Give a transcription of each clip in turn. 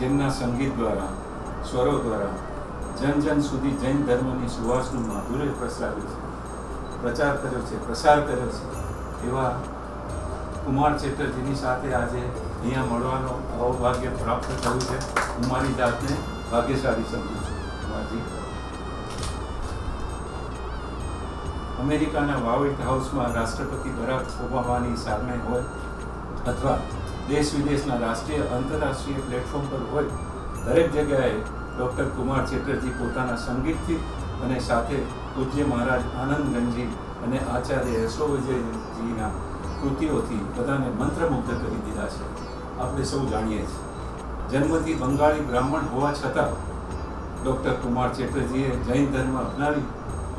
જેમના સંગીત દ્વારા સ્વરો દ્વારા જન જન સુધી જૈન ધર્મની સુવાસનું માધુર્ય પ્રસાર્યું છે પ્રચાર કર્યો છે પ્રસાર કર્યો છે એવા કુમાર ચેટર્જીની સાથે આજે અહીંયા મળવાનો અવભાગ્ય પ્રાપ્ત થયું છે હું મારી જાતને ભાગ્યશાળી સમજું છું કુમારજી અમેરિકાના વ્હાઇટ હાઉસમાં રાષ્ટ્રપતિ બરાક ઓબામાની સામે હોય અથવા દેશ વિદેશના રાષ્ટ્રીય આંતરરાષ્ટ્રીય પ્લેટફોર્મ પર હોય દરેક જગ્યાએ ડૉક્ટર કુમાર ચેટર્જી પોતાના સંગીતથી અને સાથે પૂજ્ય મહારાજ આનંદ અને આચાર્ય યશોવજયજીના કૃતિઓથી બધાને મંત્રમુગ્ધ કરી દીધા છે આપણે સૌ જાણીએ છીએ જન્મથી બંગાળી બ્રાહ્મણ હોવા છતાં ડૉક્ટર કુમાર ચેટર્જીએ જૈન ધર્મ અપનાવી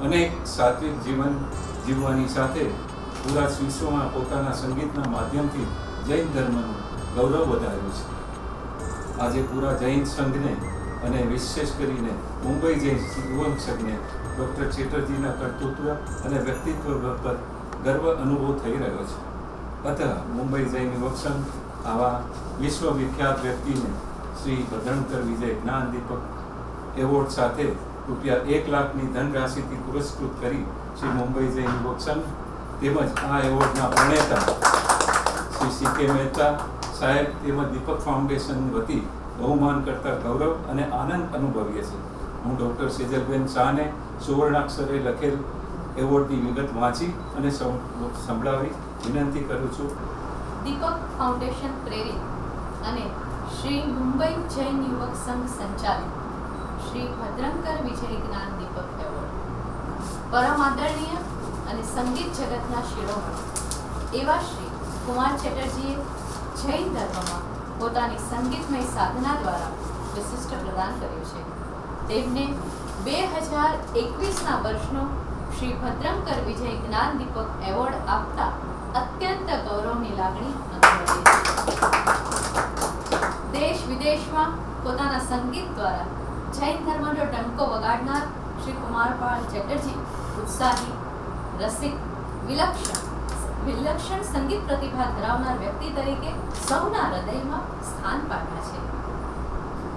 અનેક સાત્વિક જીવન જીવવાની સાથે પૂરા વિશ્વમાં પોતાના સંગીતના માધ્યમથી જૈન ધર્મનું ગૌરવ વધાર્યું છે આજે પૂરા જૈન સંઘને અને વિશેષ કરીને મુંબઈ જૈન સંઘને ડૉક્ટર ચેટર્જીના કર્તૃત્વ અને વ્યક્તિત્વ બાબત ગર્વ અનુભવ થઈ રહ્યો છે અતઃ મુંબઈ જૈન યુવક સંઘ આવા વિશ્વવિખ્યાત વ્યક્તિને શ્રી ભદ્રંકર વિજય જ્ઞાન દીપક એવોર્ડ સાથે રૂપિયા એક લાખની ધનરાશિથી પુરસ્કૃત કરી શ્રી મુંબઈ જૈન યુવક સંઘ તેમજ આ એવોર્ડના પ્રણેતા શ્રી સી કે મહેતા સાહેબ તેમજ દીપક ફાઉન્ડેશન વતી બહુમાન કરતા ગૌરવ અને આનંદ અનુભવીએ છીએ હું ડૉક્ટર સેજલબેન શાહને સુવર્ણાક્ષરે લખેલ એવોર્ડની વિગત વાંચી અને સંભળાવી વિનંતી કરું છું દીપક ફાઉન્ડેશન પ્રેરિત અને શ્રી મુંબઈ જૈન યુવક સંઘ સંચાલિત શ્રી ભદ્રંકર વિજય જ્ઞાન દીપક એવોર્ડ પરમ આદરણીય અને સંગીત જગતના શિરોમણ એવા શ્રી કુમાર ચેટર્જીએ જૈન ધર્મમાં પોતાની સંગીતમય સાધના દ્વારા વિશિષ્ટ પ્રદાન કર્યું છે તેમને બે હજાર એકવીસના વર્ષનો શ્રી ભદ્રંકર વિજય જ્ઞાન દીપક એવોર્ડ આપતા અત્યંત ગૌરવની લાગણી અનુભવી દેશ વિદેશમાં પોતાના સંગીત દ્વારા જૈન ધર્મનો ટંકો વગાડનાર શ્રી કુમારપાળ ચેટર્જી ઉત્સાહી રસિક વિલક્ષણ વિલક્ષણ સંગીત પ્રતિભા ધરાવનાર વ્યક્તિ તરીકે સૌના હૃદયમાં સ્થાન પામ્યા છે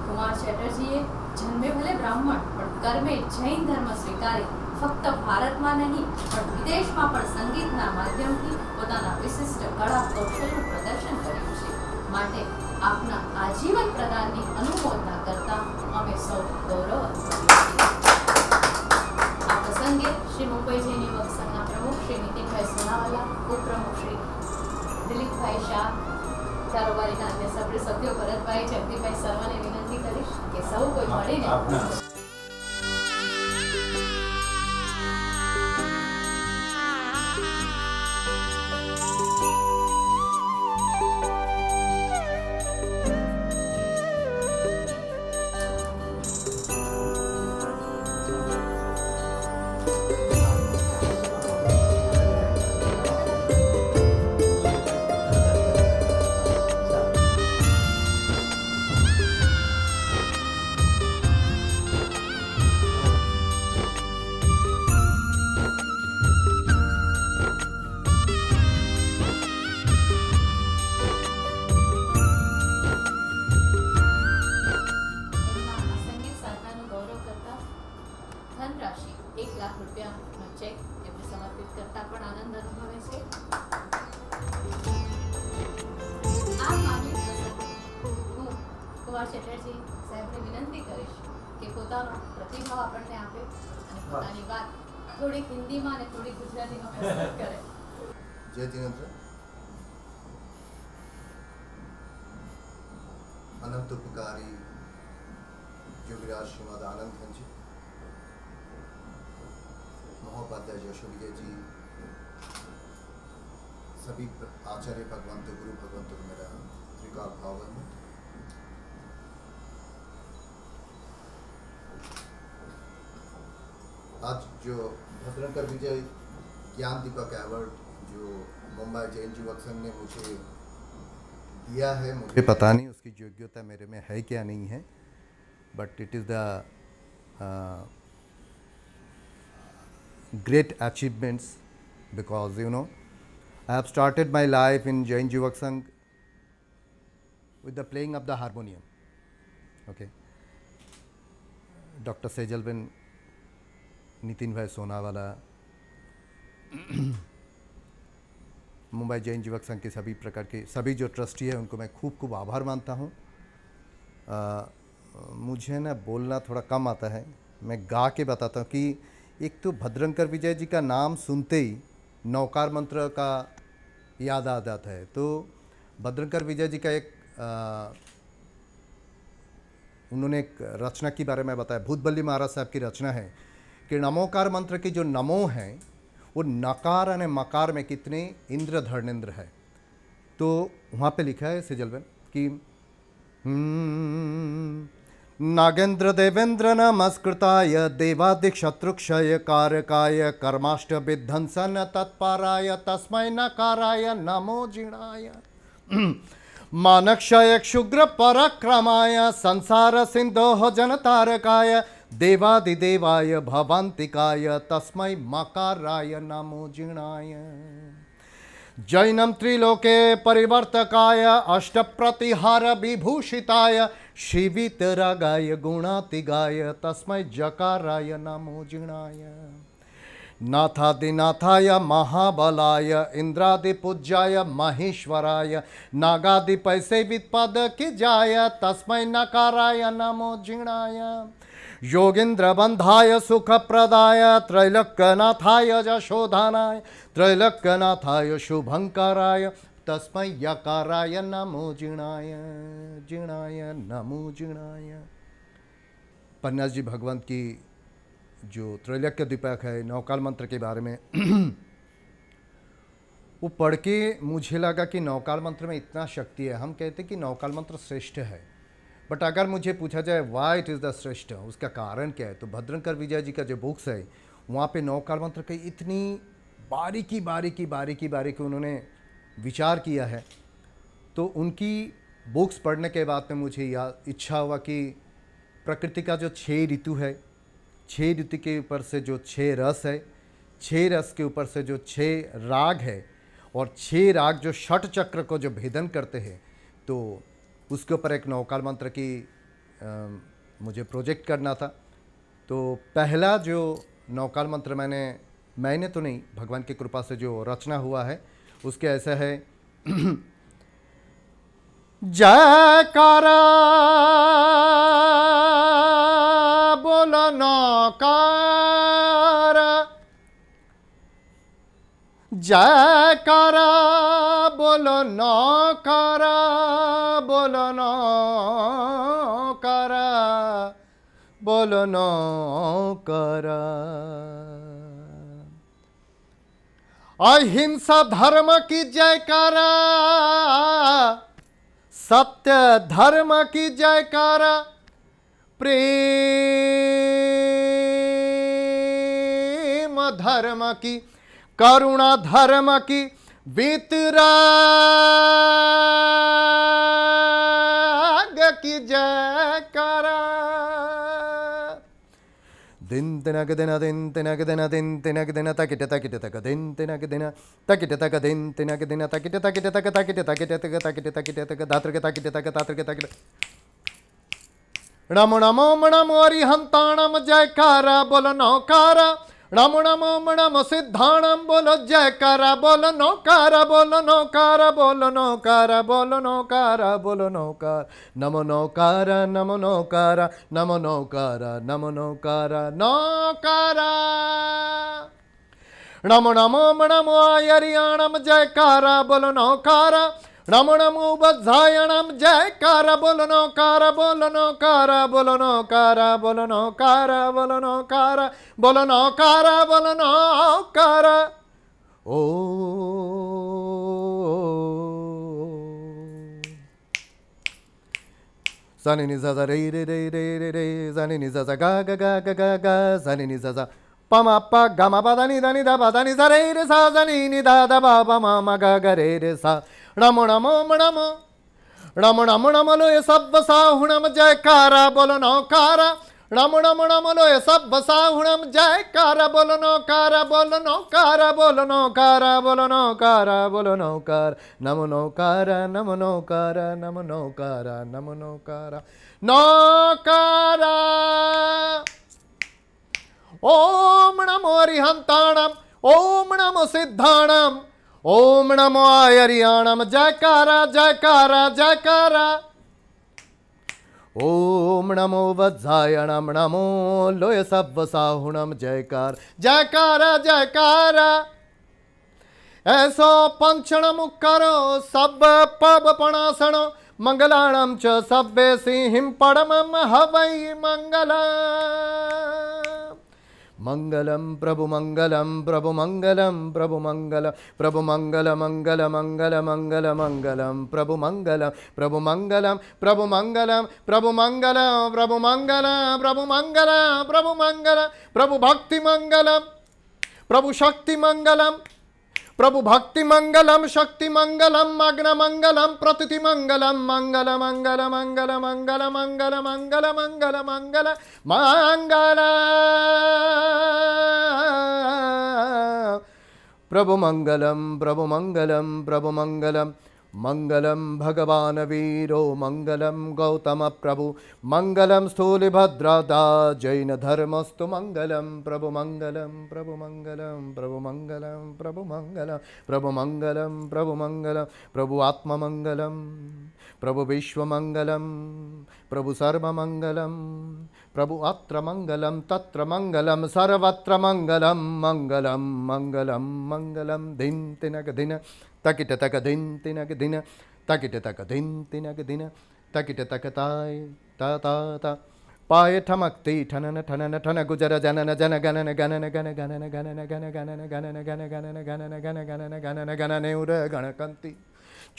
કુમાર ચેટર્જીએ જન્મે ભલે બ્રાહ્મણ પણ કર્મે જૈન ધર્મ સ્વીકારી ફક્ત ભારતમાં નહીં પણ વિદેશમાં પણ સંગીતના માધ્યમથી પોતાના વિશિષ્ટ કળા કૌશલનું પ્રદર્શન કર્યું છે માટે આપના આજીવન પ્રદાનની અનુમોદના કરતા અમે સૌ ગૌરવ અનુભવીએ આ પ્રસંગે શ્રી મુંબઈજીની વખત રમેશભાઈ સોનાવાલા ઉપપ્રમુખ શ્રી દિલીપભાઈ શાહ કારોબારીના અન્ય સભ્ય સભ્યો ભરતભાઈ જગદીપભાઈ શર્માને વિનંતી કરીશ કે સૌ કોઈ મળીને પ્રણવ ચેટર્જી સાહેબને વિનંતી કરીશ કે પોતાનો પ્રતિભાવ આપણને આપે અને પોતાની વાત થોડીક હિન્દીમાં અને થોડીક ગુજરાતીમાં પ્રસ્તુત કરે જય દિનેન્દ્ર અનંત ઉપકારી योगराज श्रीमद आनंद घन जी महोपाध्याय यशोविजय जी सभी आचार्य भगवंत गुरु भगवंत मेरा त्रिकाल भावन आज जो भद्रंकर विजय ज्ञान दीपक अवार्ड जो मुंबई जैन युवक संघ ने मुझे दिया है मुझे पता नहीं उसकी योग्यता मेरे में है क्या नहीं है but it is the great achievements because you know I have started my life in Jain युवक संघ with the playing of the harmonium okay doctor Sejal ben Nitin bhai Sonawala Mumbai Jain युवक संघ के सभी प्रकार के सभी जो ट्रस्टी है उनको मैं खूब खूब आभार मानता हूँ मुझे ना बोलना थोड़ा कम आता है मैं गा के बताता हूँ कि एक तो भद्रंकर विजय जी का नाम सुनते ही नौकार मंत्र का याद आ जाता है तो भद्रंकर विजय जी का एक आ, उन्होंने एक रचना के बारे में बताया भूतबल्ली महाराज साहब की रचना है कि नमोकार मंत्र के जो नमो हैं वो नकार अने मकार में कितने इंद्र धर्णेन्द्र है तो वहाँ पे लिखा है सिजलबेन कि हम्म, नागेंद्र देवेंद्र नमस्कृताय देवादिक शत्रुक्षय कारकाय कर्माष्ट विध्वंसन तत्पराय तस्मय नकाराय नमो जिणाय मानक्षय क्षुग्र पराक्रमाय संसार सिंधो जनतारकाय देवादिदेवाय भवान्तिकाय तस्मै मकाराय नमो जिणाय जैनम त्रिलोके परिवर्तकाय अष्टप्रतिहार विभूषिताय शिवितरगाय गुणातिगाय तस्मै जकाराय नमो जिणाय नाथादिनाथाय महाबलाय इंद्रादिपूज्याय महेश्वराय नागादिपैसेवित्पद की जाय तस्मै नकाराय नमो जिणाय योगिन्द्र सुख प्रदाय त्रैलक्यनाथाय जशोधनाय त्रैलक्यनाथाय शुभंकराय तस्मै यकाराय नमो जिणाय जिणाय नमो जिणाय पन्यास जी भगवंत की जो त्रैलक्य दीपक है नौकाल मंत्र के बारे में वो पढ़ के मुझे लगा कि नौकाल मंत्र में इतना शक्ति है हम कहते कि नौकाल मंत्र श्रेष्ठ है बट अगर मुझे पूछा जाए वाई इट इज़ द श्रेष्ठ उसका कारण क्या है तो भद्रंकर विजय जी का जो बुक्स है वहाँ पे नौकार मंत्र का इतनी बारीकी बारीकी बारीकी बारीकी उन्होंने विचार किया है तो उनकी बुक्स पढ़ने के बाद में मुझे या इच्छा हुआ कि प्रकृति का जो छः ऋतु है छः ऋतु के ऊपर से जो छः रस है छः रस के ऊपर से जो छः राग है और छः राग जो षट चक्र को जो भेदन करते हैं तो उसके ऊपर एक नौकाल मंत्र की आ, मुझे प्रोजेक्ट करना था तो पहला जो नौकाल मंत्र मैंने मैंने तो नहीं भगवान की कृपा से जो रचना हुआ है उसके ऐसा है जयकार बोलो नौकार जयकार बोलो नौकारा बोलो नो करा बोलो नो करा अहिंसा धर्म की जयकारा सत्य धर्म की जयकारा प्रेम धर्म की करुणा धर्म की वितरा જયકારા దింతిన గదిన దింతిన గదిన దింతిన గదిన తకిట తకిట తక దింతిన గదిన తకిట తక దింతిన గదిన తకిట తకిట తక తకిట తకిట తక తకిట తకిట తక దాత్రిక తకిట తక తాత్రిక తకిట నమో నమో నమో హరి హంతాణం జయకార బోల నౌకారా રામ રામ રામ સિદ્ધાણમ બોલ જયકારા બોલ નૌકારા બોલ નૌકારા બોલ નૌકારા બોલ નૌકારા બોલ નૌકાર નમો નૌકારા નમો નૌકારા નમો નૌકારા નમો નૌકારા નૌકારા નમો નમો આયરિયાણમ જયકારા બોલ નૌકારા રમણ મુબત ઝાયણમ જયકાર બોલનો કાર બોલનો કાર બોલનો કાર બોલનો કાર બોલનો કાર બોલનો કાર બોલનો કાર ઓ Zani ni zaza re re re re re re Zani ni zaza ga ga ga ga ga ga Zani ni zaza pa ma pa ga ma pa da ni da ni da pa da ni za re re sa Zani ni da da ba ba ma ma ga ga re re sa Ram Ram Ram Ram Ram Ram लो ये सब बसा हुणम जयकारा बोलो नौकारा राम राम राम लो ये सब बसा हुणम जयकारा बोलो नौकारा बोलो नौकारा बोलो नौकारा बोलो नौकारा बोलो नौकार नम नौकारा नम नौकारा नम नौकारा नम नौकारा नौकारा ओम नमो हरिहंताणम ओम नमो सिद्धाणम ઓમ નમો હરિયાણમ જયકારા જયકારા જયકારા ઓમ નમો વજ્રાયણમ નમો લોય સભ્વ સાહુણમ જયકાર જયકારા જયકારા એસો પંક્ષણ કરો સબ પબ પણાસણ મંગલાણમ ચ સભ્ય સિંહિમ પડમ હવૈ મંગલા मङ्गलं प्रभुमङ्गलं प्रभुमङ्गलं प्रभुमङ्गलं प्रभुमङ्गलं मङ्गलं मङ्गलं मङ्गलं मङ्गलं प्रभुमङ्गलं प्रभुमङ्गलं प्रभुमङ्गलं प्रभु प्रभुमङ्गलं प्रभुमङ्गलं प्रभुमङ्गलं प्रभुभक्तिमङ्गलं प्रभुशक्तिमङ्गलम् प्रभुभक्तिमङ्गलं शक्तिमङ्गलं मग्नमङ्गलं प्रतितिमङ्गलं मङ्गलमङ्गलं मङ्गलं मङ्गलं मङ्गलं मङ्गलं मङ्गलमङ्गल मङ्गल प्रभुमङ्गलं प्रभुमङ्गलं प्रभुमङ्गलं મંગલમ ભગવાન વીરો મંગલમ ગૌતમ પ્રભુ મંગલમ સ્થૂલિભદ્રતા જૈન ધર્મસ્તુ મંગલમ પ્રભુ મંગલમ પ્રભુ મંગલમ પ્રભુ મંગલમ પ્રભુ મંગલમ પ્રભુ મંગલમ પ્રભુ મંગલમ પ્રભુ આત્મમંગલમ પ્રભુ વિશ્વમંગલમ પ્રભુ સર્વમંગલમ પ્રભુ અત્ર મંગલમ તત્ર મંગલમ સર્વત્ર મંગલમ મંગલમ મંગલમ મંગલમ ધીન તિનક ધીન તાકીટ તાકા ધીન તીના કે ધીના તાકીટ તાકા ધીન તીના કે ધીના તાકીટ તાકા તાય તા તા તા પાયે ઠમક તી ઠન ઠન ઠન ગુજર જન ન જન ગન ન ગન ન ગન ગન ન ગન ન ગન ગન ન ગન ન ગન ગન ન ગન ન ગન ગન ન ગન ન ગન ને ઉર ગણ કંતી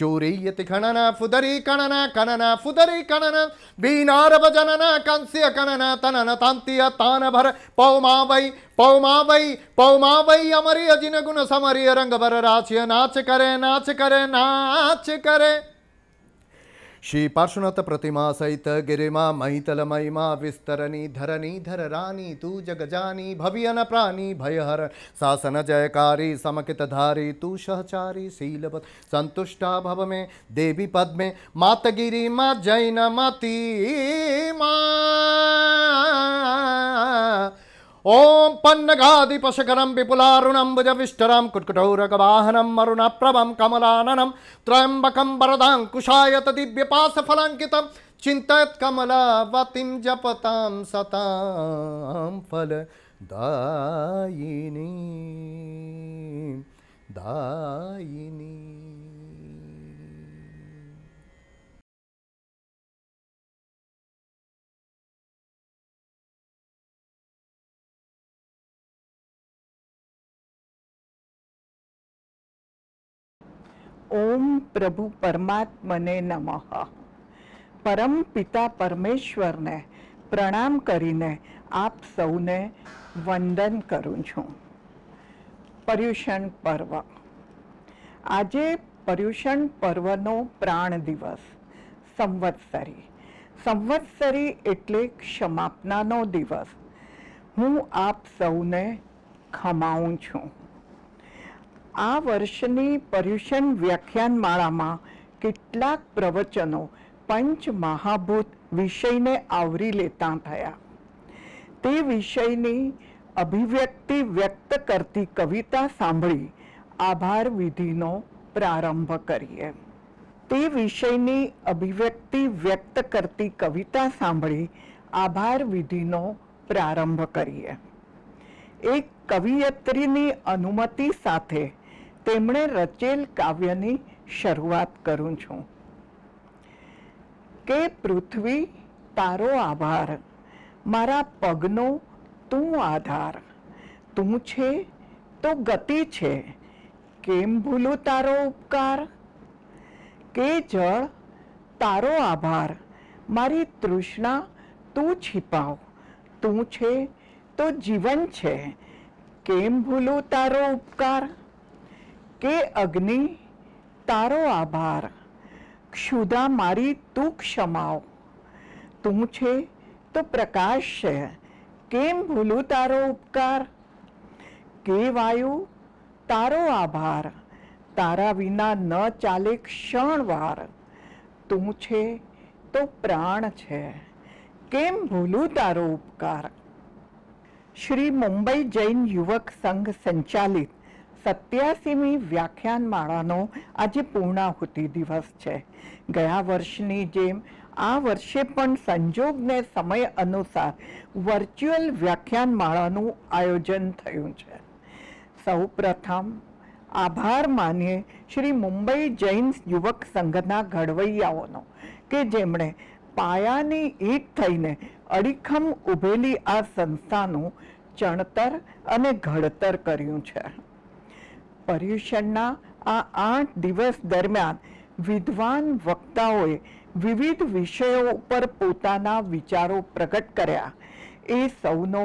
ಚೋರಯ್ಯತಿ ಕಣನ ಫುದರಿ ಕಣನ ಕಣನ ಫುದರಿ ಕಣನ ಬೀನಾರವ ಜನನ ಕಂಸ್ಯ ಕಣನ ತನನ ತಾಂತಿಯ ತಾನ ಭರ ಪೌಮಾವೈ ಪೌಮಾವೈ ಪೌಮಾವೈ ಅಮರಿಯ ಜಿನಗುಣ ಸಮರಿಯ ರಂಗಭರ ರಾಚಿಯ ನಾಚ ಕರೆ ನಾಚ ಕರೆ ನಾಚ ಕರೆ श्री पार्श्वनाथ प्रतिमा सहित गिरीमा महितल महिमा विस्तरणी धरणी धर रानी तू जग जानी भवियन प्राणी भयहर शासन जयकारी समकित धारी तू सहचारी शीलपत संतुष्टा भव में देवी पद में मात गिरी माँ जैन मती माँ ఓం పన్నగాదిపశకరం విపులారుణంబుజవిష్టరం కుట్కుటౌరగవాహనం అరుణప్రభం కమలాననం త్రయంబకం వరదాంకుశాయత దివ్యపాశఫలాంకితం చింతత్ కమలావతిం జపతాం సతాం ఫల దాయిని దాయిని ઓમ પ્રભુ પરમાત્મને નમઃ પરમ પિતા પરમેશ્વરને પ્રણામ કરીને આપ સૌને વંદન કરું છું પર્યુષણ પર્વ આજે પર્યુષણ પર્વનો પ્રાણ દિવસ સંવત્સરી સંવત્સરી એટલે ક્ષમાપનાનો દિવસ હું આપ સૌને ખમાવું છું આ વર્ષની પર્યુષણ વ્યાખ્યાનમાળામાં કેટલાક પ્રવચનો પંચ મહાભૂત વિષયને આવરી લેતા થયા તે વિષયની અભિવ્યક્તિ વ્યક્ત કરતી કવિતા સાંભળી આભાર વિધિનો પ્રારંભ કરીએ તે વિષયની અભિવ્યક્તિ વ્યક્ત કરતી કવિતા સાંભળી આભાર વિધિનો પ્રારંભ કરીએ એક કવિયત્રીની અનુમતિ સાથે તેમણે રચેલ કાવ્યની શરૂઆત કરું છું કે પૃથ્વી તારો આભાર મારા પગનો તું આધાર તું છે તો ગતિ છે કેમ ભૂલું તારો ઉપકાર કે જળ તારો આભાર મારી તૃષ્ણા તું છીપાવ તું છે તો જીવન છે કેમ ભૂલું તારો ઉપકાર ते अग्नि तारो आभार क्षुदा मारी तू क्षमाओ तू छे तो प्रकाश है केम भूलू तारो उपकार के वायु तारो आभार तारा विना न चाले क्षण वार तू छे तो प्राण छे केम भूलू तारो उपकार श्री मुंबई जैन युवक संघ संचालित સત્યાસીમી વ્યાખ્યાનમાળાનો આજે પૂર્ણાહુતિ દિવસ છે ગયા વર્ષની જેમ આ વર્ષે પણ સંજોગને સમય અનુસાર વર્ચ્યુઅલ વ્યાખ્યાનમાળાનું આયોજન થયું છે સૌ પ્રથમ આભાર માનીએ શ્રી મુંબઈ જૈન યુવક સંઘના ઘડવૈયાઓનો કે જેમણે પાયાની ઈટ થઈને અડીખમ ઉભેલી આ સંસ્થાનું ચણતર અને ઘડતર કર્યું છે પર્યુષણના આ આઠ દિવસ દરમિયાન વિદ્વાન વક્તાઓએ વિવિધ વિષયો ઉપર પોતાના વિચારો પ્રગટ કર્યા એ સૌનો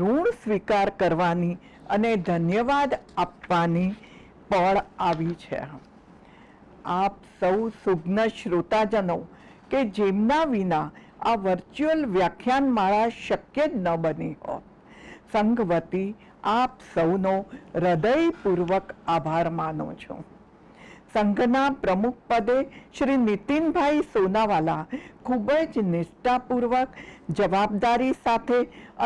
ઋણ સ્વીકાર કરવાની અને ધન્યવાદ આપવાની પળ આવી છે આપ સૌ સુગ્ન શ્રોતાજનો કે જેમના વિના આ વર્ચ્યુઅલ વ્યાખ્યાનમાળા શક્ય જ ન બની હોત સંઘવતી આપ સૌનો હૃદયપૂર્વક આભાર માનું છું સંઘના પ્રમુખ પદે શ્રી નીતિનભાઈ સોનાવાલા ખૂબ જ નિષ્ઠાપૂર્વક જવાબદારી સાથે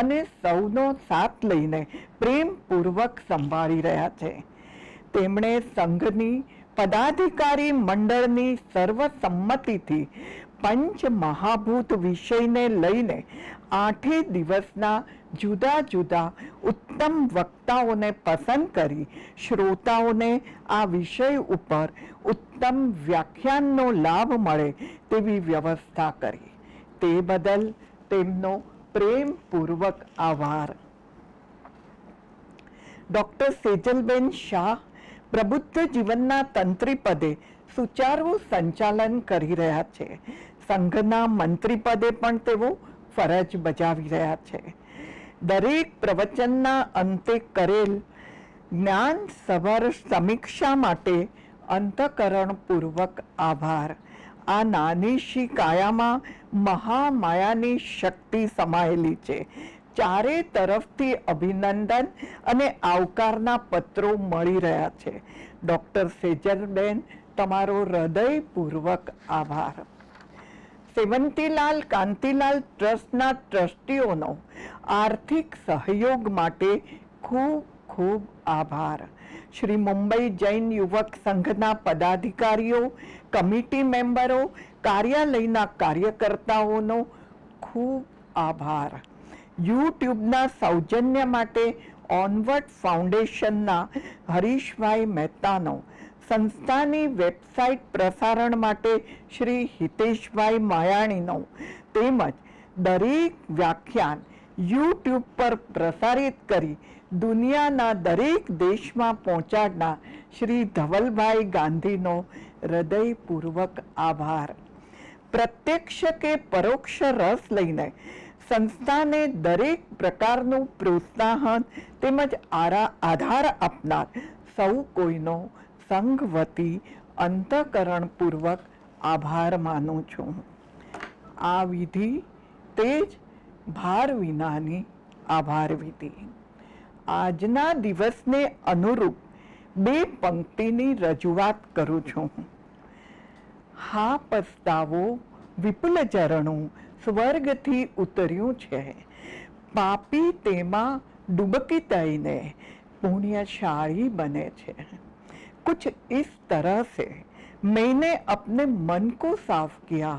અને સૌનો સાથ લઈને પ્રેમપૂર્વક સંભાળી રહ્યા છે તેમણે સંઘની પદાધિકારી મંડળની સર્વસંમતિથી પંચ મહાભૂત વિષયને લઈને આઠે દિવસના જુદા જુદા ઉત્તમ વક્તાઓને પસંદ કરી શ્રોતાઓને આ વિષય ઉપર ઉત્તમ વ્યાખ્યાનનો લાભ મળે તેવી વ્યવસ્થા કરી તે બદલ તેમનો પ્રેમપૂર્વક આભાર ડૉક્ટર સેજલબેન શાહ પ્રબુદ્ધ જીવનના તંત્રી પદે સુચારું સંચાલન કરી રહ્યા છે સંઘના મંત્રી પદે પણ તેઓ ફરજ બજાવી રહ્યા છે દરેક પ્રવચનના અંતે કરેલ જ્ઞાન સભર સમીક્ષા માટે અંતકરણપૂર્વક આભાર આ નાની શી કાયામાં મહામાયાની શક્તિ સમાયેલી છે ચારે તરફથી અભિનંદન અને આવકારના પત્રો મળી રહ્યા છે ડૉક્ટર સેજલબેન તમારો હૃદયપૂર્વક આભાર સેવંતીલાલ કાંતિલાલ ટ્રસ્ટના ટ્રસ્ટીઓનો આર્થિક સહયોગ માટે ખૂબ ખૂબ આભાર શ્રી મુંબઈ જૈન યુવક સંઘના પદાધિકારીઓ કમિટી મેમ્બરો કાર્યાલયના કાર્યકર્તાઓનો ખૂબ આભાર યુટ્યુબના સૌજન્ય માટે ઓનવર્ડ ફાઉન્ડેશનના હરીશભાઈ મહેતાનો સંસ્થાની વેબસાઇટ પ્રસારણ માટે શ્રી હિતેશભાઈ માયાણીનો તેમજ દરેક વ્યાખ્યાન યુટ્યુબ પર પ્રસારિત કરી દુનિયાના દરેક દેશમાં પહોંચાડનાર શ્રી ધવલભાઈ ગાંધીનો હૃદયપૂર્વક આભાર પ્રત્યક્ષ કે પરોક્ષ રસ લઈને સંસ્થાને દરેક પ્રકારનું પ્રોત્સાહન તેમજ આરા આધાર આપનાર સૌ કોઈનો સંઘ વતી અંતકરણપૂર્વક આભાર માનું છું આ વિધિ તે જ ભાર વિનાની આભાર વિધિ આજના દિવસને અનુરૂપ બે પંક્તિની રજૂઆત કરું છું હા પસ્તાવો વિપુલ ચરણું સ્વર્ગથી ઉતર્યું છે પાપી તેમાં ડૂબકી તઈને પુણ્યશાળી બને છે कुछ इस तरह से मैंने अपने मन को साफ किया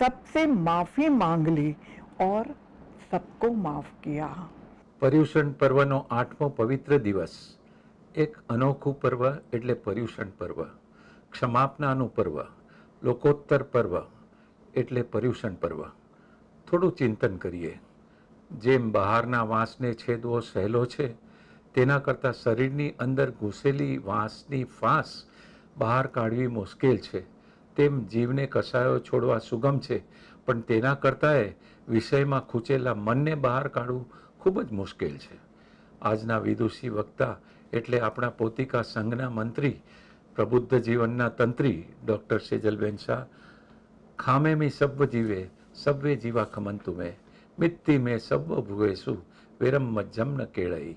सबसे माफी मांग ली और सबको माफ किया पर्यूषण पर्व नो आठवो पवित्र दिवस एक अनोखू पर्व एट्ले पर्यूषण पर्व क्षमापना पर्व लोकोत्तर पर्व एट्ले पर्यूषण पर्व थोड़ू चिंतन करिए जेम बहारना वाँस ने छेदवो सहलो छे, તેના કરતાં શરીરની અંદર ઘૂસેલી વાંસની ફાંસ બહાર કાઢવી મુશ્કેલ છે તેમ જીવને કસાયો છોડવા સુગમ છે પણ તેના કરતાંય વિષયમાં ખૂંચેલા મનને બહાર કાઢવું ખૂબ જ મુશ્કેલ છે આજના વિદુષી વક્તા એટલે આપણા પોતિકા સંઘના મંત્રી પ્રબુદ્ધ જીવનના તંત્રી ડૉક્ટર સેજલબેન શાહ ખામે મી સભ્વ જીવે સભ્વે જીવા ખમંતુ મેં મિત્તી મેં સભ્વ ભુગેશું વિરમ મજ્જમ કેળઈ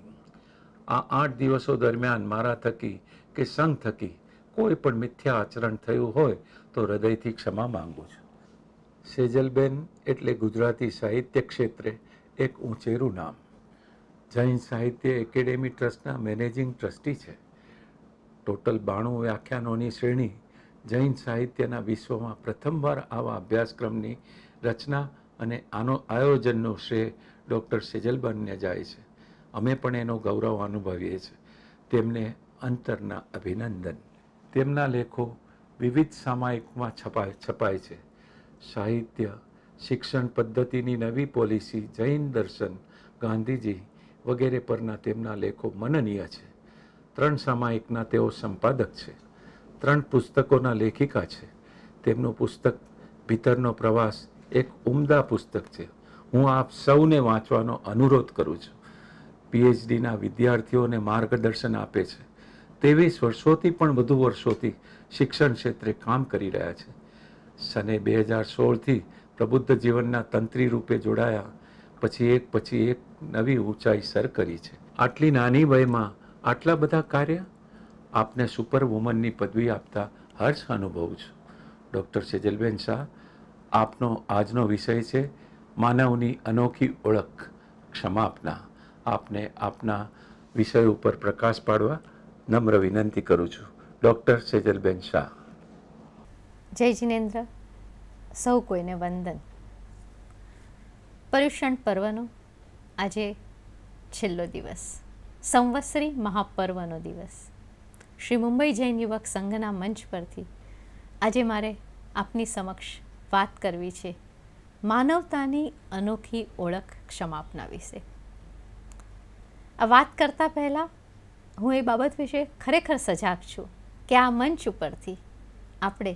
આ આઠ દિવસો દરમિયાન મારા થકી કે સંઘ થકી કોઈ પણ મિથ્યા આચરણ થયું હોય તો હૃદયથી ક્ષમા માંગુ છું સેજલબેન એટલે ગુજરાતી સાહિત્ય ક્ષેત્રે એક ઊંચેરું નામ જૈન સાહિત્ય એકેડેમી ટ્રસ્ટના મેનેજિંગ ટ્રસ્ટી છે ટોટલ બાણું વ્યાખ્યાનોની શ્રેણી જૈન સાહિત્યના વિશ્વમાં પ્રથમવાર આવા અભ્યાસક્રમની રચના અને આનો આયોજનનો શ્રેય ડૉક્ટર સેજલબનને જાય છે અમે પણ એનો ગૌરવ અનુભવીએ છીએ તેમને અંતરના અભિનંદન તેમના લેખો વિવિધ સામાયિકમાં છપાય છપાય છે સાહિત્ય શિક્ષણ પદ્ધતિની નવી પોલિસી જૈન દર્શન ગાંધીજી વગેરે પરના તેમના લેખો મનનીય છે ત્રણ સામાયિકના તેઓ સંપાદક છે ત્રણ પુસ્તકોના લેખિકા છે તેમનું પુસ્તક ભીતરનો પ્રવાસ એક ઉમદા પુસ્તક છે હું આપ સૌને વાંચવાનો અનુરોધ કરું છું પીએચડીના વિદ્યાર્થીઓને માર્ગદર્શન આપે છે ત્રેવીસ વર્ષોથી પણ વધુ વર્ષોથી શિક્ષણ ક્ષેત્રે કામ કરી રહ્યા છે સને બે હજાર સોળથી પ્રબુદ્ધ જીવનના તંત્રી રૂપે જોડાયા પછી એક પછી એક નવી ઊંચાઈ સર કરી છે આટલી નાની વયમાં આટલા બધા કાર્ય આપને સુપર વુમનની પદવી આપતા હર્ષ અનુભવું છું ડૉક્ટર સેજલબેન શાહ આપનો આજનો વિષય છે માનવની અનોખી ઓળખ ક્ષમાપના આપને આપના વિષય ઉપર પ્રકાશ પાડવા નમ્ર વિનંતી કરું છું ડૉક્ટર સેજલબેન શાહ જય જિનેન્દ્ર સૌ કોઈને વંદન પર્યુષણ પર્વનો આજે છેલ્લો દિવસ સંવત્સરી મહાપર્વનો દિવસ શ્રી મુંબઈ જૈન યુવક સંઘના મંચ પરથી આજે મારે આપની સમક્ષ વાત કરવી છે માનવતાની અનોખી ઓળખ ક્ષમાપના વિશે આ વાત કરતાં પહેલાં હું એ બાબત વિશે ખરેખર સજાગ છું કે આ મંચ ઉપરથી આપણે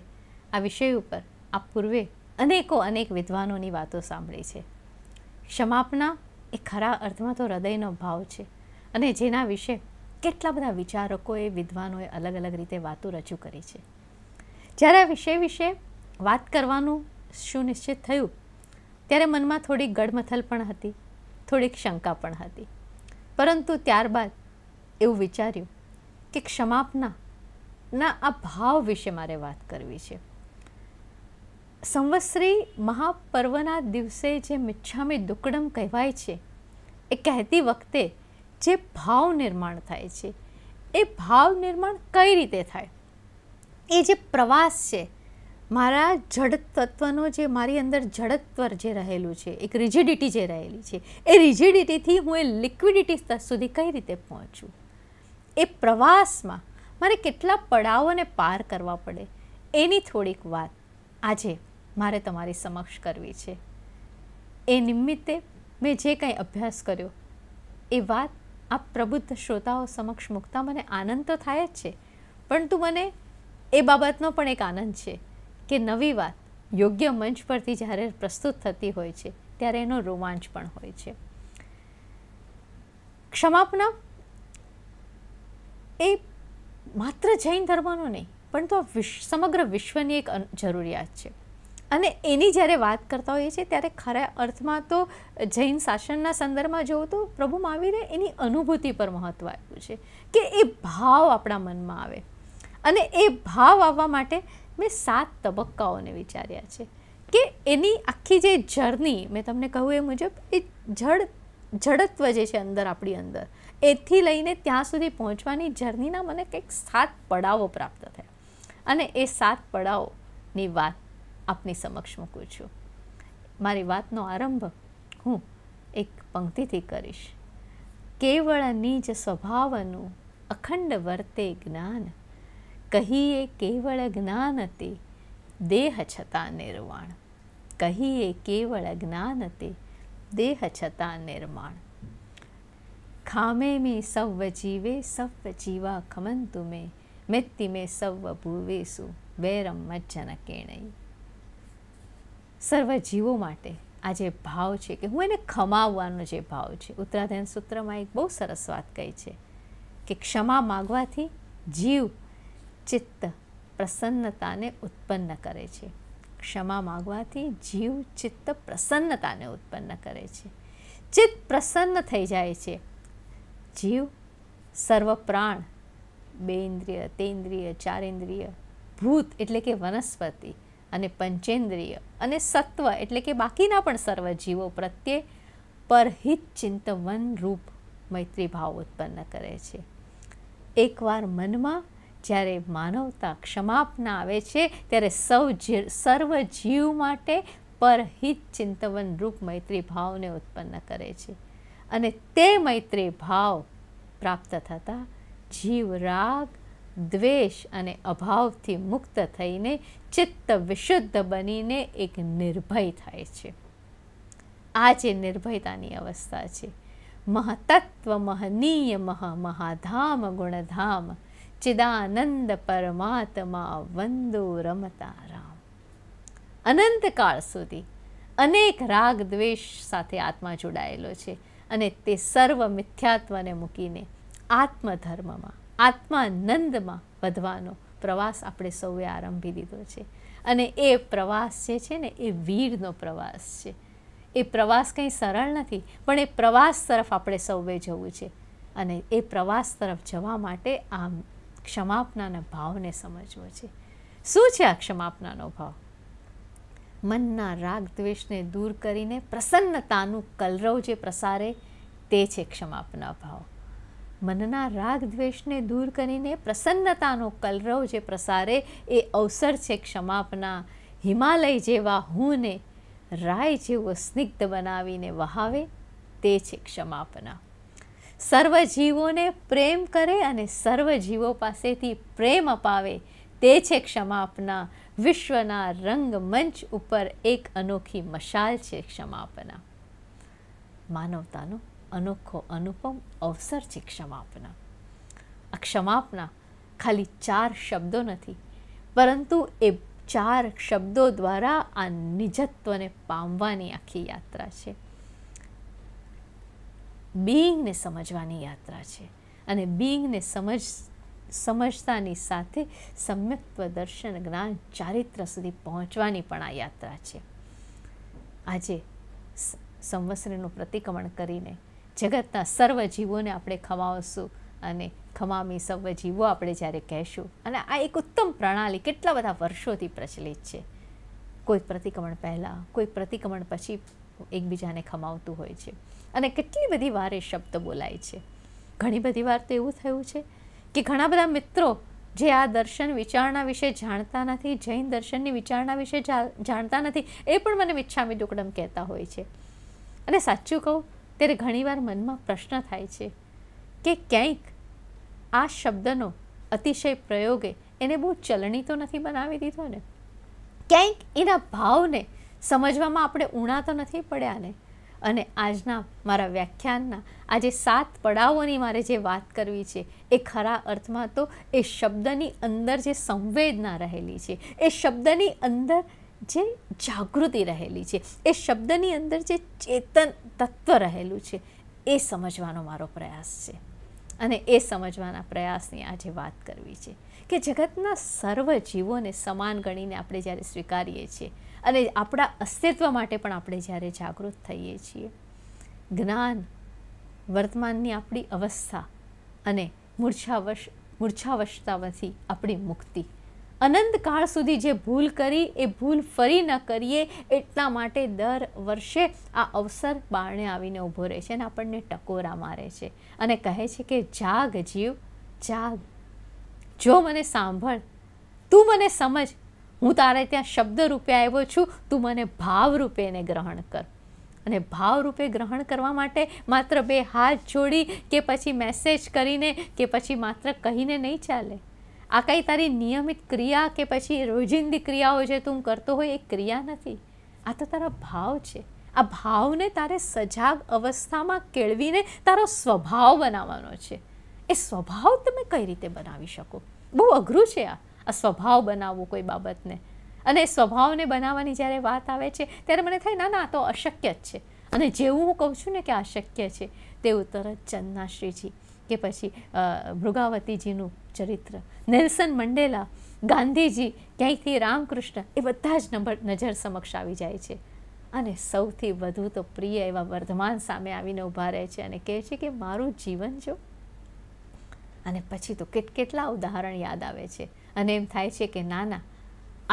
આ વિષય ઉપર આ પૂર્વે અનેકો અનેક વિદ્વાનોની વાતો સાંભળી છે ક્ષમાપના એ ખરા અર્થમાં તો હૃદયનો ભાવ છે અને જેના વિશે કેટલા બધા વિચારકોએ વિદ્વાનોએ અલગ અલગ રીતે વાતો રજૂ કરી છે જ્યારે આ વિષય વિશે વાત કરવાનું સુનિશ્ચિત થયું ત્યારે મનમાં થોડીક ગડમથલ પણ હતી થોડીક શંકા પણ હતી પરંતુ ત્યારબાદ એવું વિચાર્યું કે ક્ષમાપના ના આ ભાવ વિશે મારે વાત કરવી છે સંવત્સરી મહાપર્વના દિવસે જે મિચ્છામી દુકડમ કહેવાય છે એ કહેતી વખતે જે ભાવ નિર્માણ થાય છે એ ભાવ નિર્માણ કઈ રીતે થાય એ જે પ્રવાસ છે મારા જડત તત્વનો જે મારી અંદર જડત્વર જે રહેલું છે એક રિજિડિટી જે રહેલી છે એ રિજિડિટીથી હું એ લિક્વિડિટી સુધી કઈ રીતે પહોંચું એ પ્રવાસમાં મારે કેટલા પડાવોને પાર કરવા પડે એની થોડીક વાત આજે મારે તમારી સમક્ષ કરવી છે એ નિમિત્તે મેં જે કંઈ અભ્યાસ કર્યો એ વાત આ પ્રબુદ્ધ શ્રોતાઓ સમક્ષ મૂકતા મને આનંદ તો થાય જ છે પરંતુ મને એ બાબતનો પણ એક આનંદ છે કે નવી વાત યોગ્ય મંચ પરથી જ્યારે પ્રસ્તુત થતી હોય છે ત્યારે એનો રોમાંચ પણ હોય છે ક્ષમાપના એ માત્ર જૈન ધર્મનો નહીં પણ તો વિશ્વ સમગ્ર વિશ્વની એક જરૂરિયાત છે અને એની જ્યારે વાત કરતા હોઈએ છીએ ત્યારે ખરા અર્થમાં તો જૈન શાસનના સંદર્ભમાં જોવું તો પ્રભુ મહાવીરે એની અનુભૂતિ પર મહત્ત્વ આપ્યું છે કે એ ભાવ આપણા મનમાં આવે અને એ ભાવ આવવા માટે મેં સાત તબક્કાઓને વિચાર્યા છે કે એની આખી જે જર્ની મેં તમને કહ્યું એ મુજબ એ જડ જડત્વ જે છે અંદર આપણી અંદર એથી લઈને ત્યાં સુધી પહોંચવાની જર્નીના મને કંઈક સાત પડાવો પ્રાપ્ત થયા અને એ સાત પડાવોની વાત આપની સમક્ષ મૂકું છું મારી વાતનો આરંભ હું એક પંક્તિથી કરીશ કેવળ નિજ સ્વભાવનું અખંડ વર્તે જ્ઞાન કહીએ કેવળ જ્ઞાન જ્ઞાનતે દેહ છતાં નિર્વાણ કહીએ કેવળ જ્ઞાન જ્ઞાનતે દેહ છતાં નિર્માણ ખામે મેં સવ જીવે સવ જીવા ખમંતુ મેં મિત્તિ મેં સવ ભૂવેસુ વૈરમ મજ્જન કેણઈ સર્વ જીવો માટે આ જે ભાવ છે કે હું એને ખમાવવાનો જે ભાવ છે ઉત્તરાધ્યાન સૂત્રમાં એક બહુ સરસ વાત કહી છે કે ક્ષમા માગવાથી જીવ ચિત્ત પ્રસન્નતાને ઉત્પન્ન કરે છે ક્ષમા માગવાથી જીવ ચિત્ત પ્રસન્નતાને ઉત્પન્ન કરે છે ચિત્ત પ્રસન્ન થઈ જાય છે જીવ સર્વ પ્રાણ બે ઇન્દ્રિય તેન્દ્રિય ચારેન્દ્રિય ભૂત એટલે કે વનસ્પતિ અને પંચેન્દ્રિય અને સત્વ એટલે કે બાકીના પણ સર્વ જીવો પ્રત્યે પરહિત ચિંતવન રૂપ મૈત્રીભાવ ઉત્પન્ન કરે છે એકવાર મનમાં જ્યારે માનવતા ક્ષમાપના આવે છે ત્યારે સૌ સર્વ જીવ માટે પરહિત ચિંતવન રૂપ મૈત્રી ભાવને ઉત્પન્ન કરે છે અને તે મૈત્રી ભાવ પ્રાપ્ત થતા જીવ રાગ દ્વેષ અને અભાવથી મુક્ત થઈને ચિત્ત વિશુદ્ધ બનીને એક નિર્ભય થાય છે આ જે નિર્ભયતાની અવસ્થા છે મહતત્વ મહનીય મહ મહાધામ ગુણધામ ચિદાનંદ પરમાત્મા વંદો રમતા રામ અનંતકાળ સુધી અનેક રાગ દ્વેષ સાથે આત્મા જોડાયેલો છે અને તે સર્વ મિથ્યાત્વને મૂકીને આત્મધર્મમાં આત્માનંદમાં વધવાનો પ્રવાસ આપણે સૌએ આરંભી દીધો છે અને એ પ્રવાસ જે છે ને એ વીરનો પ્રવાસ છે એ પ્રવાસ કંઈ સરળ નથી પણ એ પ્રવાસ તરફ આપણે સૌએ જવું છે અને એ પ્રવાસ તરફ જવા માટે આમ ક્ષમાપનાના ભાવને સમજવો છે શું છે આ ક્ષમાપનાનો ભાવ મનના રાગ દ્વેષને દૂર કરીને પ્રસન્નતાનું કલરવ જે પ્રસારે તે છે ક્ષમાપના ભાવ મનના રાગ દ્વેષને દૂર કરીને પ્રસન્નતાનો કલરવ જે પ્રસારે એ અવસર છે ક્ષમાપના હિમાલય જેવા હુંને રાય જેવો સ્નિગ્ધ બનાવીને વહાવે તે છે ક્ષમાપના સર્વજીવોને પ્રેમ કરે અને સર્વજીવો પાસેથી પ્રેમ અપાવે તે છે ક્ષમા આપના વિશ્વના રંગમંચ ઉપર એક અનોખી મશાલ છે ક્ષમાપના માનવતાનો અનોખો અનુપમ અવસર છે ક્ષમાપના આ ક્ષમાપના ખાલી ચાર શબ્દો નથી પરંતુ એ ચાર શબ્દો દ્વારા આ નિજત્વને પામવાની આખી યાત્રા છે બિંગને સમજવાની યાત્રા છે અને બિંગને સમજ સમજતાની સાથે સમ્યક્ત્વ દર્શન જ્ઞાન ચારિત્ર સુધી પહોંચવાની પણ આ યાત્રા છે આજે સંવત્સરીનું પ્રતિક્રમણ કરીને જગતના સર્વ જીવોને આપણે ખમાવશું અને ખમામી સર્વ જીવો આપણે જ્યારે કહેશું અને આ એક ઉત્તમ પ્રણાલી કેટલા બધા વર્ષોથી પ્રચલિત છે કોઈ પ્રતિક્રમણ પહેલાં કોઈ પ્રતિક્રમણ પછી એકબીજાને ખમાવતું હોય છે અને કેટલી બધી વાર એ શબ્દ બોલાય છે ઘણી બધી વાર તો એવું થયું છે કે ઘણા બધા મિત્રો જે આ દર્શન વિચારણા વિશે જાણતા નથી જૈન દર્શનની વિચારણા વિશે જાણતા નથી એ પણ મને મિચ્છામી દુકડમ કહેતા હોય છે અને સાચું કહું ત્યારે ઘણીવાર મનમાં પ્રશ્ન થાય છે કે ક્યાંક આ શબ્દનો અતિશય પ્રયોગે એને બહુ ચલણી તો નથી બનાવી દીધો ને ક્યાંક એના ભાવને સમજવામાં આપણે ઉણા તો નથી પડ્યા ને અને આજના મારા વ્યાખ્યાનના આજે સાત પડાવોની મારે જે વાત કરવી છે એ ખરા અર્થમાં તો એ શબ્દની અંદર જે સંવેદના રહેલી છે એ શબ્દની અંદર જે જાગૃતિ રહેલી છે એ શબ્દની અંદર જે ચેતન તત્વ રહેલું છે એ સમજવાનો મારો પ્રયાસ છે અને એ સમજવાના પ્રયાસની આજે વાત કરવી છે કે જગતના સર્વ જીવોને સમાન ગણીને આપણે જ્યારે સ્વીકારીએ છીએ અને આપણા અસ્તિત્વ માટે પણ આપણે જ્યારે જાગૃત થઈએ છીએ જ્ઞાન વર્તમાનની આપણી અવસ્થા અને મૂર્છાવશ મૂર્છાવસ્થામાંથી આપણી મુક્તિ અનંતકાળ સુધી જે ભૂલ કરી એ ભૂલ ફરી ન કરીએ એટલા માટે દર વર્ષે આ અવસર બારણે આવીને ઊભો રહે છે અને આપણને ટકોરા મારે છે અને કહે છે કે જાગ જીવ જાગ જો મને સાંભળ તું મને સમજ હું તારે ત્યાં શબ્દ રૂપે આવ્યો છું તું મને ભાવ રૂપે એને ગ્રહણ કર અને ભાવ રૂપે ગ્રહણ કરવા માટે માત્ર બે હાથ જોડી કે પછી મેસેજ કરીને કે પછી માત્ર કહીને નહીં ચાલે આ કાંઈ તારી નિયમિત ક્રિયા કે પછી રોજિંદી ક્રિયાઓ જે તું કરતો હોય એ ક્રિયા નથી આ તો તારા ભાવ છે આ ભાવને તારે સજાગ અવસ્થામાં કેળવીને તારો સ્વભાવ બનાવવાનો છે એ સ્વભાવ તમે કઈ રીતે બનાવી શકો બહુ અઘરું છે આ આ સ્વભાવ બનાવવો કોઈ બાબતને અને સ્વભાવને બનાવવાની જ્યારે વાત આવે છે ત્યારે મને થાય ના ના તો અશક્ય જ છે અને જેવું હું કહું છું ને કે અશક્ય છે તેવું તરત ચંદનાશ્રીજી કે પછી મૃગાવતીજીનું ચરિત્ર નેલ્સન મંડેલા ગાંધીજી ક્યાંયથી રામકૃષ્ણ એ બધા જ નંબર નજર સમક્ષ આવી જાય છે અને સૌથી વધુ તો પ્રિય એવા વર્ધમાન સામે આવીને ઊભા રહે છે અને કહે છે કે મારું જીવન જો અને પછી તો કેટ કેટલા ઉદાહરણ યાદ આવે છે અને એમ થાય છે કે ના ના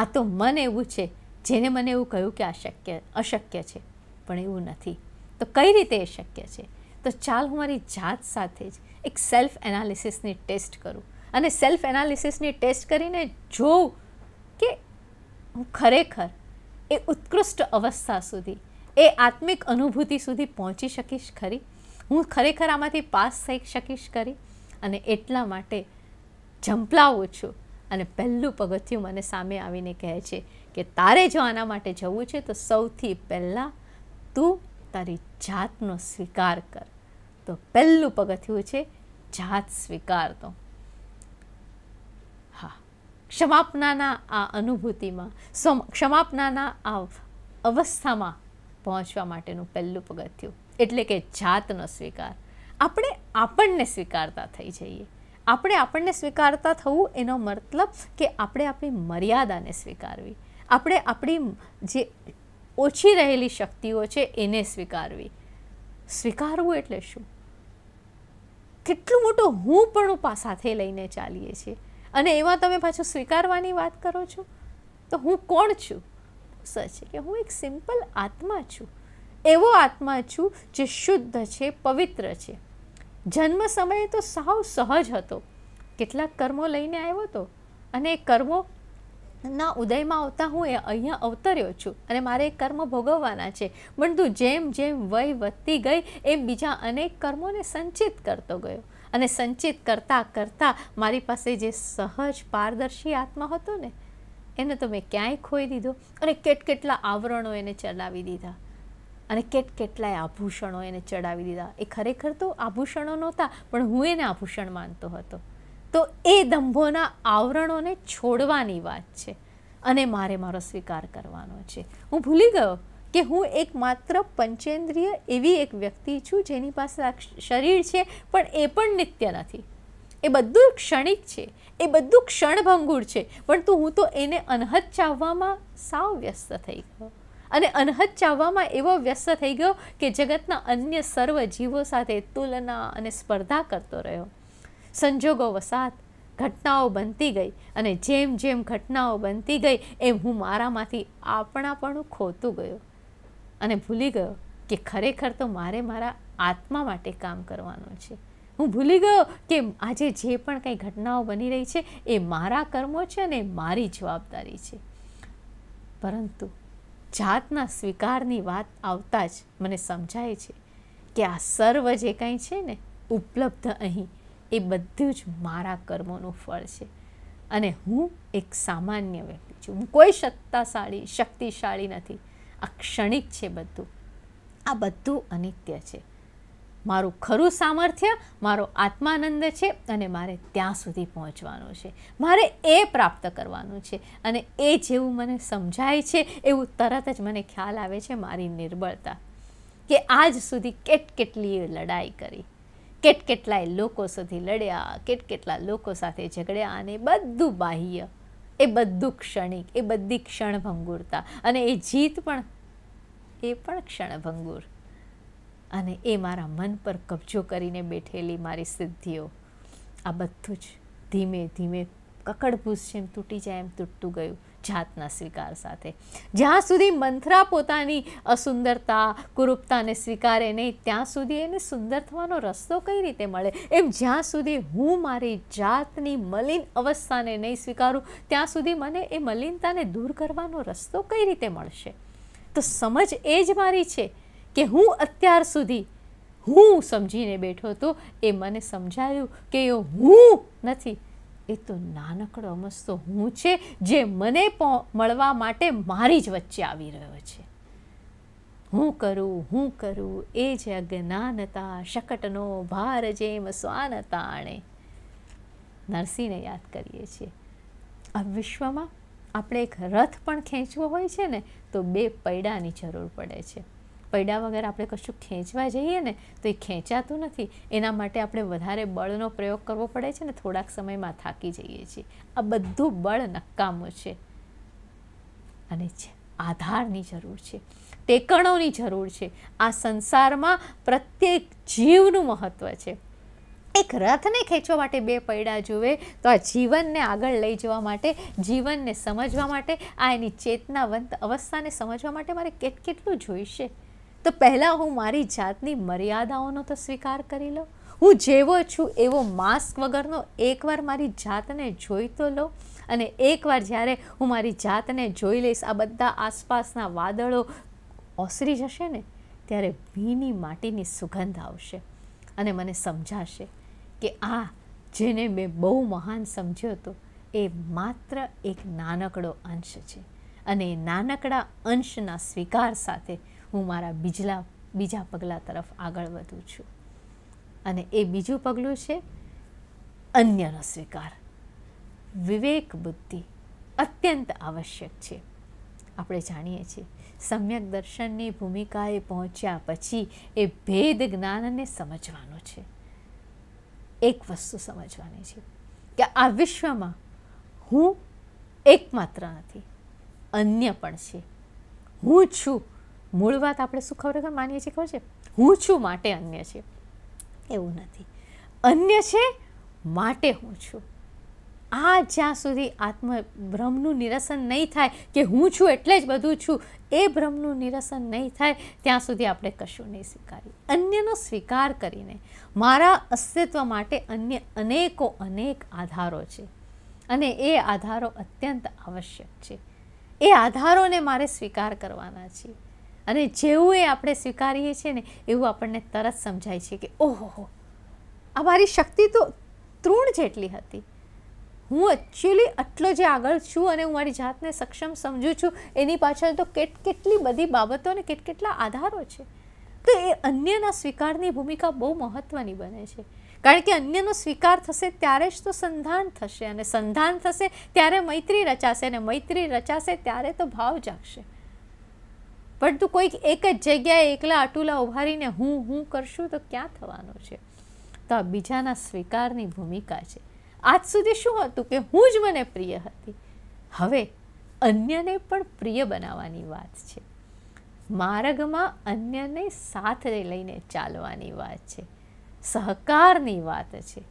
આ તો મન એવું છે જેને મને એવું કહ્યું કે આ શક્ય અશક્ય છે પણ એવું નથી તો કઈ રીતે એ શક્ય છે તો ચાલ હું મારી જાત સાથે જ એક સેલ્ફ એનાલિસિસની ટેસ્ટ કરું અને સેલ્ફ એનાલિસિસની ટેસ્ટ કરીને જોઉં કે હું ખરેખર એ ઉત્કૃષ્ટ અવસ્થા સુધી એ આત્મિક અનુભૂતિ સુધી પહોંચી શકીશ ખરી હું ખરેખર આમાંથી પાસ થઈ શકીશ ખરી અને એટલા માટે ઝંપલાવું છું અને પહેલું પગથિયું મને સામે આવીને કહે છે કે તારે જો આના માટે જવું છે તો સૌથી પહેલાં તું તારી જાતનો સ્વીકાર કર તો પહેલું પગથિયું છે જાત સ્વીકારનો હા ક્ષમાપનાના આ અનુભૂતિમાં ક્ષમાપનાના આ અવસ્થામાં પહોંચવા માટેનું પહેલું પગથિયું એટલે કે જાતનો સ્વીકાર આપણે આપણને સ્વીકારતા થઈ જઈએ આપણે આપણને સ્વીકારતા થવું એનો મતલબ કે આપણે આપણી મર્યાદાને સ્વીકારવી આપણે આપણી જે ઓછી રહેલી શક્તિઓ છે એને સ્વીકારવી સ્વીકારવું એટલે શું કેટલું મોટું હું પણ સાથે લઈને ચાલીએ છીએ અને એમાં તમે પાછું સ્વીકારવાની વાત કરો છો તો હું કોણ છું સર છે કે હું એક સિમ્પલ આત્મા છું એવો આત્મા છું જે શુદ્ધ છે પવિત્ર છે જન્મ સમયે તો સાવ સહજ હતો કેટલાક કર્મો લઈને આવ્યો હતો અને એ કર્મો ના ઉદયમાં આવતા હું એ અહીંયા અવતર્યો છું અને મારે એ કર્મ ભોગવવાના છે પરંતુ જેમ જેમ વય વધતી ગઈ એમ બીજા અનેક કર્મોને સંચિત કરતો ગયો અને સંચિત કરતાં કરતાં મારી પાસે જે સહજ પારદર્શી આત્મા હતો ને એને તો મેં ક્યાંય ખોઈ દીધો અને કેટકેટલા આવરણો એને ચલાવી દીધા અને કેટ કેટલાય આભૂષણો એને ચડાવી દીધા એ ખરેખર તો આભૂષણો નહોતા પણ હું એને આભૂષણ માનતો હતો તો એ દંભોના આવરણોને છોડવાની વાત છે અને મારે મારો સ્વીકાર કરવાનો છે હું ભૂલી ગયો કે હું એકમાત્ર પંચેન્દ્રિય એવી એક વ્યક્તિ છું જેની પાસે આ શરીર છે પણ એ પણ નિત્ય નથી એ બધું ક્ષણિક છે એ બધું ક્ષણભંગુર છે પણ તો હું તો એને અનહદ ચાવવામાં સાવ વ્યસ્ત થઈ ગયો અને અનહદ ચાવવામાં એવો વ્યસ્ત થઈ ગયો કે જગતના અન્ય સર્વ જીવો સાથે તુલના અને સ્પર્ધા કરતો રહ્યો સંજોગો વસાત ઘટનાઓ બનતી ગઈ અને જેમ જેમ ઘટનાઓ બનતી ગઈ એમ હું મારામાંથી આપણાપણું ખોતું ગયો અને ભૂલી ગયો કે ખરેખર તો મારે મારા આત્મા માટે કામ કરવાનું છે હું ભૂલી ગયો કે આજે જે પણ કંઈ ઘટનાઓ બની રહી છે એ મારા કર્મો છે અને મારી જવાબદારી છે પરંતુ જાતના સ્વીકારની વાત આવતા જ મને સમજાય છે કે આ સર્વ જે કાંઈ છે ને ઉપલબ્ધ અહીં એ બધું જ મારા કર્મોનું ફળ છે અને હું એક સામાન્ય વ્યક્તિ છું હું કોઈ સત્તાશાળી શક્તિશાળી નથી આ ક્ષણિક છે બધું આ બધું અનિત્ય છે મારું ખરું સામર્થ્ય મારો આત્માનંદ છે અને મારે ત્યાં સુધી પહોંચવાનું છે મારે એ પ્રાપ્ત કરવાનું છે અને એ જેવું મને સમજાય છે એવું તરત જ મને ખ્યાલ આવે છે મારી નિર્બળતા કે આજ સુધી કેટ કેટલીય લડાઈ કરી કેટ કેટલાય લોકો સુધી લડ્યા કેટ કેટલા લોકો સાથે ઝઘડ્યા અને બધું બાહ્ય એ બધું ક્ષણિક એ બધી ક્ષણભંગુરતા અને એ જીત પણ એ પણ ક્ષણભંગુર અને એ મારા મન પર કબજો કરીને બેઠેલી મારી સિદ્ધિઓ આ બધું જ ધીમે ધીમે કકડભૂસ જેમ તૂટી જાય એમ તૂટતું ગયું જાતના સ્વીકાર સાથે જ્યાં સુધી મંથરા પોતાની અસુંદરતા કુરૂપતાને સ્વીકારે નહીં ત્યાં સુધી એને સુંદર થવાનો રસ્તો કઈ રીતે મળે એમ જ્યાં સુધી હું મારી જાતની મલિન અવસ્થાને નહીં સ્વીકારું ત્યાં સુધી મને એ મલિનતાને દૂર કરવાનો રસ્તો કઈ રીતે મળશે તો સમજ એ જ મારી છે કે હું અત્યાર સુધી હું સમજીને બેઠો હતો એ મને સમજાયું કે એ હું નથી એ તો નાનકડો અમસ્તો હું છે જે મને મળવા માટે મારી જ વચ્ચે આવી રહ્યો છે હું કરું હું કરું એ જ અજ્ઞાનતા શકટનો ભાર જેમ સ્વાન આણે નરસિંહને યાદ કરીએ છીએ આ વિશ્વમાં આપણે એક રથ પણ ખેંચવો હોય છે ને તો બે પૈડાની જરૂર પડે છે પૈડા વગર આપણે કશું ખેંચવા જઈએ ને તો એ ખેંચાતું નથી એના માટે આપણે વધારે બળનો પ્રયોગ કરવો પડે છે ને થોડાક સમયમાં થાકી જઈએ છીએ આ બધું બળ નકામું છે અને આધારની જરૂર છે ટેકણોની જરૂર છે આ સંસારમાં પ્રત્યેક જીવનું મહત્ત્વ છે એક રથને ખેંચવા માટે બે પૈડા જુએ તો આ જીવનને આગળ લઈ જવા માટે જીવનને સમજવા માટે આ એની ચેતનાવંત અવસ્થાને સમજવા માટે મારે કેટ કેટલું જોઈશે તો પહેલાં હું મારી જાતની મર્યાદાઓનો તો સ્વીકાર કરી લઉં હું જેવો છું એવો માસ્ક વગરનો એકવાર મારી જાતને જોઈ તો લો અને એકવાર જ્યારે હું મારી જાતને જોઈ લઈશ આ બધા આસપાસના વાદળો ઓસરી જશે ને ત્યારે ભીની માટીની સુગંધ આવશે અને મને સમજાશે કે આ જેને મેં બહુ મહાન સમજ્યો હતો એ માત્ર એક નાનકડો અંશ છે અને એ નાનકડા અંશના સ્વીકાર સાથે હું મારા બીજલા બીજા પગલાં તરફ આગળ વધું છું અને એ બીજું પગલું છે અન્યનો સ્વીકાર વિવેક બુદ્ધિ અત્યંત આવશ્યક છે આપણે જાણીએ છીએ સમ્યક દર્શનની ભૂમિકાએ પહોંચ્યા પછી એ ભેદ જ્ઞાનને સમજવાનો છે એક વસ્તુ સમજવાની છે કે આ વિશ્વમાં હું એકમાત્ર નથી અન્ય પણ છે હું છું મૂળ વાત આપણે શું ખબર માનીએ છીએ ખબર છે હું છું માટે અન્ય છે એવું નથી અન્ય છે માટે હું છું આ જ્યાં સુધી આત્મ ભ્રમનું નિરસન નહીં થાય કે હું છું એટલે જ બધું છું એ ભ્રમનું નિરસન નહીં થાય ત્યાં સુધી આપણે કશું નહીં સ્વીકારી અન્યનો સ્વીકાર કરીને મારા અસ્તિત્વ માટે અન્ય અનેકો અનેક આધારો છે અને એ આધારો અત્યંત આવશ્યક છે એ આધારોને મારે સ્વીકાર કરવાના છીએ અને જેવું એ આપણે સ્વીકારીએ છીએ ને એવું આપણને તરત સમજાય છે કે ઓહો આ મારી શક્તિ તો તૃણ જેટલી હતી હું એકચ્યુઅલી આટલો જે આગળ છું અને હું મારી જાતને સક્ષમ સમજું છું એની પાછળ તો કેટ કેટલી બધી બાબતો અને કેટ કેટલા આધારો છે તો એ અન્યના સ્વીકારની ભૂમિકા બહુ મહત્ત્વની બને છે કારણ કે અન્યનો સ્વીકાર થશે ત્યારે જ તો સંધાન થશે અને સંધાન થશે ત્યારે મૈત્રી રચાશે અને મૈત્રી રચાશે ત્યારે તો ભાવ જાગશે પરંતુ કોઈક એક જ જગ્યાએ એકલા અટુલા ઉભારીને હું હું કરશું તો ક્યાં થવાનું છે તો આ બીજાના સ્વીકારની ભૂમિકા છે આજ સુધી શું હતું કે હું જ મને પ્રિય હતી હવે અન્યને પણ પ્રિય બનાવવાની વાત છે માર્ગમાં અન્યને સાથે લઈને ચાલવાની વાત છે સહકારની વાત છે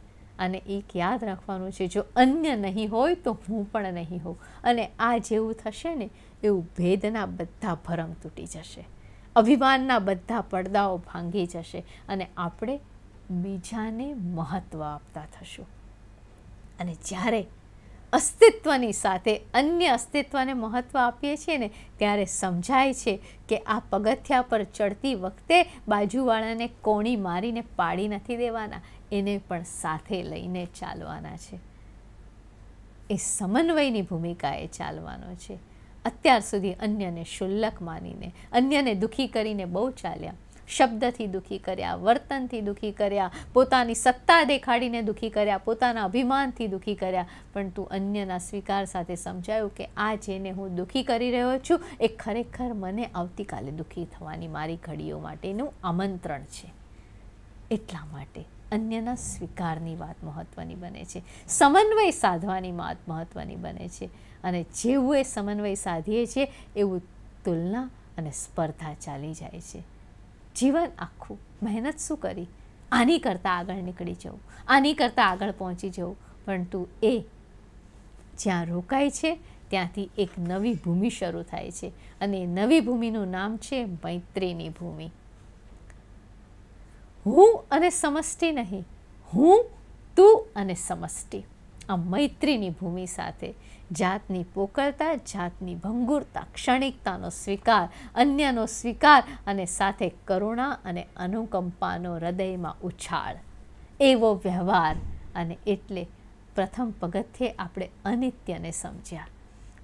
અને એક યાદ રાખવાનું છે જો અન્ય નહીં હોય તો હું પણ નહીં હોઉં અને આ જેવું થશે ને એવું ભેદના બધા ભરમ તૂટી જશે અભિમાનના બધા પડદાઓ ભાંગી જશે અને આપણે બીજાને મહત્ત્વ આપતા થશું અને જ્યારે અસ્તિત્વની સાથે અન્ય અસ્તિત્વને મહત્ત્વ આપીએ છીએ ને ત્યારે સમજાય છે કે આ પગથિયા પર ચડતી વખતે બાજુવાળાને કોણી મારીને પાડી નથી દેવાના એને પણ સાથે લઈને ચાલવાના છે એ સમન્વયની ભૂમિકાએ ચાલવાનો છે અત્યાર સુધી અન્યને શુલ્લક માનીને અન્યને દુઃખી કરીને બહુ ચાલ્યા શબ્દથી દુઃખી કર્યા વર્તનથી દુઃખી કર્યા પોતાની સત્તા દેખાડીને દુઃખી કર્યા પોતાના અભિમાનથી દુઃખી કર્યા પણ તું અન્યના સ્વીકાર સાથે સમજાયું કે આ જેને હું દુઃખી કરી રહ્યો છું એ ખરેખર મને આવતીકાલે દુઃખી થવાની મારી ઘડીઓ માટેનું આમંત્રણ છે એટલા માટે અન્યના સ્વીકારની વાત મહત્ત્વની બને છે સમન્વય સાધવાની વાત મહત્ત્વની બને છે અને જેવું એ સમન્વય સાધીએ છીએ એવું તુલના અને સ્પર્ધા ચાલી જાય છે જીવન આખું મહેનત શું કરી આની કરતાં આગળ નીકળી જવું આની કરતાં આગળ પહોંચી જવું પરંતુ એ જ્યાં રોકાય છે ત્યાંથી એક નવી ભૂમિ શરૂ થાય છે અને એ નવી ભૂમિનું નામ છે મૈત્રીની ભૂમિ હું અને સમષ્ટિ નહીં હું તું અને સમષ્ટિ આ મૈત્રીની ભૂમિ સાથે જાતની પોકળતા જાતની ભંગુરતા ક્ષણિકતાનો સ્વીકાર અન્યનો સ્વીકાર અને સાથે કરુણા અને અનુકંપાનો હૃદયમાં ઉછાળ એવો વ્યવહાર અને એટલે પ્રથમ પગથિયે આપણે અનિત્યને સમજ્યા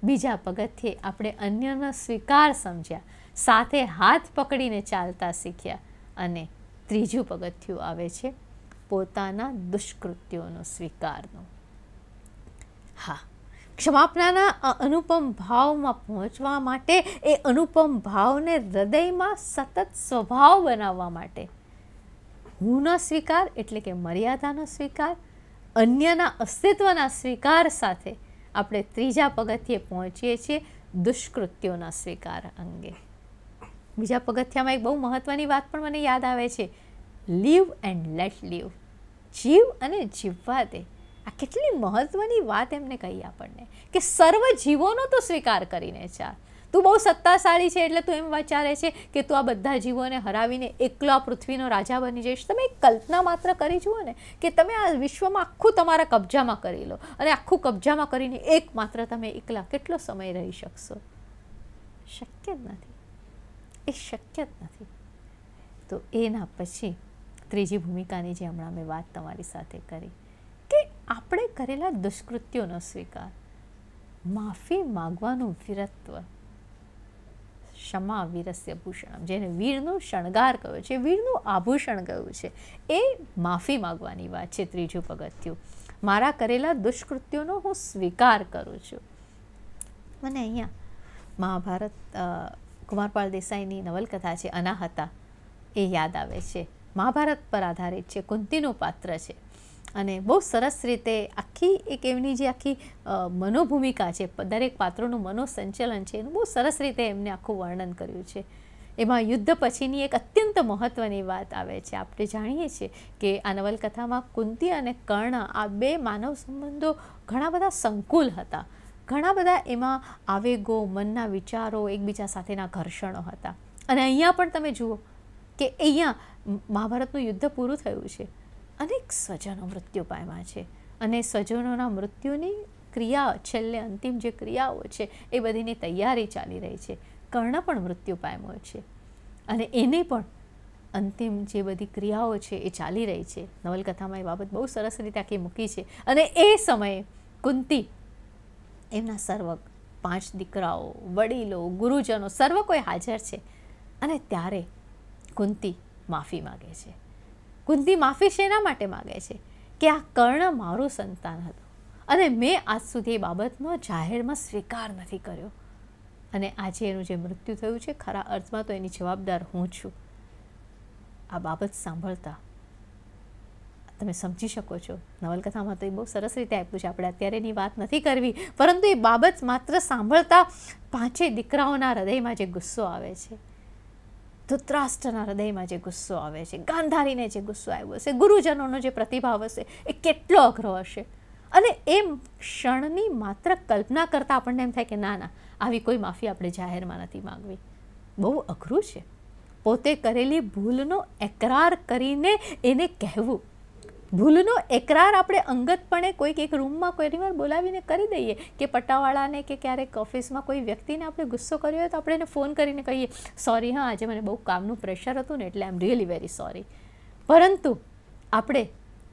બીજા પગથિયે આપણે અન્યનો સ્વીકાર સમજ્યા સાથે હાથ પકડીને ચાલતા શીખ્યા અને ત્રીજું પગથિયું આવે છે પોતાના દુષ્કૃત્યોનો સ્વીકારનો હા ક્ષમાપનાના અનુપમ ભાવમાં પહોંચવા માટે એ અનુપમ ભાવને હૃદયમાં સતત સ્વભાવ બનાવવા માટે હુંનો સ્વીકાર એટલે કે મર્યાદાનો સ્વીકાર અન્યના અસ્તિત્વના સ્વીકાર સાથે આપણે ત્રીજા પગથિયે પહોંચીએ છીએ દુષ્કૃત્યોના સ્વીકાર અંગે બીજા પગથિયામાં એક બહુ મહત્ત્વની વાત પણ મને યાદ આવે છે લીવ એન્ડ લેટ લીવ જીવ અને જીવવા દે આ કેટલી મહત્ત્વની વાત એમને કહી આપણને કે સર્વ જીવોનો તો સ્વીકાર કરીને ચાલ તું બહુ સત્તાશાળી છે એટલે તું એમ વિચારે છે કે તું આ બધા જીવોને હરાવીને એકલો આ પૃથ્વીનો રાજા બની જઈશ તમે એક કલ્પના માત્ર કરી જુઓ ને કે તમે આ વિશ્વમાં આખું તમારા કબજામાં કરી લો અને આખું કબજામાં કરીને એક માત્ર તમે એકલા કેટલો સમય રહી શકશો શક્ય જ નથી એ શક્ય જ નથી તો એના પછી ત્રીજી ભૂમિકાની જે હમણાં મેં વાત તમારી સાથે કરી કે આપણે કરેલા દુષ્કૃત્યોનો સ્વીકાર માફી માગવાનું વીરત્વ ક્ષમા વીરસ્ય ભૂષણમ જેને વીરનું શણગાર કહ્યું છે વીરનું આભૂષણ કહ્યું છે એ માફી માગવાની વાત છે ત્રીજું પગથિયું મારા કરેલા દુષ્કૃત્યોનો હું સ્વીકાર કરું છું મને અહીંયા મહાભારત કુમારપાલ દેસાઈની નવલકથા છે અનાહતા એ યાદ આવે છે મહાભારત પર આધારિત છે કુંતીનું પાત્ર છે અને બહુ સરસ રીતે આખી એક એમની જે આખી મનોભૂમિકા છે દરેક પાત્રોનું મનોસંચલન છે એનું બહુ સરસ રીતે એમને આખું વર્ણન કર્યું છે એમાં યુદ્ધ પછીની એક અત્યંત મહત્ત્વની વાત આવે છે આપણે જાણીએ છીએ કે આ નવલકથામાં કુંતી અને કર્ણ આ બે માનવ સંબંધો ઘણા બધા સંકુલ હતા ઘણા બધા એમાં આવેગો મનના વિચારો એકબીજા સાથેના ઘર્ષણો હતા અને અહીંયા પણ તમે જુઓ કે અહીંયા મહાભારતનું યુદ્ધ પૂરું થયું છે અનેક સ્વજનો મૃત્યુ પામ્યા છે અને સ્વજનોના મૃત્યુની ક્રિયા છેલ્લે અંતિમ જે ક્રિયાઓ છે એ બધીની તૈયારી ચાલી રહી છે કર્ણ પણ મૃત્યુ પામ્યો છે અને એને પણ અંતિમ જે બધી ક્રિયાઓ છે એ ચાલી રહી છે નવલકથામાં એ બાબત બહુ સરસ રીતે આખી મૂકી છે અને એ સમયે કુંતી એમના સર્વક પાંચ દીકરાઓ વડીલો ગુરુજનો સર્વ કોઈ હાજર છે અને ત્યારે કુંતી માફી માગે છે કુંતી માફી શેના માટે માગે છે કે આ કર્ણ મારું સંતાન હતું અને મેં આજ સુધી એ બાબતનો જાહેરમાં સ્વીકાર નથી કર્યો અને આજે એનું જે મૃત્યુ થયું છે ખરા અર્થમાં તો એની જવાબદાર હું છું આ બાબત સાંભળતા તમે સમજી શકો છો નવલકથામાં તો એ બહુ સરસ રીતે આપ્યું છે આપણે અત્યારેની વાત નથી કરવી પરંતુ એ બાબત માત્ર સાંભળતા પાંચે દીકરાઓના હૃદયમાં જે ગુસ્સો આવે છે ધૃતરાષ્ટ્રના હૃદયમાં જે ગુસ્સો આવે છે ગાંધારીને જે ગુસ્સો આવ્યો હશે ગુરુજનોનો જે પ્રતિભાવ હશે એ કેટલો અઘરો હશે અને એમ ક્ષણની માત્ર કલ્પના કરતાં આપણને એમ થાય કે ના ના આવી કોઈ માફી આપણે જાહેરમાં નથી માગવી બહુ અઘરું છે પોતે કરેલી ભૂલનો એકરાર કરીને એને કહેવું ભૂલનો એકરાર આપણે અંગતપણે કોઈક એક રૂમમાં કોઈની વાર બોલાવીને કરી દઈએ કે પટ્ટાવાળાને કે ક્યારેક ઓફિસમાં કોઈ વ્યક્તિને આપણે ગુસ્સો કર્યો હોય તો આપણે એને ફોન કરીને કહીએ સોરી હા આજે મને બહુ કામનું પ્રેશર હતું ને એટલે I am really very sorry પરંતુ આપણે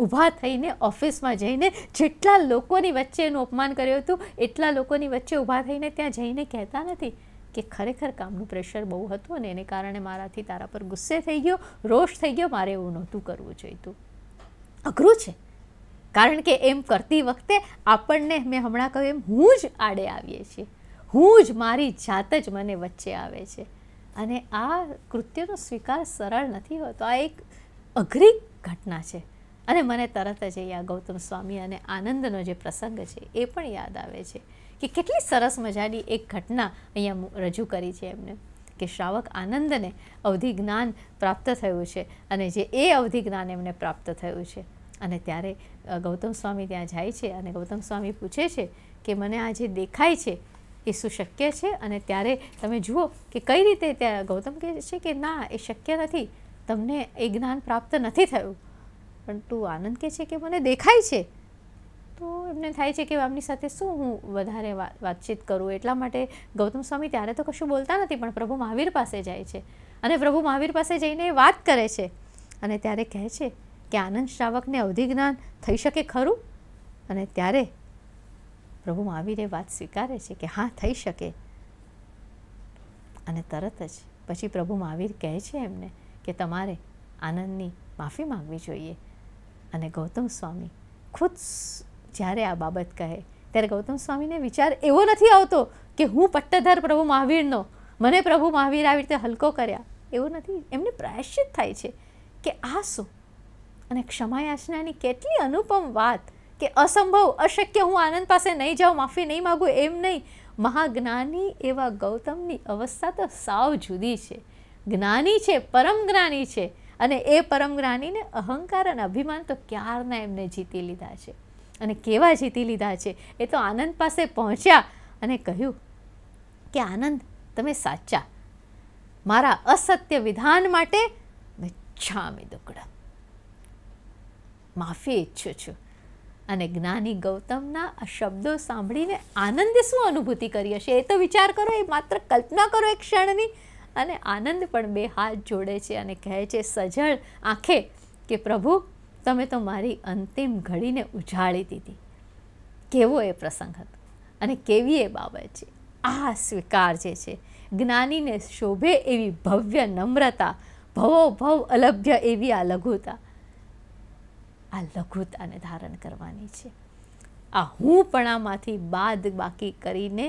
ઊભા થઈને ઓફિસમાં જઈને જેટલા લોકોની વચ્ચે એનું અપમાન કર્યું હતું એટલા લોકોની વચ્ચે ઊભા થઈને ત્યાં જઈને કહેતા નથી કે ખરેખર કામનું પ્રેશર બહુ હતું અને એને કારણે મારાથી તારા પર ગુસ્સે થઈ ગયો રોષ થઈ ગયો મારે એવું નહોતું કરવું જોઈતું અઘરું છે કારણ કે એમ કરતી વખતે આપણને મેં હમણાં કહ્યું એમ હું જ આડે આવીએ છીએ હું જ મારી જાત જ મને વચ્ચે આવે છે અને આ કૃત્યનો સ્વીકાર સરળ નથી હોતો આ એક અઘરી ઘટના છે અને મને તરત જ અહીંયા ગૌતમ સ્વામી અને આનંદનો જે પ્રસંગ છે એ પણ યાદ આવે છે કે કેટલી સરસ મજાની એક ઘટના અહીંયા રજૂ કરી છે એમને કે શ્રાવક આનંદને અવધિ જ્ઞાન પ્રાપ્ત થયું છે અને જે એ અવધિ જ્ઞાન એમને પ્રાપ્ત થયું છે અને ત્યારે ગૌતમ સ્વામી ત્યાં જાય છે અને ગૌતમ સ્વામી પૂછે છે કે મને આ જે દેખાય છે એ શું શક્ય છે અને ત્યારે તમે જુઓ કે કઈ રીતે ત્યાં ગૌતમ કહે છે કે ના એ શક્ય નથી તમને એ જ્ઞાન પ્રાપ્ત નથી થયું પણ તું આનંદ કહે છે કે મને દેખાય છે તો એમને થાય છે કે આમની સાથે શું હું વધારે વાતચીત કરું એટલા માટે ગૌતમ સ્વામી ત્યારે તો કશું બોલતા નથી પણ પ્રભુ મહાવીર પાસે જાય છે અને પ્રભુ મહાવીર પાસે જઈને વાત કરે છે અને ત્યારે કહે છે કે આનંદ શ્રાવકને અવધિ જ્ઞાન થઈ શકે ખરું અને ત્યારે પ્રભુ મહાવીરે વાત સ્વીકારે છે કે હા થઈ શકે અને તરત જ પછી પ્રભુ મહાવીર કહે છે એમને કે તમારે આનંદની માફી માગવી જોઈએ અને ગૌતમ સ્વામી ખુદ જ્યારે આ બાબત કહે ત્યારે ગૌતમ સ્વામીને વિચાર એવો નથી આવતો કે હું પટ્ટધર પ્રભુ મહાવીરનો મને પ્રભુ મહાવીર આવી રીતે હલકો કર્યા એવું નથી એમને પ્રાયશ્ચિત થાય છે કે આ શું અને ક્ષમાયાચનાની કેટલી અનુપમ વાત કે અસંભવ અશક્ય હું આનંદ પાસે નહીં જાઉં માફી નહીં માગું એમ નહીં મહાજ્ઞાની એવા ગૌતમની અવસ્થા તો સાવ જુદી છે જ્ઞાની છે પરમ જ્ઞાની છે અને એ પરમ જ્ઞાનીને અહંકાર અને અભિમાન તો ક્યારના એમને જીતી લીધા છે અને કેવા જીતી લીધા છે એ તો આનંદ પાસે પહોંચ્યા અને કહ્યું કે આનંદ તમે સાચા મારા અસત્ય વિધાન માટે છામી દુકડમ માફી ઈચ્છું છું અને જ્ઞાની ગૌતમના આ શબ્દો સાંભળીને આનંદે શું અનુભૂતિ કરી હશે એ તો વિચાર કરો એ માત્ર કલ્પના કરો એક ક્ષણની અને આનંદ પણ બે હાથ જોડે છે અને કહે છે સજળ આંખે કે પ્રભુ તમે તો મારી અંતિમ ઘડીને ઉજાળી દીધી કેવો એ પ્રસંગ હતો અને કેવી એ બાબત છે આ સ્વીકાર જે છે જ્ઞાનીને શોભે એવી ભવ્ય નમ્રતા ભવો ભવ અલભ્ય એવી આ લઘુતા આ લઘુતાને ધારણ કરવાની છે આ હું હુંપણામાંથી બાદ બાકી કરીને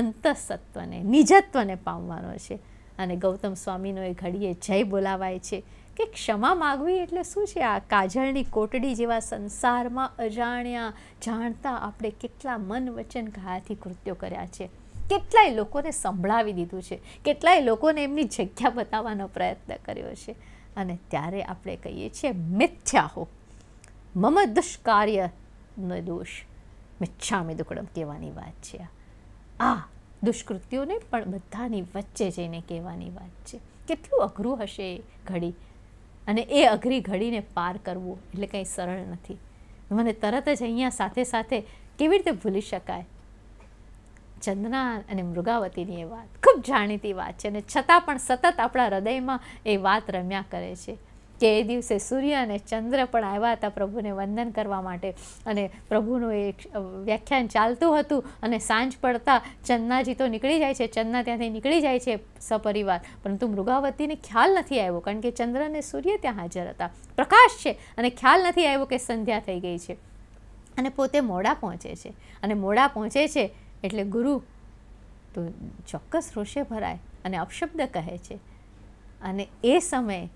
અંતસત્વને નિજત્વને પામવાનો છે અને ગૌતમ સ્વામીનો એ ઘડીએ જય બોલાવાય છે કે ક્ષમા માગવી એટલે શું છે આ કાજળની કોટડી જેવા સંસારમાં અજાણ્યા જાણતા આપણે કેટલા મન વચન ઘાથી કૃત્યો કર્યા છે કેટલાય લોકોને સંભળાવી દીધું છે કેટલાય લોકોને એમની જગ્યા બતાવવાનો પ્રયત્ન કર્યો છે અને ત્યારે આપણે કહીએ છીએ મિથ્યા હો મમ દુષ્કાર્ય દુષ્કાર્યનો દોષ મિચ્છામી દુકડમ કહેવાની વાત છે આ દુષ્કૃત્યોને પણ બધાની વચ્ચે જઈને કહેવાની વાત છે કેટલું અઘરું હશે એ ઘડી અને એ અઘરી ઘડીને પાર કરવું એટલે કંઈ સરળ નથી મને તરત જ અહીંયા સાથે સાથે કેવી રીતે ભૂલી શકાય ચંદના અને મૃગાવતીની એ વાત ખૂબ જાણીતી વાત છે અને છતાં પણ સતત આપણા હૃદયમાં એ વાત રમ્યા કરે છે કે એ દિવસે સૂર્ય અને ચંદ્ર પણ આવ્યા હતા પ્રભુને વંદન કરવા માટે અને પ્રભુનું એક વ્યાખ્યાન ચાલતું હતું અને સાંજ પડતા ચંદનાજી તો નીકળી જાય છે ચંદના ત્યાંથી નીકળી જાય છે સપરિવાર પરંતુ મૃગાવતીને ખ્યાલ નથી આવ્યો કારણ કે ચંદ્ર અને સૂર્ય ત્યાં હાજર હતા પ્રકાશ છે અને ખ્યાલ નથી આવ્યો કે સંધ્યા થઈ ગઈ છે અને પોતે મોડા પહોંચે છે અને મોડા પહોંચે છે એટલે ગુરુ તો ચોક્કસ રોષે ભરાય અને અપશબ્દ કહે છે અને એ સમયે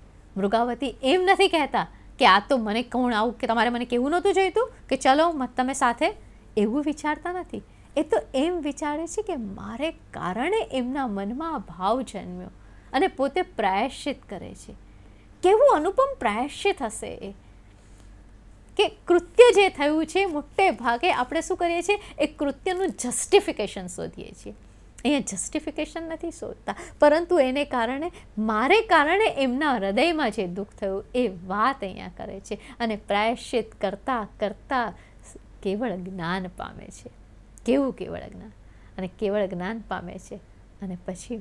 મૃગાવતી એમ નથી કહેતા કે આ તો મને કોણ આવું કે તમારે મને કેવું નહોતું જોઈતું કે ચલો તમે સાથે એવું વિચારતા નથી એ તો એમ વિચારે છે કે મારે કારણે એમના મનમાં ભાવ જન્મ્યો અને પોતે પ્રાયશ્ચિત કરે છે કેવું અનુપમ પ્રાયશ્ચિત હશે એ કે કૃત્ય જે થયું છે મોટે ભાગે આપણે શું કરીએ છીએ એ કૃત્યનું જસ્ટિફિકેશન શોધીએ છીએ એ જસ્ટિફિકેશન નથી શોધતા પરંતુ એને કારણે મારે કારણે એમના હૃદયમાં જે દુઃખ થયું એ વાત અહીંયા કરે છે અને પ્રાયશ્ચિત કરતાં કરતાં કેવળ જ્ઞાન પામે છે કેવું કેવળ જ્ઞાન અને કેવળ જ્ઞાન પામે છે અને પછી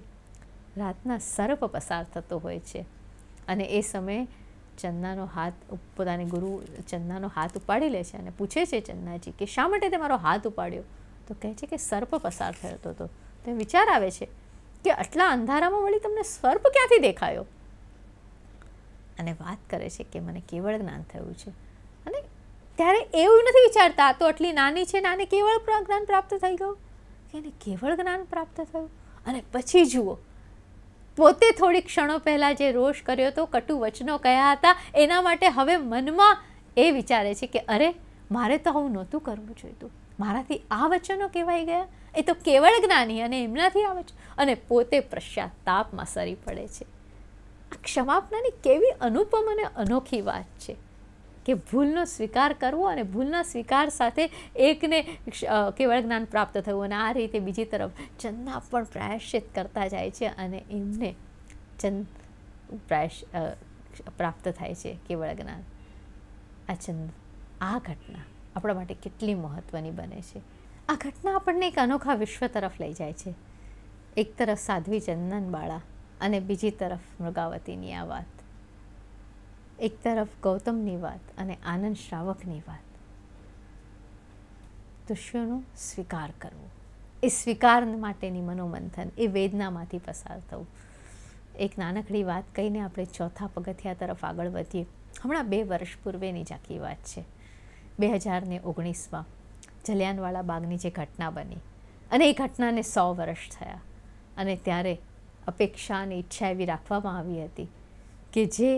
રાતના સર્પ પસાર થતો હોય છે અને એ સમયે ચંદાનો હાથ પોતાની ગુરુ ચંદાનો હાથ ઉપાડી લે છે અને પૂછે છે ચંદાજી કે શા માટે તે મારો હાથ ઉપાડ્યો તો કહે છે કે સર્પ પસાર થયો હતો તે વિચાર આવે છે કે આટલા અંધારામાં વળી તમને સ્વર્પ ક્યાંથી દેખાયો અને વાત કરે છે કે મને કેવળ જ્ઞાન થયું છે અને ત્યારે એવું નથી વિચારતા તો આટલી નાની છે ને કેવળ જ્ઞાન પ્રાપ્ત થઈ ગયું કે એને કેવળ જ્ઞાન પ્રાપ્ત થયું અને પછી જુઓ પોતે થોડી ક્ષણો પહેલાં જે રોષ કર્યો હતો કટુ વચનો કયા હતા એના માટે હવે મનમાં એ વિચારે છે કે અરે મારે તો આવું નહોતું કરવું જોઈતું મારાથી આ વચનો કહેવાઈ ગયા એ તો કેવળ જ્ઞાની અને એમનાથી આ વચન અને પોતે પ્રશ્ચાતાપમાં સરી પડે છે આ ક્ષમાપનાની કેવી અનુપમ અને અનોખી વાત છે કે ભૂલનો સ્વીકાર કરવો અને ભૂલના સ્વીકાર સાથે એકને કેવળ જ્ઞાન પ્રાપ્ત થયું અને આ રીતે બીજી તરફ ચંદા પણ પ્રાયશ્ચિત કરતા જાય છે અને એમને ચંદ પ્રાયશ પ્રાપ્ત થાય છે કેવળ જ્ઞાન આ ચંદ આ ઘટના આપણા માટે કેટલી મહત્ત્વની બને છે આ ઘટના આપણને એક અનોખા વિશ્વ તરફ લઈ જાય છે એક તરફ સાધ્વી ચંદન બાળા અને બીજી તરફ મૃગાવતીની આ વાત એક તરફ ગૌતમની વાત અને આનંદ શ્રાવકની વાત દુષ્યોનો સ્વીકાર કરવો એ સ્વીકાર માટેની મનોમંથન એ વેદનામાંથી પસાર થવું એક નાનકડી વાત કહીને આપણે ચોથા પગથિયા તરફ આગળ વધીએ હમણાં બે વર્ષ પૂર્વેની જ આખી વાત છે બે હજારને ઓગણીસમાં જલિયાનવાળા બાગની જે ઘટના બની અને એ ઘટનાને સો વર્ષ થયા અને ત્યારે અપેક્ષા અને ઈચ્છા એવી રાખવામાં આવી હતી કે જે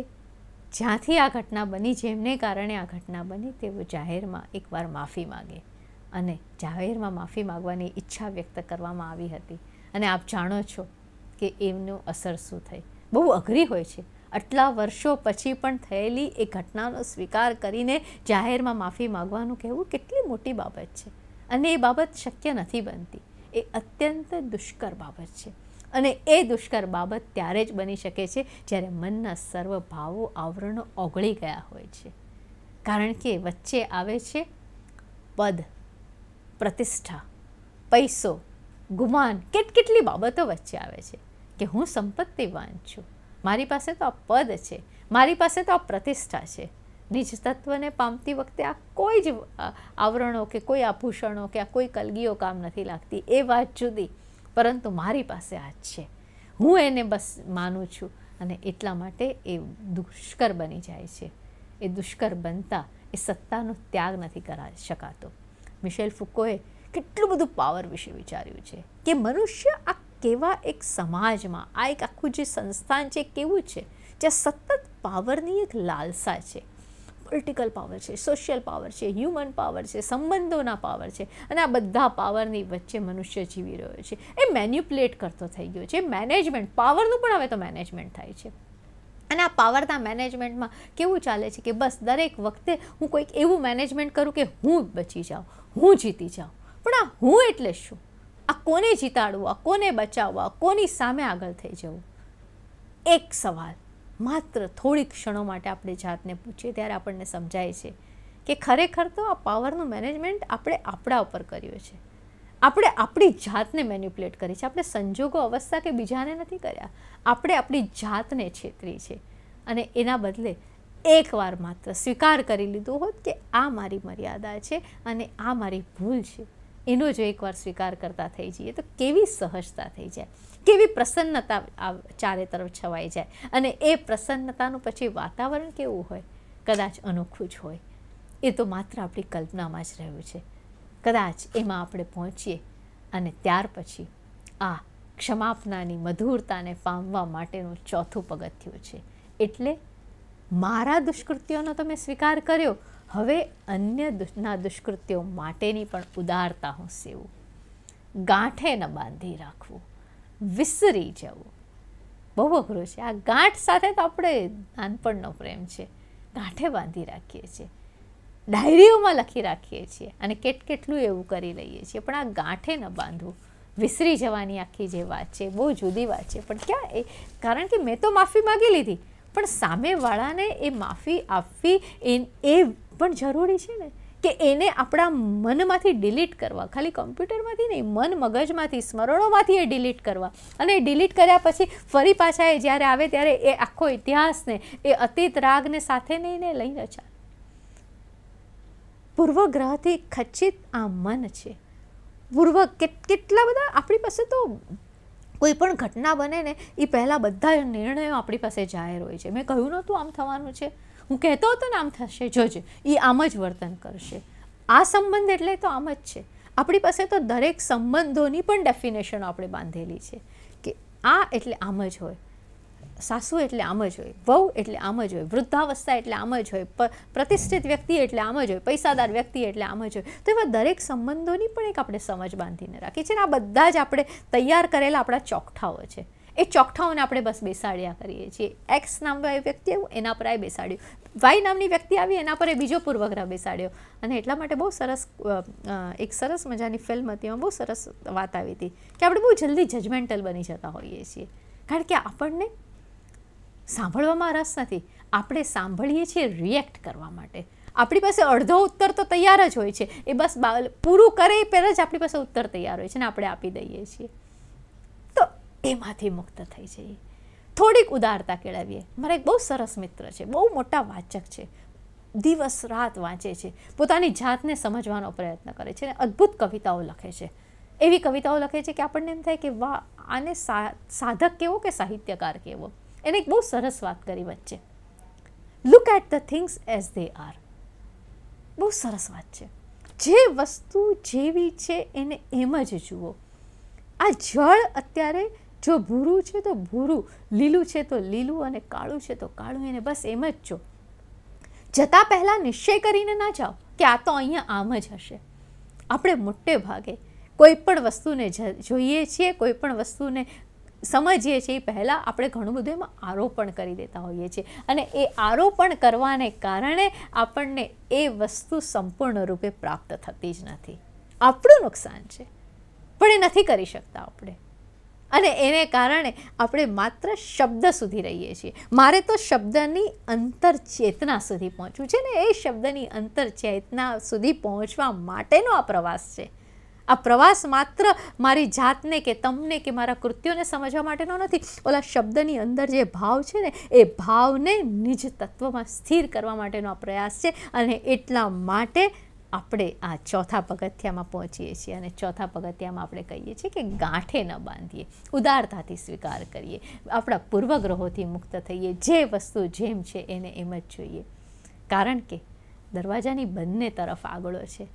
જ્યાંથી આ ઘટના બની જેમને કારણે આ ઘટના બની તેઓ જાહેરમાં એકવાર માફી માગે અને જાહેરમાં માફી માગવાની ઈચ્છા વ્યક્ત કરવામાં આવી હતી અને આપ જાણો છો કે એમનું અસર શું થઈ બહુ અઘરી હોય છે આટલા વર્ષો પછી પણ થયેલી એ ઘટનાનો સ્વીકાર કરીને જાહેરમાં માફી માગવાનું કહેવું કેટલી મોટી બાબત છે અને એ બાબત શક્ય નથી બનતી એ અત્યંત દુષ્કર બાબત છે અને એ દુષ્કર બાબત ત્યારે જ બની શકે છે જ્યારે મનના સર્વ ભાવો આવરણો ઓગળી ગયા હોય છે કારણ કે વચ્ચે આવે છે પદ પ્રતિષ્ઠા પૈસો ગુમાન કેટકેટલી બાબતો વચ્ચે આવે છે કે હું સંપત્તિવાન છું મારી પાસે તો આ પદ છે મારી પાસે તો આ પ્રતિષ્ઠા છે નિજ તત્વને પામતી વખતે આ કોઈ જ આવરણો કે કોઈ આભૂષણો કે આ કોઈ કલગીઓ કામ નથી લાગતી એ વાત જુદી પરંતુ મારી પાસે આ જ છે હું એને બસ માનું છું અને એટલા માટે એ દુષ્કર બની જાય છે એ દુષ્કર બનતા એ સત્તાનો ત્યાગ નથી કરા શકાતો મિશેલ ફુકોએ કેટલું બધું પાવર વિશે વિચાર્યું છે કે મનુષ્ય આ કેવા એક સમાજમાં આ એક આખું જે સંસ્થાન છે કેવું છે જ્યાં સતત પાવરની એક લાલસા છે પોલિટિકલ પાવર છે સોશિયલ પાવર છે હ્યુમન પાવર છે સંબંધોના પાવર છે અને આ બધા પાવરની વચ્ચે મનુષ્ય જીવી રહ્યો છે એ મેન્યુપ્યુલેટ કરતો થઈ ગયો છે મેનેજમેન્ટ પાવરનું પણ હવે તો મેનેજમેન્ટ થાય છે અને આ પાવરના મેનેજમેન્ટમાં કેવું ચાલે છે કે બસ દરેક વખતે હું કોઈક એવું મેનેજમેન્ટ કરું કે હું બચી જાઉં હું જીતી જાઉં પણ આ હું એટલે શું આ કોને જીતાડવું આ કોને બચાવવા કોની સામે આગળ થઈ જવું એક સવાલ માત્ર થોડી ક્ષણો માટે આપણે જાતને પૂછીએ ત્યારે આપણને સમજાય છે કે ખરેખર તો આ પાવરનું મેનેજમેન્ટ આપણે આપણા ઉપર કર્યું છે આપણે આપણી જાતને મેન્યુપ્યુલેટ કરી છે આપણે સંજોગો અવસ્થા કે બીજાને નથી કર્યા આપણે આપણી જાતને છેતરી છે અને એના બદલે એકવાર માત્ર સ્વીકાર કરી લીધો હોત કે આ મારી મર્યાદા છે અને આ મારી ભૂલ છે એનો જો એકવાર સ્વીકાર કરતા થઈ જઈએ તો કેવી સહજતા થઈ જાય કેવી પ્રસન્નતા ચારે તરફ છવાઈ જાય અને એ પ્રસન્નતાનું પછી વાતાવરણ કેવું હોય કદાચ અનોખું જ હોય એ તો માત્ર આપણી કલ્પનામાં જ રહ્યું છે કદાચ એમાં આપણે પહોંચીએ અને ત્યાર પછી આ ક્ષમાપનાની મધુરતાને પામવા માટેનું ચોથું પગથિયું છે એટલે મારા દુષ્કૃત્યોનો તમે સ્વીકાર કર્યો હવે અન્ય અન્યના દુષ્કૃત્યો માટેની પણ ઉદારતા હું સેવું ગાંઠે ન બાંધી રાખવું વિસરી જવું બહુ અઘરું છે આ ગાંઠ સાથે તો આપણે નાનપણનો પ્રેમ છે ગાંઠે બાંધી રાખીએ છીએ ડાયરીઓમાં લખી રાખીએ છીએ અને કેટ કેટલું એવું કરી લઈએ છીએ પણ આ ગાંઠે ન બાંધવું વિસરી જવાની આખી જે વાત છે બહુ જુદી વાત છે પણ ક્યાં એ કારણ કે મેં તો માફી માગી લીધી પણ સામેવાળાને એ માફી આપવી એ પણ જરૂરી છે ને કે એને આપણા મનમાંથી ડિલીટ કરવા ખાલી કમ્પ્યુટરમાંથી નહીં મન મગજમાંથી સ્મરણોમાંથી એ ડિલીટ કરવા અને ડિલીટ કર્યા પછી ફરી પાછા એ જ્યારે આવે ત્યારે એ આખો ઇતિહાસને એ અતીત રાગને સાથે લઈને લઈને ચાલે પૂર્વગ્રહથી ખચિત આ મન છે પૂર્વ કેટલા બધા આપણી પાસે તો કોઈ પણ ઘટના બને ને એ પહેલાં બધા નિર્ણયો આપણી પાસે જાહેર હોય છે મેં કહ્યું નહોતું આમ થવાનું છે હું કહેતો હતો ને આમ થશે જોજે એ આમ જ વર્તન કરશે આ સંબંધ એટલે તો આમ જ છે આપણી પાસે તો દરેક સંબંધોની પણ ડેફિનેશનો આપણે બાંધેલી છે કે આ એટલે આમ જ હોય સાસુ એટલે આમ જ હોય વહુ એટલે આમ જ હોય વૃદ્ધાવસ્થા એટલે આમ જ હોય પ્રતિષ્ઠિત વ્યક્તિ એટલે આમ જ હોય પૈસાદાર વ્યક્તિ એટલે આમ જ હોય તો એવા દરેક સંબંધોની પણ એક આપણે સમજ બાંધીને રાખી છે અને આ બધા જ આપણે તૈયાર કરેલા આપણા ચોકઠાઓ છે એ ચોકઠાઓને આપણે બસ બેસાડ્યા કરીએ છીએ એક્સ નામનો એ વ્યક્તિ આવ્યું એના પર આ બેસાડ્યું વાય નામની વ્યક્તિ આવી એના પર એ બીજો પૂર્વગ્રહ બેસાડ્યો અને એટલા માટે બહુ સરસ એક સરસ મજાની ફિલ્મ હતી એમાં બહુ સરસ વાત આવી હતી કે આપણે બહુ જલ્દી જજમેન્ટલ બની જતા હોઈએ છીએ કારણ કે આપણને સાંભળવામાં રસ નથી આપણે સાંભળીએ છીએ રિએક્ટ કરવા માટે આપણી પાસે અડધો ઉત્તર તો તૈયાર જ હોય છે એ બસ પૂરું કરે પહેલાં જ આપણી પાસે ઉત્તર તૈયાર હોય છે ને આપણે આપી દઈએ છીએ એમાંથી મુક્ત થઈ જઈએ થોડીક ઉદારતા કેળવીએ મારા એક બહુ સરસ મિત્ર છે બહુ મોટા વાચક છે દિવસ રાત વાંચે છે પોતાની જાતને સમજવાનો પ્રયત્ન કરે છે અને અદ્ભુત કવિતાઓ લખે છે એવી કવિતાઓ લખે છે કે આપણને એમ થાય કે વાહ આને સાધક કેવો કે સાહિત્યકાર કેવો એને એક બહુ સરસ વાત કરી વચ્ચે look at the things as they are બહુ સરસ વાત છે જે વસ્તુ જેવી છે એને એમ જ જુઓ આ જળ અત્યારે જો ભૂરું છે તો ભૂરું લીલું છે તો લીલું અને કાળું છે તો કાળું એને બસ એમ જ જો જતાં પહેલાં નિશ્ચય કરીને ના જાઓ કે આ તો અહીંયા આમ જ હશે આપણે મોટે ભાગે કોઈ પણ વસ્તુને જોઈએ છીએ કોઈ પણ વસ્તુને સમજીએ છીએ એ પહેલાં આપણે ઘણું બધું એમાં આરોપણ કરી દેતા હોઈએ છીએ અને એ આરોપણ કરવાને કારણે આપણને એ વસ્તુ સંપૂર્ણ રૂપે પ્રાપ્ત થતી જ નથી આપણું નુકસાન છે પણ એ નથી કરી શકતા આપણે અને એને કારણે આપણે માત્ર શબ્દ સુધી રહીએ છીએ મારે તો શબ્દની અંતરચેતના સુધી પહોંચવું છે ને એ શબ્દની અંતરચેતના સુધી પહોંચવા માટેનો આ પ્રવાસ છે આ પ્રવાસ માત્ર મારી જાતને કે તમને કે મારા કૃત્યોને સમજવા માટેનો નથી ઓલા શબ્દની અંદર જે ભાવ છે ને એ ભાવને નિજ તત્વમાં સ્થિર કરવા માટેનો આ પ્રયાસ છે અને એટલા માટે આપણે આ ચોથા પગથિયામાં પહોંચીએ છીએ અને ચોથા પગથિયામાં આપણે કહીએ છીએ કે ગાંઠે ન બાંધીએ ઉદારતાથી સ્વીકાર કરીએ આપણા પૂર્વગ્રહોથી મુક્ત થઈએ જે વસ્તુ જેમ છે એને એમ જ જોઈએ કારણ કે દરવાજાની બંને તરફ આગળો છે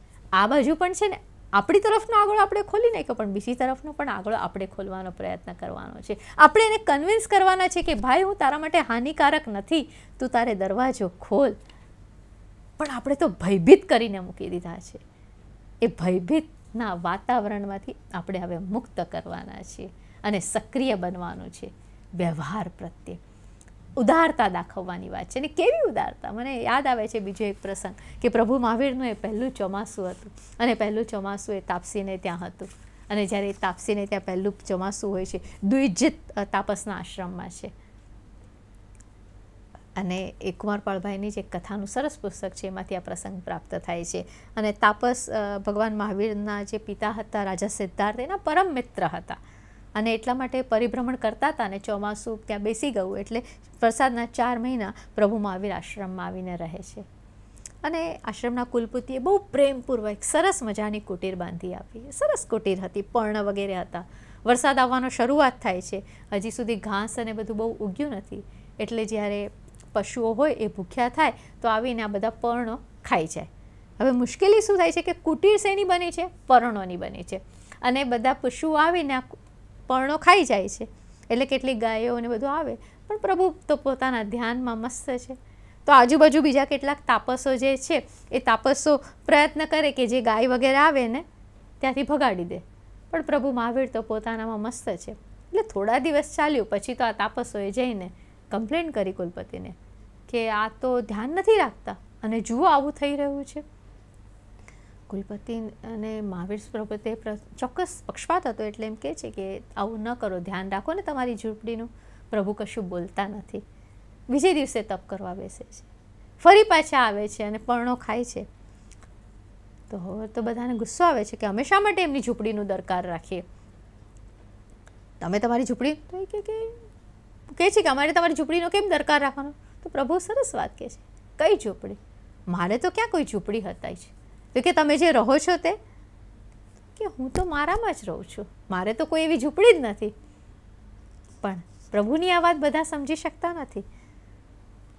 આ બાજુ પણ છે ને આપણી તરફનો આગળ આપણે ખોલી નાખ્યો પણ બીજી તરફનો પણ આગળ આપણે ખોલવાનો પ્રયત્ન કરવાનો છે આપણે એને કન્વિન્સ કરવાના છે કે ભાઈ હું તારા માટે હાનિકારક નથી તું તારે દરવાજો ખોલ પણ આપણે તો ભયભીત કરીને મૂકી દીધા છે એ ભયભીતના વાતાવરણમાંથી આપણે હવે મુક્ત કરવાના છીએ અને સક્રિય બનવાનું છે વ્યવહાર પ્રત્યે ઉદારતા દાખવવાની વાત છે અને કેવી ઉદારતા મને યાદ આવે છે બીજો એક પ્રસંગ કે પ્રભુ મહાવીરનું એ પહેલું ચોમાસું હતું અને પહેલું ચોમાસું એ તાપસીને ત્યાં હતું અને જ્યારે એ તાપસીને ત્યાં પહેલું ચોમાસું હોય છે દ્વિજિત તાપસના આશ્રમમાં છે અને એ કુંવરપાળભાઈની જે કથાનું સરસ પુસ્તક છે એમાંથી આ પ્રસંગ પ્રાપ્ત થાય છે અને તાપસ ભગવાન મહાવીરના જે પિતા હતા રાજા સિદ્ધાર્થ એના પરમ મિત્ર હતા અને એટલા માટે પરિભ્રમણ કરતા હતા અને ચોમાસું ત્યાં બેસી ગયું એટલે વરસાદના ચાર મહિના પ્રભુ મહાવીર આશ્રમમાં આવીને રહે છે અને આશ્રમના કુલપતિએ બહુ પ્રેમપૂર્વક સરસ મજાની કુટીર બાંધી આપી સરસ કુટીર હતી પર્ણ વગેરે હતા વરસાદ આવવાનો શરૂઆત થાય છે હજી સુધી ઘાસ અને બધું બહુ ઉગ્યું નથી એટલે જ્યારે પશુઓ હોય એ ભૂખ્યા થાય તો આવીને આ બધા પર્ણો ખાઈ જાય હવે મુશ્કેલી શું થાય છે કે કુટીર શેની બને છે પર્ણોની બને છે અને બધા પશુઓ આવીને આ પર્ણો ખાઈ જાય છે એટલે કેટલી ગાયો અને બધું આવે પણ પ્રભુ તો પોતાના ધ્યાનમાં મસ્ત છે તો આજુબાજુ બીજા કેટલાક તાપસો જે છે એ તાપસો પ્રયત્ન કરે કે જે ગાય વગેરે આવે ને ત્યાંથી ભગાડી દે પણ પ્રભુ મહાવીર તો પોતાનામાં મસ્ત છે એટલે થોડા દિવસ ચાલ્યું પછી તો આ તાપસોએ જઈને કમ્પ્લેન કરી કુલપતિને કે આ તો ધ્યાન નથી રાખતા અને જુઓ આવું થઈ રહ્યું છે કુલપતિ અને મહાવીર પ્રભુતે ચોક્કસ પક્ષપાત હતો એટલે એમ કહે છે કે આવું ન કરો ધ્યાન રાખો ને તમારી ઝૂંપડીનું પ્રભુ કશું બોલતા નથી બીજે દિવસે તપ કરવા બેસે છે ફરી પાછા આવે છે અને પર્ણો ખાય છે તો હવે તો બધાને ગુસ્સો આવે છે કે અમે શા માટે એમની ઝૂંપડીનું દરકાર રાખીએ તમે તમારી ઝૂંપડી તો એ કે છે કે અમારે તમારી ઝૂંપડીનો કેમ દરકાર રાખવાનો તો પ્રભુ સરસ વાત કહે છે કઈ ઝૂંપડી મારે તો ક્યાં કોઈ ઝૂંપડી હતાય છે તો કે તમે જે રહો છો તે કે હું તો મારામાં જ રહું છું મારે તો કોઈ એવી ઝૂંપડી જ નથી પણ પ્રભુની આ વાત બધા સમજી શકતા નથી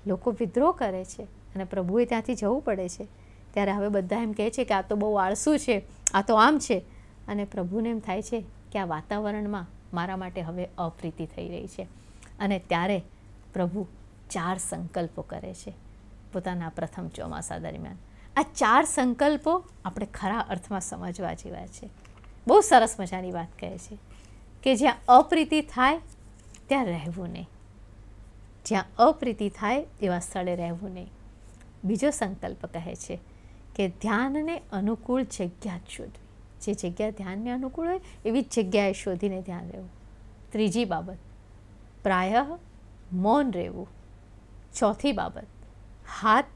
લોકો વિદ્રોહ કરે છે અને પ્રભુએ ત્યાંથી જવું પડે છે ત્યારે હવે બધા એમ કહે છે કે આ તો બહુ આળસુ છે આ તો આમ છે અને પ્રભુને એમ થાય છે કે આ વાતાવરણમાં મારા માટે હવે અપ્રીતિ થઈ રહી છે અને ત્યારે પ્રભુ ચાર સંકલ્પો કરે છે પોતાના પ્રથમ ચોમાસા દરમિયાન આ ચાર સંકલ્પો આપણે ખરા અર્થમાં સમજવા જેવા છે બહુ સરસ મજાની વાત કહે છે કે જ્યાં અપ્રીતિ થાય ત્યાં રહેવું નહીં જ્યાં અપ્રીતિ થાય એવા સ્થળે રહેવું નહીં બીજો સંકલ્પ કહે છે કે ધ્યાનને અનુકૂળ જગ્યા જ શોધવી જે જગ્યા ધ્યાનને અનુકૂળ હોય એવી જ જગ્યાએ શોધીને ધ્યાન રહેવું ત્રીજી બાબત પ્રાય મૌન રહેવું ચોથી બાબત હાથ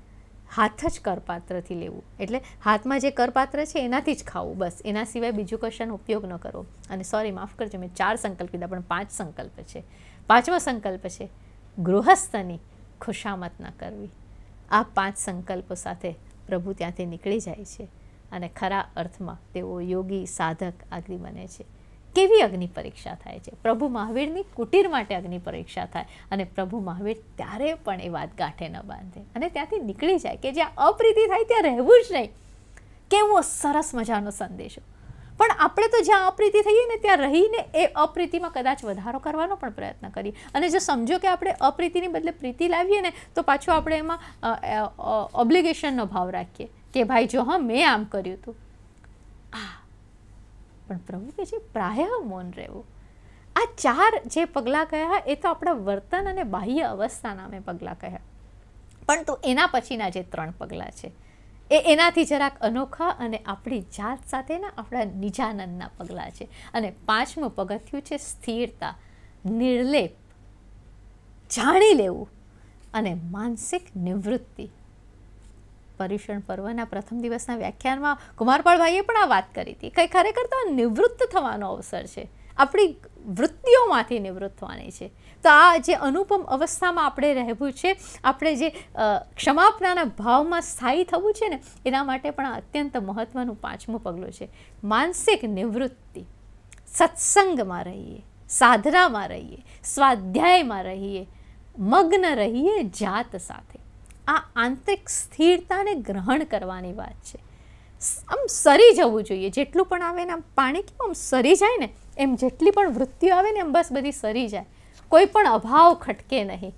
હાથ જ કરપાત્રથી લેવું એટલે હાથમાં જે કરપાત્ર છે એનાથી જ ખાવું બસ એના સિવાય બીજું કશાનો ઉપયોગ ન કરો અને સોરી માફ કરજો મેં ચાર સંકલ્પ કીધા પણ પાંચ સંકલ્પ છે પાંચમો સંકલ્પ છે ગૃહસ્થની ખુશામત ન કરવી આ પાંચ સંકલ્પો સાથે પ્રભુ ત્યાંથી નીકળી જાય છે અને ખરા અર્થમાં તેઓ યોગી સાધક આગરી બને છે કેવી અગ્નિ પરીક્ષા થાય છે પ્રભુ મહાવીરની કુટીર માટે અગ્નિ પરીક્ષા થાય અને પ્રભુ મહાવીર ત્યારે પણ એ વાત ગાંઠે ન બાંધે અને ત્યાંથી નીકળી જાય કે જ્યાં અપ્રીતિ થાય ત્યાં રહેવું જ નહીં કેવો સરસ મજાનો સંદેશો પણ આપણે તો જ્યાં અપ્રીતિ થઈએ ને ત્યાં રહીને એ અપ્રીતિમાં કદાચ વધારો કરવાનો પણ પ્રયત્ન કરીએ અને જો સમજો કે આપણે અપ્રીતિની બદલે પ્રીતિ લાવીએ ને તો પાછો આપણે એમાં ઓબ્લિગેશનનો ભાવ રાખીએ કે ભાઈ જો હા મેં આમ કર્યું હતું આ પણ પ્રભુ કહે છે પ્રાય મૌન રહેવું આ ચાર જે પગલાં કહ્યા એ તો આપણા વર્તન અને બાહ્ય અવસ્થા નામે પગલાં કહ્યા પણ તો એના પછીના જે ત્રણ પગલાં છે એ એનાથી જરાક અનોખા અને આપણી જાત સાથેના આપણા નિજાનંદના પગલાં છે અને પાંચમું પગથિયું છે સ્થિરતા નિર્લેપ જાણી લેવું અને માનસિક નિવૃત્તિ પર્યુષણ પર્વના પ્રથમ દિવસના વ્યાખ્યાનમાં કુમારપાળભાઈએ પણ આ વાત કરી હતી કંઈ ખરેખર તો નિવૃત્ત થવાનો અવસર છે આપણી વૃત્તિઓમાંથી નિવૃત્ત થવાની છે તો આ જે અનુપમ અવસ્થામાં આપણે રહેવું છે આપણે જે ક્ષમાપનાના ભાવમાં સ્થાયી થવું છે ને એના માટે પણ અત્યંત મહત્ત્વનું પાંચમું પગલું છે માનસિક નિવૃત્તિ સત્સંગમાં રહીએ સાધનામાં રહીએ સ્વાધ્યાયમાં રહીએ મગ્ન રહીએ જાત સાથે આ આંતરિક સ્થિરતાને ગ્રહણ કરવાની વાત છે આમ સરી જવું જોઈએ જેટલું પણ આવે ને આમ પાણી કેવું આમ સરી જાય ને એમ જેટલી પણ વૃત્તિઓ આવે ને એમ બસ બધી સરી જાય કોઈ પણ અભાવ ખટકે નહીં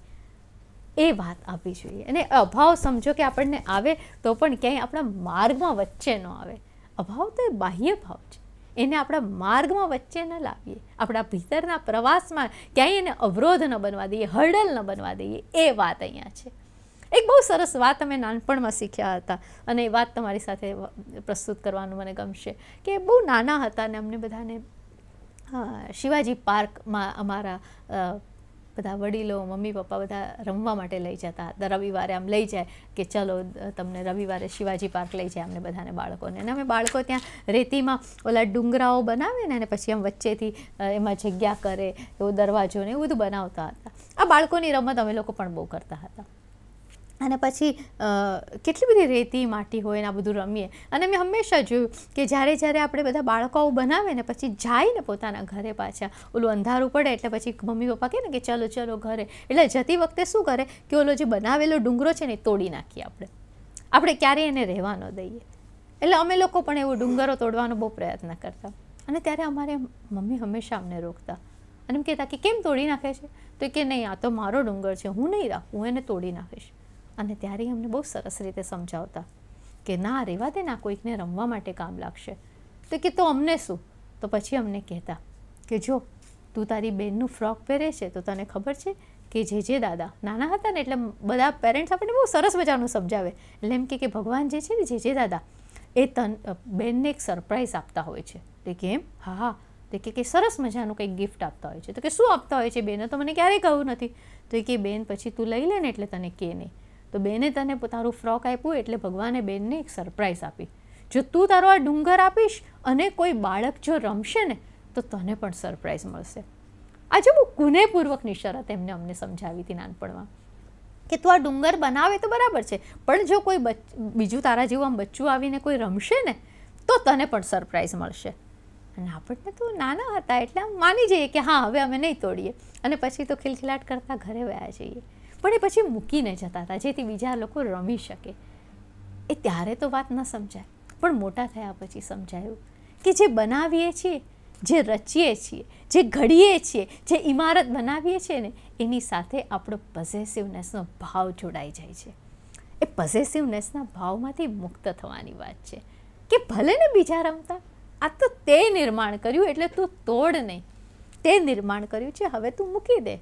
એ વાત આપવી જોઈએ અને અભાવ સમજો કે આપણને આવે તો પણ ક્યાંય આપણા માર્ગમાં વચ્ચે ન આવે અભાવ તો એ બાહ્ય ભાવ છે એને આપણા માર્ગમાં વચ્ચે ન લાવીએ આપણા ભીતરના પ્રવાસમાં ક્યાંય એને અવરોધ ન બનવા દઈએ હર્ડલ ન બનવા દઈએ એ વાત અહીંયા છે એક બહુ સરસ વાત અમે નાનપણમાં શીખ્યા હતા અને એ વાત તમારી સાથે પ્રસ્તુત કરવાનું મને ગમશે કે બહુ નાના હતા અને અમને બધાને શિવાજી પાર્કમાં અમારા બધા વડીલો મમ્મી પપ્પા બધા રમવા માટે લઈ જતા હતા રવિવારે આમ લઈ જાય કે ચલો તમને રવિવારે શિવાજી પાર્ક લઈ જાય અમને બધાને બાળકોને અને અમે બાળકો ત્યાં રેતીમાં ઓલા ડુંગરાઓ બનાવે ને અને પછી આમ વચ્ચેથી એમાં જગ્યા કરે એવો દરવાજો ને એવું બધું બનાવતા હતા આ બાળકોની રમત અમે લોકો પણ બહુ કરતા હતા અને પછી કેટલી બધી રેતી માટી હોય ને આ બધું રમીએ અને મેં હંમેશા જોયું કે જ્યારે જ્યારે આપણે બધા બાળકો આવું બનાવે ને પછી જાય ને પોતાના ઘરે પાછા ઓલું અંધારું પડે એટલે પછી મમ્મી પપ્પા કહે ને કે ચલો ચલો ઘરે એટલે જતી વખતે શું કરે કે ઓલો જે બનાવેલો ડુંગરો છે ને એ તોડી નાખીએ આપણે આપણે ક્યારેય એને રહેવા ન દઈએ એટલે અમે લોકો પણ એવો ડુંગરો તોડવાનો બહુ પ્રયત્ન કરતા અને ત્યારે અમારે મમ્મી હંમેશા અમને રોકતા અને એમ કહેતા કે કેમ તોડી નાખે છે તો કે નહીં આ તો મારો ડુંગર છે હું નહીં રાખું હું એને તોડી નાખીશ અને ત્યારે અમને બહુ સરસ રીતે સમજાવતા કે ના રેવા દે ના કોઈકને રમવા માટે કામ લાગશે તો કે તો અમને શું તો પછી અમને કહેતા કે જો તું તારી બેનનું ફ્રોક પહેરે છે તો તને ખબર છે કે જે જે દાદા નાના હતા ને એટલે બધા પેરેન્ટ્સ આપણને બહુ સરસ મજાનું સમજાવે એટલે એમ કે કે ભગવાન જે છે ને જે જે દાદા એ તન બેનને એક સરપ્રાઈઝ આપતા હોય છે તે કે એમ હા હા તો કે સરસ મજાનું કંઈક ગિફ્ટ આપતા હોય છે તો કે શું આપતા હોય છે બેને તો મને ક્યારેય કહ્યું નથી તો એ કે બેન પછી તું લઈ લે ને એટલે તને કે નહીં તો બેને તને તારું ફ્રોક આપ્યું એટલે ભગવાને બેનને એક સરપ્રાઈઝ આપી જો તું તારો આ ડુંગર આપીશ અને કોઈ બાળક જો રમશે ને તો તને પણ સરપ્રાઈઝ મળશે આજે બહુ ગુનેપૂર્વકની શરત એમને અમને સમજાવી હતી નાનપણમાં કે તું આ ડુંગર બનાવે તો બરાબર છે પણ જો કોઈ બીજું તારા જેવું આમ બચ્ચું આવીને કોઈ રમશે ને તો તને પણ સરપ્રાઈઝ મળશે અને આપણને તો નાના હતા એટલે આમ માની જઈએ કે હા હવે અમે નહીં તોડીએ અને પછી તો ખિલખિલાટ કરતાં ઘરે વયા જઈએ પણ એ પછી મૂકીને જતા હતા જેથી બીજા લોકો રમી શકે એ ત્યારે તો વાત ન સમજાય પણ મોટા થયા પછી સમજાયું કે જે બનાવીએ છીએ જે રચીએ છીએ જે ઘડીએ છીએ જે ઇમારત બનાવીએ છીએ ને એની સાથે આપણો પઝેસિવનેસનો ભાવ જોડાઈ જાય છે એ પઝેસિવનેસના ભાવમાંથી મુક્ત થવાની વાત છે કે ભલે ને બીજા રમતા આ તો તે નિર્માણ કર્યું એટલે તું તોડ નહીં તે નિર્માણ કર્યું છે હવે તું મૂકી દે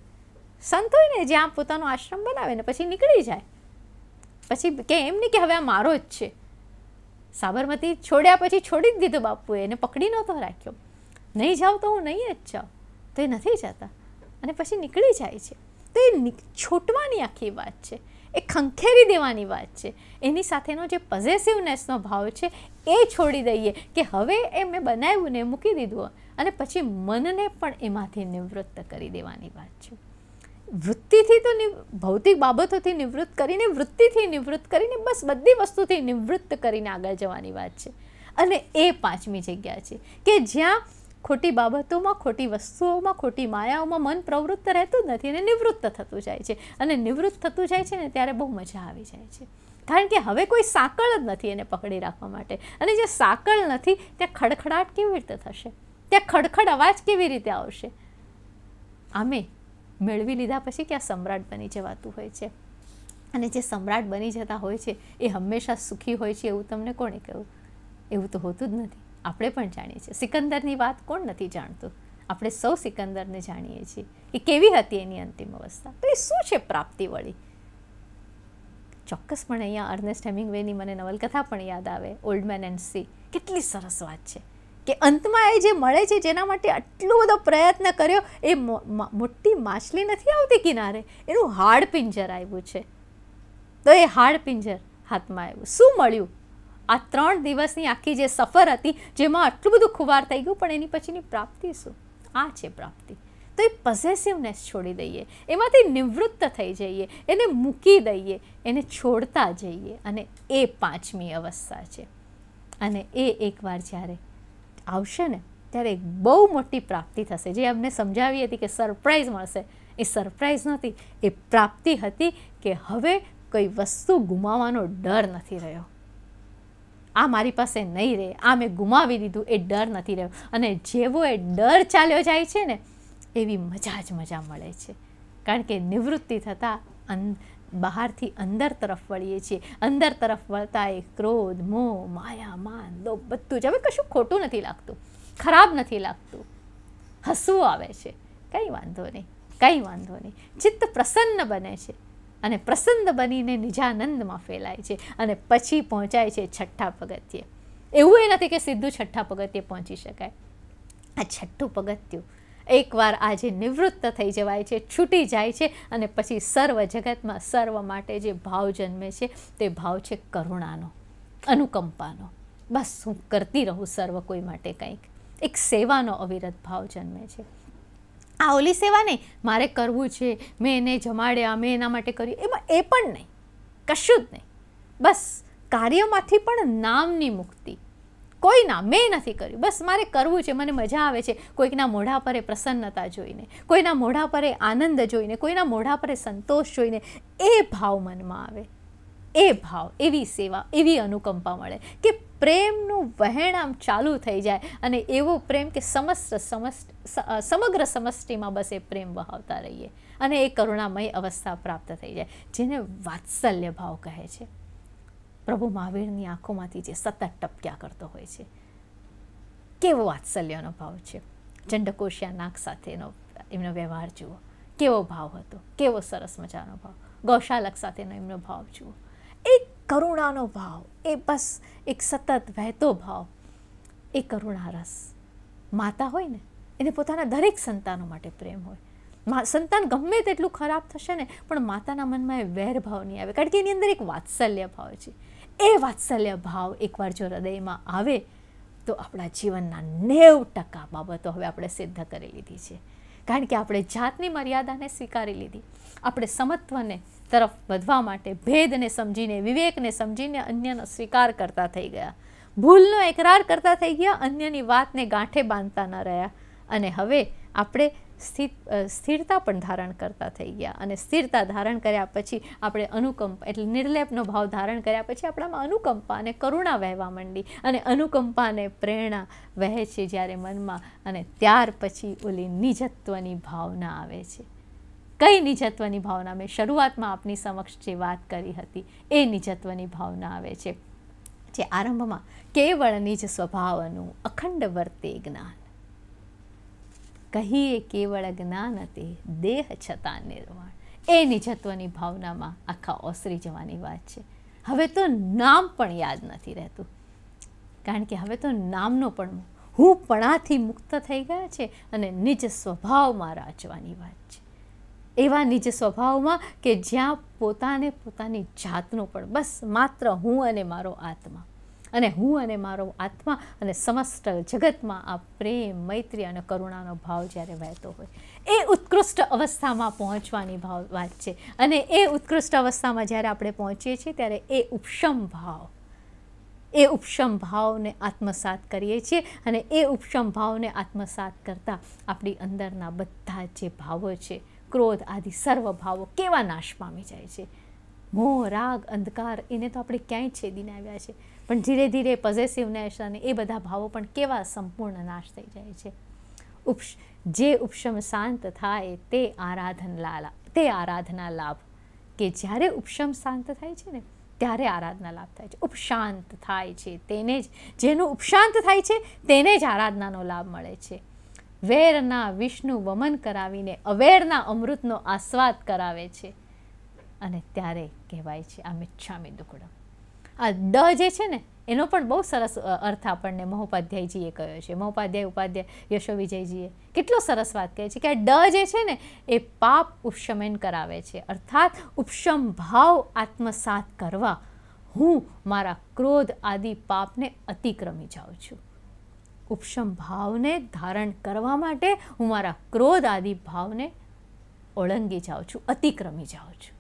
સંતોયને જ્યાં પોતાનો આશ્રમ બનાવે ને પછી નીકળી જાય પછી કે એમ નહીં કે હવે આ મારો જ છે સાબરમતી છોડ્યા પછી છોડી જ દીધો બાપુએ એને પકડી નહોતો રાખ્યો નહીં જાઉં તો હું નહીં જ જાઉં તો એ નથી જતા અને પછી નીકળી જાય છે તો એ છૂટવાની આખી વાત છે એ ખંખેરી દેવાની વાત છે એની સાથેનો જે પઝેસિવનેસનો ભાવ છે એ છોડી દઈએ કે હવે એ મેં બનાવ્યું ને મૂકી દીધું અને પછી મનને પણ એમાંથી નિવૃત્ત કરી દેવાની વાત છે વૃત્તિથી તો ભૌતિક બાબતોથી નિવૃત્ત કરીને વૃત્તિથી નિવૃત્ત કરીને બસ બધી વસ્તુથી નિવૃત્ત કરીને આગળ જવાની વાત છે અને એ પાંચમી જગ્યા છે કે જ્યાં ખોટી બાબતોમાં ખોટી વસ્તુઓમાં ખોટી માયાઓમાં મન પ્રવૃત્ત રહેતું જ નથી અને નિવૃત્ત થતું જાય છે અને નિવૃત્ત થતું જાય છે ને ત્યારે બહુ મજા આવી જાય છે કારણ કે હવે કોઈ સાંકળ જ નથી એને પકડી રાખવા માટે અને જે સાંકળ નથી ત્યાં ખડખડાટ કેવી રીતે થશે ત્યાં ખડખડ અવાજ કેવી રીતે આવશે આમે મેળવી લીધા પછી ક્યાં સમ્રાટ બની જવાતું હોય છે અને જે સમ્રાટ બની જતા હોય છે એ હંમેશા સુખી હોય છે એવું તમને કોણે કહ્યું એવું તો હોતું જ નથી આપણે પણ જાણીએ છીએ સિકંદરની વાત કોણ નથી જાણતું આપણે સૌ સિકંદરને જાણીએ છીએ એ કેવી હતી એની અંતિમ અવસ્થા તો એ શું છે પ્રાપ્તિ વળી ચોક્કસપણે અહીંયા અર્નેસ્ટ વેની મને નવલકથા પણ યાદ આવે ઓલ્ડ મેન એન્ડ સી કેટલી સરસ વાત છે કે અંતમાં એ જે મળે છે જેના માટે આટલો બધો પ્રયત્ન કર્યો એ મોટી માછલી નથી આવતી કિનારે એનું હાડ પિંજર આવ્યું છે તો એ હાડ પિંજર હાથમાં આવ્યું શું મળ્યું આ ત્રણ દિવસની આખી જે સફર હતી જેમાં આટલું બધું ખુવાર થઈ ગયું પણ એની પછીની પ્રાપ્તિ શું આ છે પ્રાપ્તિ તો એ પઝેસિવનેસ છોડી દઈએ એમાંથી નિવૃત્ત થઈ જઈએ એને મૂકી દઈએ એને છોડતા જઈએ અને એ પાંચમી અવસ્થા છે અને એ એકવાર જ્યારે આવશે ને ત્યારે એક બહુ મોટી પ્રાપ્તિ થશે જે અમને સમજાવી હતી કે સરપ્રાઈઝ મળશે એ સરપ્રાઈઝ નહોતી એ પ્રાપ્તિ હતી કે હવે કોઈ વસ્તુ ગુમાવવાનો ડર નથી રહ્યો આ મારી પાસે નહીં રહે આ મેં ગુમાવી દીધું એ ડર નથી રહ્યો અને જેવો એ ડર ચાલ્યો જાય છે ને એવી મજા જ મજા મળે છે કારણ કે નિવૃત્તિ થતાં અન બહારથી અંદર તરફ વળીએ છીએ અંદર તરફ વળતા એ ક્રોધ મોહ માયા માન લો બધું જ હવે કશું ખોટું નથી લાગતું ખરાબ નથી લાગતું હસવું આવે છે કંઈ વાંધો નહીં કંઈ વાંધો નહીં ચિત્ત પ્રસન્ન બને છે અને પ્રસન્ન બનીને નિજાનંદમાં ફેલાય છે અને પછી પહોંચાય છે છઠ્ઠા પગથિયે એવું એ નથી કે સીધું છઠ્ઠા પગથિયે પહોંચી શકાય આ છઠ્ઠું પગથિયું એકવાર આજે નિવૃત્ત થઈ જવાય છે છૂટી જાય છે અને પછી સર્વ જગતમાં સર્વ માટે જે ભાવ જન્મે છે તે ભાવ છે કરુણાનો અનુકંપાનો બસ હું કરતી રહું સર્વ કોઈ માટે કંઈક એક સેવાનો અવિરત ભાવ જન્મે છે આ ઓલી સેવા નહીં મારે કરવું છે મેં એને જમાડ્યા મેં એના માટે કર્યું એમાં એ પણ નહીં કશું જ નહીં બસ કાર્યમાંથી પણ નામની મુક્તિ કોઈના મેં નથી કર્યું બસ મારે કરવું છે મને મજા આવે છે કોઈકના મોઢા પર એ પ્રસન્નતા જોઈને કોઈના મોઢા પર એ આનંદ જોઈને કોઈના મોઢા પર સંતોષ જોઈને એ ભાવ મનમાં આવે એ ભાવ એવી સેવા એવી અનુકંપા મળે કે પ્રેમનું વહેણ આમ ચાલુ થઈ જાય અને એવો પ્રેમ કે સમસ્ત સમગ્ર સમષ્ટિમાં બસ એ પ્રેમ વહાવતા રહીએ અને એ કરુણામય અવસ્થા પ્રાપ્ત થઈ જાય જેને વાત્સલ્ય ભાવ કહે છે પ્રભુ મહાવીરની આંખોમાંથી જે સતત ટપક્યા કરતો હોય છે કેવો વાત્સલ્યનો ભાવ છે ચંડકોશિયા નાક સાથેનો એમનો વ્યવહાર જુઓ કેવો ભાવ હતો કેવો સરસ મજાનો ભાવ ગૌશાલક સાથેનો એમનો ભાવ જુઓ એક કરુણાનો ભાવ એ બસ એક સતત વહેતો ભાવ એ કરુણા રસ માતા હોય ને એને પોતાના દરેક સંતાનો માટે પ્રેમ હોય સંતાન ગમે તેટલું ખરાબ થશે ને પણ માતાના મનમાં એ વેરભાવ નહીં આવે કારણ કે એની અંદર એક વાત્સલ્ય ભાવ છે એ વાત્સલ્ય ભાવ એકવાર જો હૃદયમાં આવે તો આપણા જીવનના નેવ ટકા બાબતો હવે આપણે સિદ્ધ કરી લીધી છે કારણ કે આપણે જાતની મર્યાદાને સ્વીકારી લીધી આપણે સમત્વને તરફ વધવા માટે ભેદને સમજીને વિવેકને સમજીને અન્યનો સ્વીકાર કરતા થઈ ગયા ભૂલનો એકરાર કરતા થઈ ગયા અન્યની વાતને ગાંઠે બાંધતા ન રહ્યા અને હવે આપણે સ્થિરતા પણ ધારણ કરતા થઈ ગયા અને સ્થિરતા ધારણ કર્યા પછી આપણે અનુકંપ એટલે નિર્લેપનો ભાવ ધારણ કર્યા પછી આપણામાં અનુકંપા અને કરુણા વહેવા માંડી અને અનુકંપાને પ્રેરણા વહે છે જ્યારે મનમાં અને ત્યાર પછી ઓલી નિજત્વની ભાવના આવે છે કઈ નિજત્વની ભાવના મેં શરૂઆતમાં આપની સમક્ષ જે વાત કરી હતી એ નિજત્વની ભાવના આવે છે જે આરંભમાં કેવળ નિજ સ્વભાવનું અખંડ વર્તે જ્ઞાન કહીએ કેવળ જ્ઞાન હતી દેહ છતાં નિર્વાણ એ નિજત્વની ભાવનામાં આખા ઓસરી જવાની વાત છે હવે તો નામ પણ યાદ નથી રહેતું કારણ કે હવે તો નામનો પણ હું પણાથી મુક્ત થઈ ગયા છે અને નિજ સ્વભાવમાં રાચવાની વાત છે એવા નિજ સ્વભાવમાં કે જ્યાં પોતાને પોતાની જાતનો પણ બસ માત્ર હું અને મારો આત્મા અને હું અને મારો આત્મા અને સમસ્ત જગતમાં આ પ્રેમ મૈત્રી અને કરુણાનો ભાવ જ્યારે વહેતો હોય એ ઉત્કૃષ્ટ અવસ્થામાં પહોંચવાની ભાવ વાત છે અને એ ઉત્કૃષ્ટ અવસ્થામાં જ્યારે આપણે પહોંચીએ છીએ ત્યારે એ ઉપશમ ભાવ એ ઉપશમ ભાવને આત્મસાત કરીએ છીએ અને એ ઉપશમ ભાવને આત્મસાત કરતાં આપણી અંદરના બધા જે ભાવો છે ક્રોધ આદિ સર્વ ભાવો કેવા નાશ પામી જાય છે મોહ રાગ અંધકાર એને તો આપણે ક્યાંય છેદીને આવ્યા છે પણ ધીરે ધીરે પઝેસિવનેસ અને એ બધા ભાવો પણ કેવા સંપૂર્ણ નાશ થઈ જાય છે ઉપશ જે ઉપશમ શાંત થાય તે આરાધન લાલા તે આરાધના લાભ કે જ્યારે ઉપશમ શાંત થાય છે ને ત્યારે આરાધના લાભ થાય છે ઉપશાંત થાય છે તેને જ જેનું ઉપશાંત થાય છે તેને જ આરાધનાનો લાભ મળે છે વેરના વિષ્ણુ વમન કરાવીને અવેરના અમૃતનો આસ્વાદ કરાવે છે અને ત્યારે કહેવાય છે આ મિચ્છામી દુકડમ આ ડ જે છે ને એનો પણ બહુ સરસ અર્થ આપણને મહોપાધ્યાયજીએ કહ્યો છે મહોપાધ્યાય ઉપાધ્યાય યશો વિજયજીએ કેટલો સરસ વાત કહે છે કે આ ડ જે છે ને એ પાપ ઉપશમન કરાવે છે અર્થાત ઉપશમ ભાવ આત્મસાત કરવા હું મારા ક્રોધ આદિ પાપને અતિક્રમી જાઉં છું ઉપશમ ભાવને ધારણ કરવા માટે હું મારા ક્રોધ આદિ ભાવને ઓળંગી જાઉં છું અતિક્રમી જાઉં છું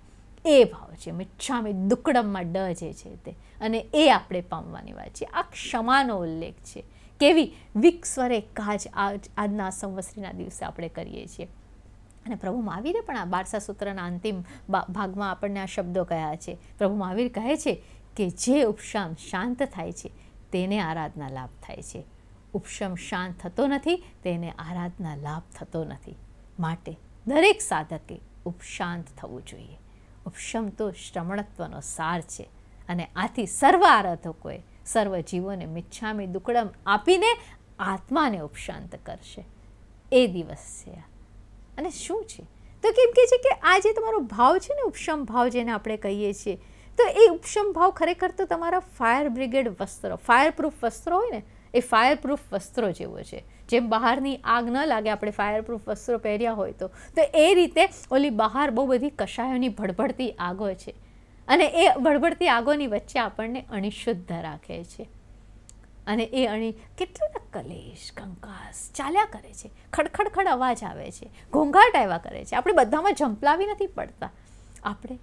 એ ભાવ છે મિચ્છામી દુકડમમાં ડ જે છે તે અને એ આપણે પામવાની વાત છે આ ક્ષમાનો ઉલ્લેખ છે કેવી વિક સ્વરે કાજ આજ આજના સંવત્સરીના દિવસે આપણે કરીએ છીએ અને પ્રભુ મહાવીરે પણ આ બારસા સૂત્રના અંતિમ ભાગમાં આપણને આ શબ્દો કહ્યા છે પ્રભુ મહાવીર કહે છે કે જે ઉપશમ શાંત થાય છે તેને આરાધના લાભ થાય છે ઉપશમ શાંત થતો નથી તેને આરાધના લાભ થતો નથી માટે દરેક સાધકે ઉપશાંત થવું જોઈએ ઉપશમ તો શ્રમણત્વનો સાર છે અને આથી સર્વ આરાધકોએ સર્વ જીવોને મિચ્છામી દુકડમ આપીને આત્માને ઉપશાંત કરશે એ દિવસ છે અને શું છે તો કેમ કે છે કે આ જે તમારો ભાવ છે ને ઉપશમ ભાવ જેને આપણે કહીએ છીએ તો એ ઉપશમ ભાવ ખરેખર તો તમારા ફાયર બ્રિગેડ વસ્ત્રો ફાયર પ્રૂફ વસ્ત્રો હોય ને એ ફાયર પ્રૂફ વસ્ત્રો જેવો છે જેમ બહારની આગ ન લાગે આપણે ફાયરપ્રૂફ વસ્ત્રો પહેર્યા હોય તો તો એ રીતે ઓલી બહાર બહુ બધી કશાયોની ભડભડતી આગો છે અને એ ભડભડતી આગોની વચ્ચે આપણને અણિશુદ્ધ રાખે છે અને એ અણી કેટલા કલેશ કંકાસ ચાલ્યા કરે છે ખડખડખડ અવાજ આવે છે ઘોંઘાટ આવ્યા કરે છે આપણે બધામાં ઝંપલાવી નથી પડતા આપણે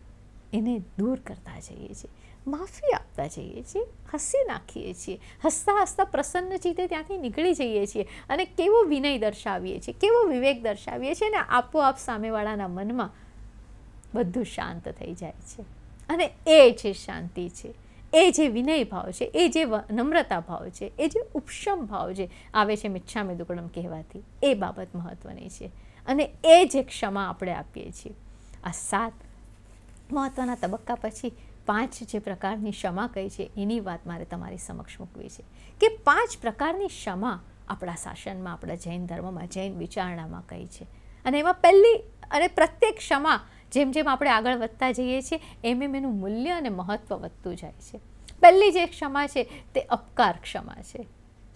એને દૂર કરતા જઈએ છીએ માફી આપતા જઈએ છીએ હસી નાખીએ છીએ હસતા હસતા પ્રસન્ન જીતે ત્યાંથી નીકળી જઈએ છીએ અને કેવો વિનય દર્શાવીએ છીએ કેવો વિવેક દર્શાવીએ છીએ અને આપોઆપ સામેવાળાના મનમાં બધું શાંત થઈ જાય છે અને એ જે શાંતિ છે એ જે વિનય ભાવ છે એ જે નમ્રતા ભાવ છે એ જે ઉપશમ ભાવ જે આવે છે મિચ્છામે દુકડમ કહેવાથી એ બાબત મહત્ત્વની છે અને એ જે ક્ષમા આપણે આપીએ છીએ આ સાત મહત્ત્વના તબક્કા પછી પાંચ જે પ્રકારની ક્ષમા કહી છે એની વાત મારે તમારી સમક્ષ મૂકવી છે કે પાંચ પ્રકારની ક્ષમા આપણા શાસનમાં આપણા જૈન ધર્મમાં જૈન વિચારણામાં કહી છે અને એમાં પહેલી અને પ્રત્યેક ક્ષમા જેમ જેમ આપણે આગળ વધતા જઈએ છીએ એમ એમ એનું મૂલ્ય અને મહત્ત્વ વધતું જાય છે પહેલી જે ક્ષમા છે તે અપકાર ક્ષમા છે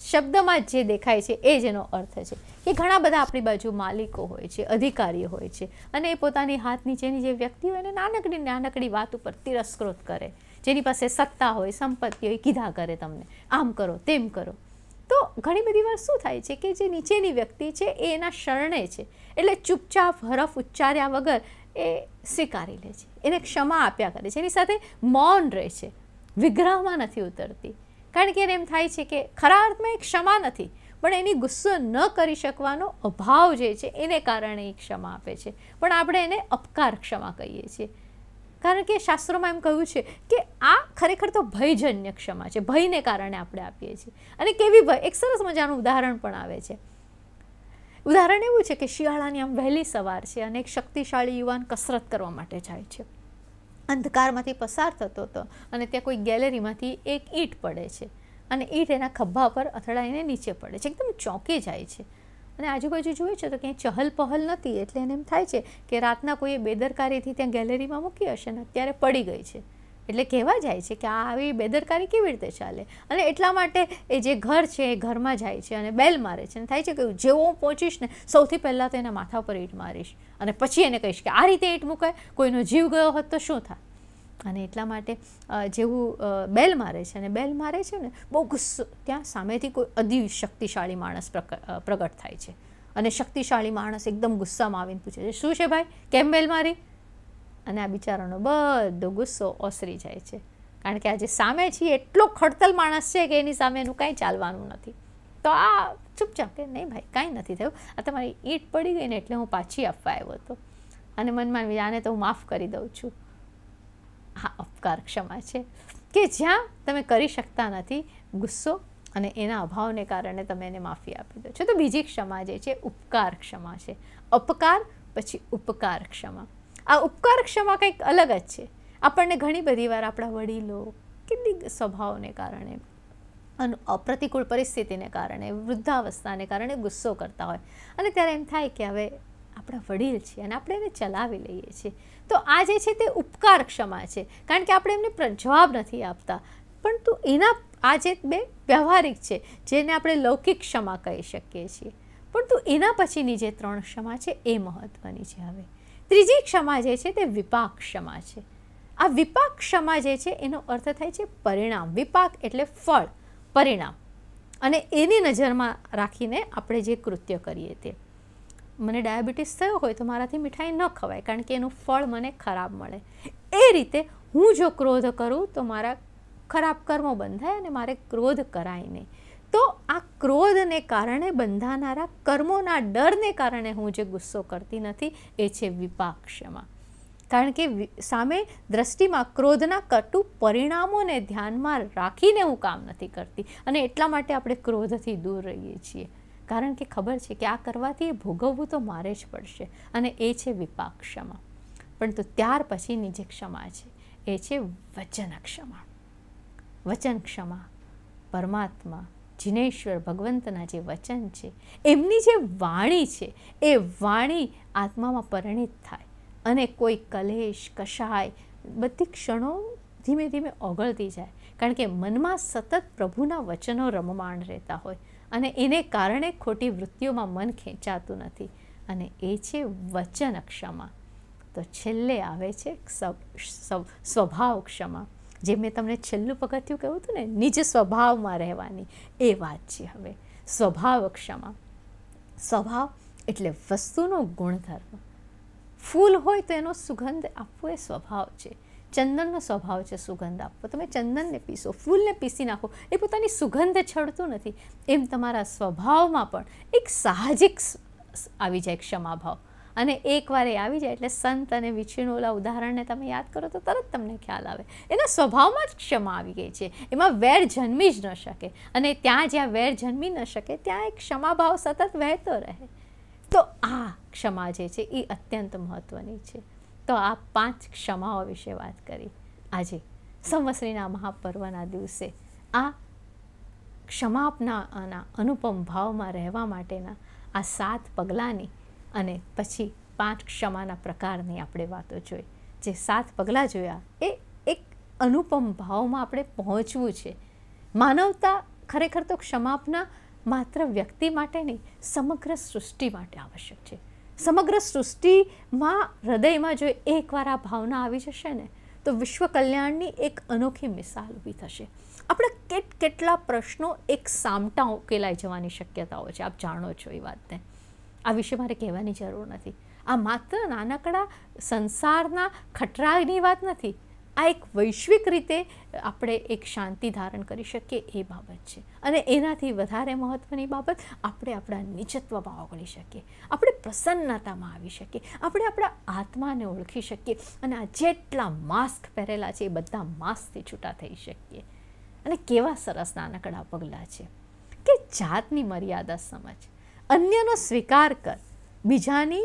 શબ્દમાં જે દેખાય છે એ જ એનો અર્થ છે કે ઘણા બધા આપણી બાજુ માલિકો હોય છે અધિકારીઓ હોય છે અને એ પોતાની હાથ નીચેની જે વ્યક્તિ હોય એને નાનકડી નાનકડી વાત ઉપર તિરસ્કૃત કરે જેની પાસે સત્તા હોય સંપત્તિ હોય કીધા કરે તમને આમ કરો તેમ કરો તો ઘણી બધી વાર શું થાય છે કે જે નીચેની વ્યક્તિ છે એ એના શરણે છે એટલે ચૂપચાપ હરફ ઉચ્ચાર્યા વગર એ સ્વીકારી લે છે એને ક્ષમા આપ્યા કરે છે એની સાથે મૌન રહે છે વિગ્રહમાં નથી ઉતરતી કારણ કે એને એમ થાય છે કે ખરા અર્થમાં એક ક્ષમા નથી પણ એની ગુસ્સો ન કરી શકવાનો અભાવ જે છે એને કારણે એ ક્ષમા આપે છે પણ આપણે એને અપકાર ક્ષમા કહીએ છીએ કારણ કે શાસ્ત્રોમાં એમ કહ્યું છે કે આ ખરેખર તો ભયજન્ય ક્ષમા છે ભયને કારણે આપણે આપીએ છીએ અને કેવી ભય એક સરસ મજાનું ઉદાહરણ પણ આવે છે ઉદાહરણ એવું છે કે શિયાળાની આમ વહેલી સવાર છે અને એક શક્તિશાળી યુવાન કસરત કરવા માટે જાય છે અંધકારમાંથી પસાર થતો હતો અને ત્યાં કોઈ ગેલેરીમાંથી એક ઈંટ પડે છે અને ઈંટ એના ખભા પર અથડાઈને નીચે પડે છે એકદમ ચોંકી જાય છે અને આજુબાજુ જોઈએ છે તો ક્યાંય ચહલ પહલ નથી એટલે એને એમ થાય છે કે રાતના કોઈએ બેદરકારીથી ત્યાં ગેલેરીમાં મૂકી હશે ને અત્યારે પડી ગઈ છે એટલે કહેવા જાય છે કે આ આવી બેદરકારી કેવી રીતે ચાલે અને એટલા માટે એ જે ઘર છે એ ઘરમાં જાય છે અને બેલ મારે છે અને થાય છે કે જેવો હું પહોંચીશ ને સૌથી પહેલાં તો એના માથા પર ઈંટ મારીશ અને પછી એને કહીશ કે આ રીતે ઈંટ મૂકાય કોઈનો જીવ ગયો હોત તો શું થાય અને એટલા માટે જેવું બેલ મારે છે અને બેલ મારે છે ને બહુ ગુસ્સો ત્યાં સામેથી કોઈ અધિ શક્તિશાળી માણસ પ્રક પ્રગટ થાય છે અને શક્તિશાળી માણસ એકદમ ગુસ્સામાં આવીને પૂછે છે શું છે ભાઈ કેમ બેલ મારી અને આ બિચારાનો બધો ગુસ્સો ઓસરી જાય છે કારણ કે આજે સામે છીએ એટલો ખડતલ માણસ છે કે એની સામે એનું કાંઈ ચાલવાનું નથી તો આ ચૂપચાપ કે નહીં ભાઈ કાંઈ નથી થયું આ તમારી ઈંટ પડી ગઈ ને એટલે હું પાછી આપવા આવ્યો હતો અને મનમાં આને તો હું માફ કરી દઉં છું હા અપકાર ક્ષમા છે કે જ્યાં તમે કરી શકતા નથી ગુસ્સો અને એના અભાવને કારણે તમે એને માફી આપી દો છો તો બીજી ક્ષમા જે છે ઉપકાર ક્ષમા છે અપકાર પછી ઉપકાર ક્ષમા આ ઉપકાર ક્ષમા કંઈક અલગ જ છે આપણને ઘણી બધી વાર આપણા વડીલો કેટલી સ્વભાવને કારણે અપ્રતિકૂળ પરિસ્થિતિને કારણે વૃદ્ધાવસ્થાને કારણે ગુસ્સો કરતા હોય અને ત્યારે એમ થાય કે હવે આપણા વડીલ છે અને આપણે એને ચલાવી લઈએ છીએ તો આ જે છે તે ઉપકાર ક્ષમા છે કારણ કે આપણે એમને જવાબ નથી આપતા પરંતુ એના આ જે બે વ્યવહારિક છે જેને આપણે લૌકિક ક્ષમા કહી શકીએ છીએ પણ પરંતુ એના પછીની જે ત્રણ ક્ષમા છે એ મહત્ત્વની છે હવે ત્રીજી ક્ષમા જે છે તે વિપાક ક્ષમા છે આ વિપાક ક્ષમા જે છે એનો અર્થ થાય છે પરિણામ વિપાક એટલે ફળ પરિણામ અને એની નજરમાં રાખીને આપણે જે કૃત્ય કરીએ તે મને ડાયાબિટીસ થયો હોય તો મારાથી મીઠાઈ ન ખવાય કારણ કે એનું ફળ મને ખરાબ મળે એ રીતે હું જો ક્રોધ કરું તો મારા ખરાબ કર્મો બંધાય અને મારે ક્રોધ કરાય નહીં તો આ ક્રોધને કારણે બંધાનારા કર્મોના ડરને કારણે હું જે ગુસ્સો કરતી નથી એ છે વિપાક્ષમાં કારણ કે સામે દ્રષ્ટિમાં ક્રોધના કટુ પરિણામોને ધ્યાનમાં રાખીને હું કામ નથી કરતી અને એટલા માટે આપણે ક્રોધથી દૂર રહીએ છીએ કારણ કે ખબર છે કે આ કરવાથી ભોગવવું તો મારે જ પડશે અને એ છે વિપાક ક્ષમા પરંતુ ત્યાર પછીની જે ક્ષમા છે એ છે વચન ક્ષમા વચન ક્ષમા પરમાત્મા જિનેશ્વર ભગવંતના જે વચન છે એમની જે વાણી છે એ વાણી આત્મામાં પરિણિત થાય અને કોઈ કલેશ કશાય બધી ક્ષણો ધીમે ધીમે ઓગળતી જાય કારણ કે મનમાં સતત પ્રભુના વચનો રમમાણ રહેતા હોય અને એને કારણે ખોટી વૃત્તિઓમાં મન ખેંચાતું નથી અને એ છે વચન ક્ષમા તો છેલ્લે આવે છે સ્વભાવ ક્ષમા જે મેં તમને છેલ્લું પગથિયું કહ્યું હતું ને નિજ સ્વભાવમાં રહેવાની એ વાત છે હવે સ્વભાવ કક્ષામાં સ્વભાવ એટલે વસ્તુનો ગુણધર્મ ફૂલ હોય તો એનો સુગંધ આપવો એ સ્વભાવ છે ચંદનનો સ્વભાવ છે સુગંધ આપવો તમે ચંદનને પીસો ફૂલને પીસી નાખો એ પોતાની સુગંધ છડતું નથી એમ તમારા સ્વભાવમાં પણ એક સાહજિક આવી જાય ક્ષમાભાવ અને એકવાર એ આવી જાય એટલે સંત અને વિછીનું ઉદાહરણને તમે યાદ કરો તો તરત તમને ખ્યાલ આવે એના સ્વભાવમાં જ ક્ષમા આવી ગઈ છે એમાં વેર જન્મી જ ન શકે અને ત્યાં જ્યાં વેર જન્મી ન શકે ત્યાં એક ક્ષમાભાવ સતત વહેતો રહે તો આ ક્ષમા જે છે એ અત્યંત મહત્ત્વની છે તો આ પાંચ ક્ષમાઓ વિશે વાત કરી આજે સંવસરીના મહાપર્વના દિવસે આ ક્ષમાપનાના અનુપમ ભાવમાં રહેવા માટેના આ સાત પગલાંની અને પછી પાંચ ક્ષમાના પ્રકારની આપણે વાતો જોઈ જે સાત પગલાં જોયા એ એક અનુપમ ભાવમાં આપણે પહોંચવું છે માનવતા ખરેખર તો ક્ષમાપના માત્ર વ્યક્તિ માટે નહીં સમગ્ર સૃષ્ટિ માટે આવશ્યક છે સમગ્ર સૃષ્ટિમાં હૃદયમાં જો એકવાર આ ભાવના આવી જશે ને તો વિશ્વ કલ્યાણની એક અનોખી મિસાલ ઊભી થશે આપણે કેટ કેટલા પ્રશ્નો એક સામટા ઉકેલાઈ જવાની શક્યતાઓ છે આપ જાણો છો એ વાતને આ વિશે મારે કહેવાની જરૂર નથી આ માત્ર નાનકડા સંસારના ખટરાની વાત નથી આ એક વૈશ્વિક રીતે આપણે એક શાંતિ ધારણ કરી શકીએ એ બાબત છે અને એનાથી વધારે મહત્ત્વની બાબત આપણે આપણા નિજત્વમાં ઓગળી શકીએ આપણે પ્રસન્નતામાં આવી શકીએ આપણે આપણા આત્માને ઓળખી શકીએ અને આ જેટલા માસ્ક પહેરેલા છે એ બધા માસ્કથી છૂટા થઈ શકીએ અને કેવા સરસ નાનકડા પગલાં છે કે જાતની મર્યાદા સમજ અન્યનો સ્વીકાર કર બીજાની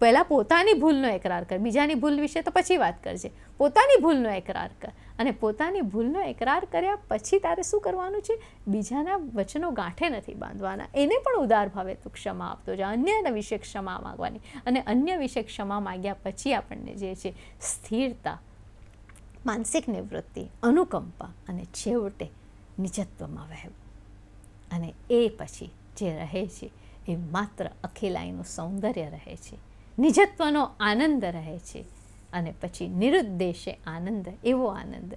પહેલાં પોતાની ભૂલનો એકરાર કર બીજાની ભૂલ વિશે તો પછી વાત કરજે પોતાની ભૂલનો એકરાર કર અને પોતાની ભૂલનો એકરાર કર્યા પછી તારે શું કરવાનું છે બીજાના વચનો ગાંઠે નથી બાંધવાના એને પણ ઉદાર ભાવે તું ક્ષમા આપતો જા અન્યના વિશે ક્ષમા માગવાની અને અન્ય વિશે ક્ષમા માગ્યા પછી આપણને જે છે સ્થિરતા માનસિક નિવૃત્તિ અનુકંપા અને છેવટે નિજત્વમાં વહેવું અને એ પછી જે રહે છે એ માત્ર અખિલાઈનું સૌંદર્ય રહે છે નિજત્વનો આનંદ રહે છે અને પછી નિરુદ્દેશે આનંદ એવો આનંદ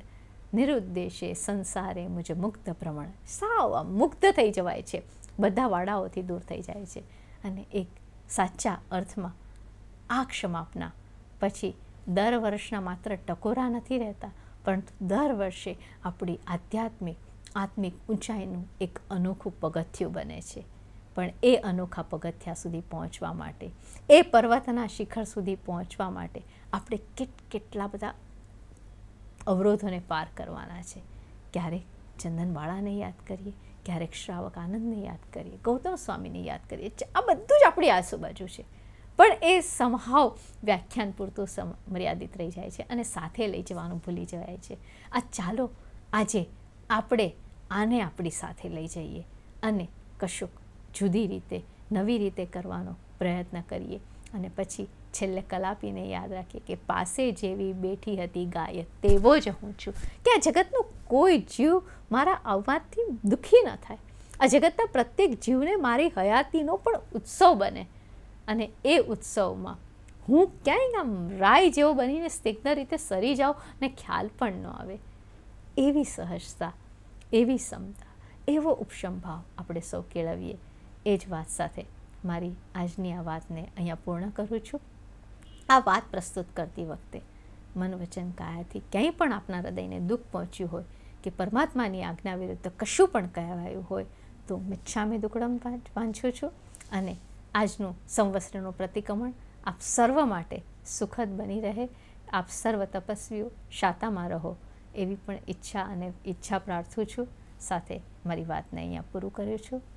નિરુદ્દેશે સંસારે મુજ મુક્ત ભ્રમણ સાવ મુગ્ધ થઈ જવાય છે બધા વાડાઓથી દૂર થઈ જાય છે અને એક સાચા અર્થમાં આ ક્ષમાપના પછી દર વર્ષના માત્ર ટકોરા નથી રહેતા પરંતુ દર વર્ષે આપણી આધ્યાત્મિક આત્મિક ઊંચાઈનું એક અનોખું પગથિયું બને છે પણ એ અનોખા પગથિયા સુધી પહોંચવા માટે એ પર્વતના શિખર સુધી પહોંચવા માટે આપણે કેટ કેટલા બધા અવરોધોને પાર કરવાના છે ક્યારેક ચંદનવાળાને યાદ કરીએ ક્યારેક શ્રાવક આનંદને યાદ કરીએ ગૌતમ સ્વામીને યાદ કરીએ આ બધું જ આપણી આજુબાજુ છે પણ એ સમહાવ વ્યાખ્યાન પૂરતું સમ મર્યાદિત રહી જાય છે અને સાથે લઈ જવાનું ભૂલી જવાય છે આ ચાલો આજે આપણે આને આપણી સાથે લઈ જઈએ અને કશુંક જુદી રીતે નવી રીતે કરવાનો પ્રયત્ન કરીએ અને પછી છેલ્લે કલાપીને યાદ રાખીએ કે પાસે જેવી બેઠી હતી ગાય તેવો જ હું છું કે આ જગતનું કોઈ જીવ મારા આવવાથી દુઃખી ન થાય આ જગતના પ્રત્યેક જીવને મારી હયાતીનો પણ ઉત્સવ બને અને એ ઉત્સવમાં હું ક્યાંય આમ રાય જેવો બનીને સ્નિગ્ધ રીતે સરી જાઉં ને ખ્યાલ પણ ન આવે એવી સહજતા એવી ક્ષમતા એવો ઉપશમ ભાવ આપણે સૌ કેળવીએ એ જ વાત સાથે મારી આજની આ વાતને અહીંયા પૂર્ણ કરું છું આ વાત પ્રસ્તુત કરતી વખતે મન વચન કાયાથી ક્યાંય પણ આપના હૃદયને દુઃખ પહોંચ્યું હોય કે પરમાત્માની આજ્ઞા વિરુદ્ધ કશું પણ કહેવાયું હોય તો મિચ્છામે દુકડમ વાંચું છું અને આજનું સંવત્સરનું પ્રતિક્રમણ આપ સર્વ માટે સુખદ બની રહે આપ સર્વ તપસ્વીઓ શાતામાં રહો એવી પણ ઈચ્છા અને ઈચ્છા પ્રાર્થું છું સાથે મારી વાતને અહીંયા પૂરું કર્યું છું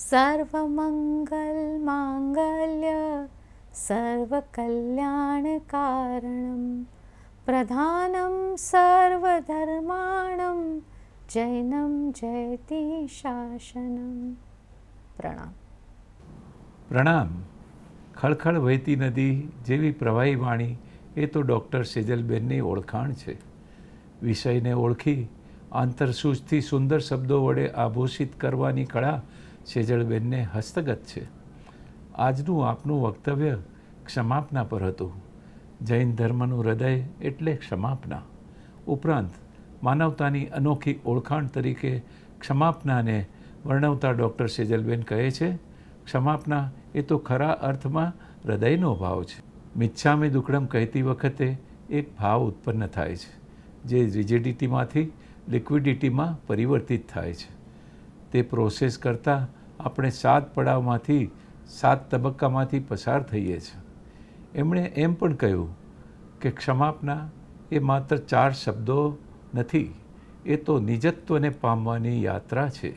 सर्वमङ्गलमाङ्गल्य सर्वकल्याणकारणं प्रधानं सर्वधर्माणं જૈનમ જયતિ શાસનમ પ્રણામ પ્રણામ ખળખળ વહેતી નદી જેવી પ્રવાહી વાણી એ તો ડૉક્ટર સેજલબેનની ઓળખાણ છે વિષયને ઓળખી આંતરસૂજથી સુંદર શબ્દો વડે આભૂષિત કરવાની કળા સેજળબેનને હસ્તગત છે આજનું આપનું વક્તવ્ય ક્ષમાપના પર હતું જૈન ધર્મનું હૃદય એટલે ક્ષમાપના ઉપરાંત માનવતાની અનોખી ઓળખાણ તરીકે ક્ષમાપનાને વર્ણવતા ડૉક્ટર સેજલબેન કહે છે ક્ષમાપના એ તો ખરા અર્થમાં હૃદયનો ભાવ છે મિચ્છામે દુકડમ કહેતી વખતે એક ભાવ ઉત્પન્ન થાય છે જે રિજિડિટીમાંથી લિક્વિડિટીમાં પરિવર્તિત થાય છે તે પ્રોસેસ કરતાં આપણે સાત પડાવમાંથી સાત તબક્કામાંથી પસાર થઈએ છીએ એમણે એમ પણ કહ્યું કે ક્ષમાપના એ માત્ર ચાર શબ્દો નથી એ તો નિજત્વને પામવાની યાત્રા છે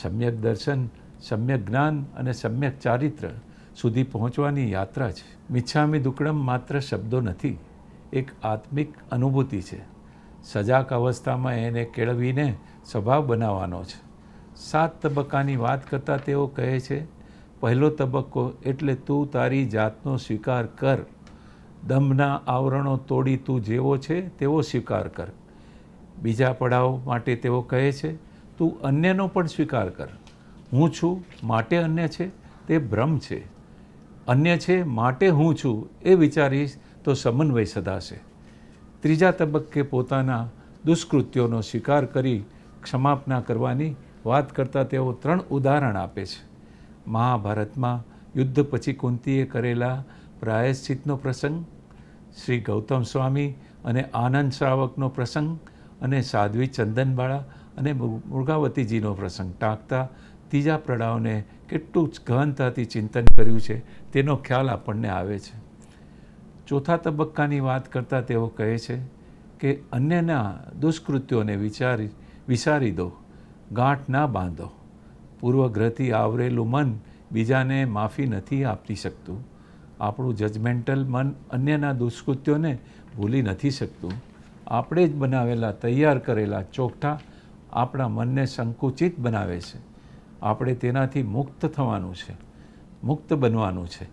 સમ્યક દર્શન સમ્યક જ્ઞાન અને સમ્યક ચારિત્ર સુધી પહોંચવાની યાત્રા છે મિચ્છામી દુકડમ માત્ર શબ્દો નથી એક આત્મિક અનુભૂતિ છે સજાગ અવસ્થામાં એને કેળવીને સ્વભાવ બનાવવાનો છે સાત તબક્કાની વાત કરતાં તેઓ કહે છે પહેલો તબક્કો એટલે તું તારી જાતનો સ્વીકાર કર દમના આવરણો તોડી તું જેવો છે તેવો સ્વીકાર કર બીજા પડાવ માટે તેઓ કહે છે તું અન્યનો પણ સ્વીકાર કર હું છું માટે અન્ય છે તે ભ્રમ છે અન્ય છે માટે હું છું એ વિચારીશ તો સમન્વય સદાશે ત્રીજા તબક્કે પોતાના દુષ્કૃત્યોનો સ્વીકાર કરી ક્ષમાપના કરવાની વાત કરતાં તેઓ ત્રણ ઉદાહરણ આપે છે મહાભારતમાં યુદ્ધ પછી કુંતીએ કરેલા પ્રાયશ્ચિતનો પ્રસંગ શ્રી ગૌતમ સ્વામી અને આનંદ શ્રાવકનો પ્રસંગ અને સાધ્વી ચંદનબાળા અને મૃગાવતીજીનો પ્રસંગ ટાંકતા ત્રીજા પ્રડાવને કેટલું જ ગહનતાથી ચિંતન કર્યું છે તેનો ખ્યાલ આપણને આવે છે ચોથા તબક્કાની વાત કરતાં તેઓ કહે છે કે અન્યના દુષ્કૃત્યોને વિચારી વિસારી દો ગાંઠ ના બાંધો પૂર્વગ્રહથી આવરેલું મન બીજાને માફી નથી આપી શકતું આપણું જજમેન્ટલ મન અન્યના દુષ્કૃત્યોને ભૂલી નથી શકતું આપણે જ બનાવેલા તૈયાર કરેલા ચોકઠા આપણા મનને સંકુચિત બનાવે છે આપણે તેનાથી મુક્ત થવાનું છે મુક્ત બનવાનું છે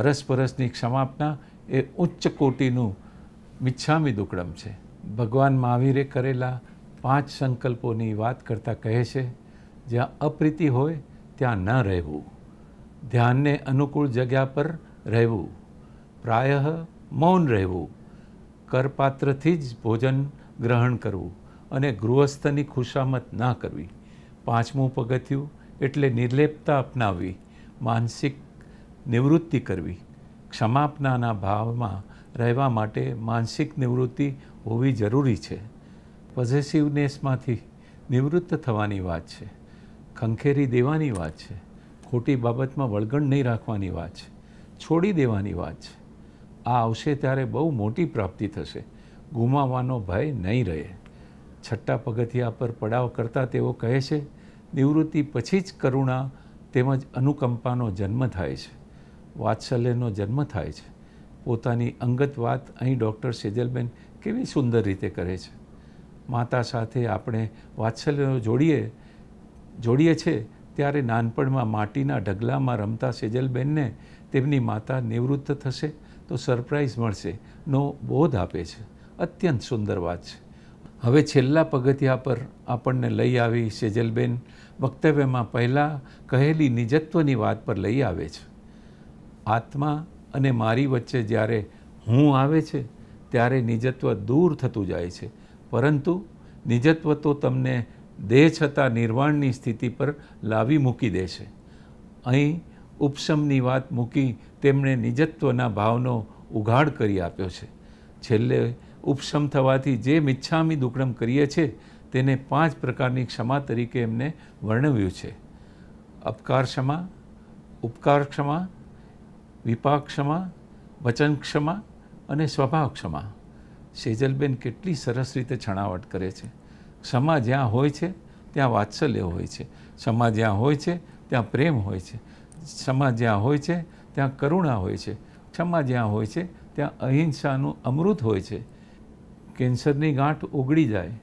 અરસપરસની ક્ષમાપના એ ઉચ્ચ કોટીનું મિચ્છામી દુકડમ છે ભગવાન મહાવીરે કરેલા પાંચ સંકલ્પોની વાત કરતાં કહે છે જ્યાં અપ્રીતિ હોય ત્યાં ન રહેવું ધ્યાનને અનુકૂળ જગ્યા પર રહેવું પ્રાયઃ મૌન રહેવું કરપાત્રથી જ ભોજન ગ્રહણ કરવું અને ગૃહસ્થની ખુશામત ના કરવી પાંચમું પગથિયું એટલે નિર્લેપતા અપનાવવી માનસિક નિવૃત્તિ કરવી ક્ષમાપનાના ભાવમાં રહેવા માટે માનસિક નિવૃત્તિ હોવી જરૂરી છે પોઝેસિવનેસમાંથી નિવૃત્ત થવાની વાત છે ખંખેરી દેવાની વાત છે ખોટી બાબતમાં વળગણ નહીં રાખવાની વાત છે છોડી દેવાની વાત છે આ આવશે ત્યારે બહુ મોટી પ્રાપ્તિ થશે ગુમાવવાનો ભય નહીં રહે છઠ્ઠા પગથિયા પર પડાવ કરતાં તેઓ કહે છે નિવૃત્તિ પછી જ કરુણા તેમજ અનુકંપાનો જન્મ થાય છે વાત્સલ્યનો જન્મ થાય છે પોતાની અંગત વાત અહીં ડૉક્ટર સેજલબેન કેવી સુંદર રીતે કરે છે માતા સાથે આપણે વાત્સલ્ય જોડીએ જોડીએ છીએ ત્યારે નાનપણમાં માટીના ઢગલામાં રમતા સેજલબેનને તેમની માતા નિવૃત્ત થશે તો સરપ્રાઈઝ મળશે નો બોધ આપે છે અત્યંત સુંદર વાત છે હવે છેલ્લા પગથિયા પર આપણને લઈ આવી સેજલબેન વક્તવ્યમાં પહેલાં કહેલી નિજત્વની વાત પર લઈ આવે છે આત્મા અને મારી વચ્ચે જ્યારે હું આવે છે ત્યારે નિજત્વ દૂર થતું જાય છે પરંતુ નિજત્વ તો તમને દેહ છતાં નિર્વાણની સ્થિતિ પર લાવી મૂકી દે છે અહીં ઉપશમની વાત મૂકી તેમણે નિજત્વના ભાવનો ઉઘાડ કરી આપ્યો છે છેલ્લે ઉપશમ થવાથી જે મિચ્છામી દુકડમ કરીએ છીએ તેને પાંચ પ્રકારની ક્ષમા તરીકે એમને વર્ણવ્યું છે અપકાર ક્ષમા ઉપકાર ક્ષમા વિપાક ક્ષમા વચન ક્ષમા અને સ્વભાવ ક્ષમા સેજલબેન કેટલી સરસ રીતે છણાવટ કરે છે ક્ષમા જ્યાં હોય છે ત્યાં વાત્સલ્ય હોય છે ક્ષમા જ્યાં હોય છે ત્યાં પ્રેમ હોય છે ક્ષમા જ્યાં હોય છે ત્યાં કરુણા હોય છે ક્ષમા જ્યાં હોય છે ત્યાં અહિંસાનું અમૃત હોય છે કેન્સરની ગાંઠ ઓગળી જાય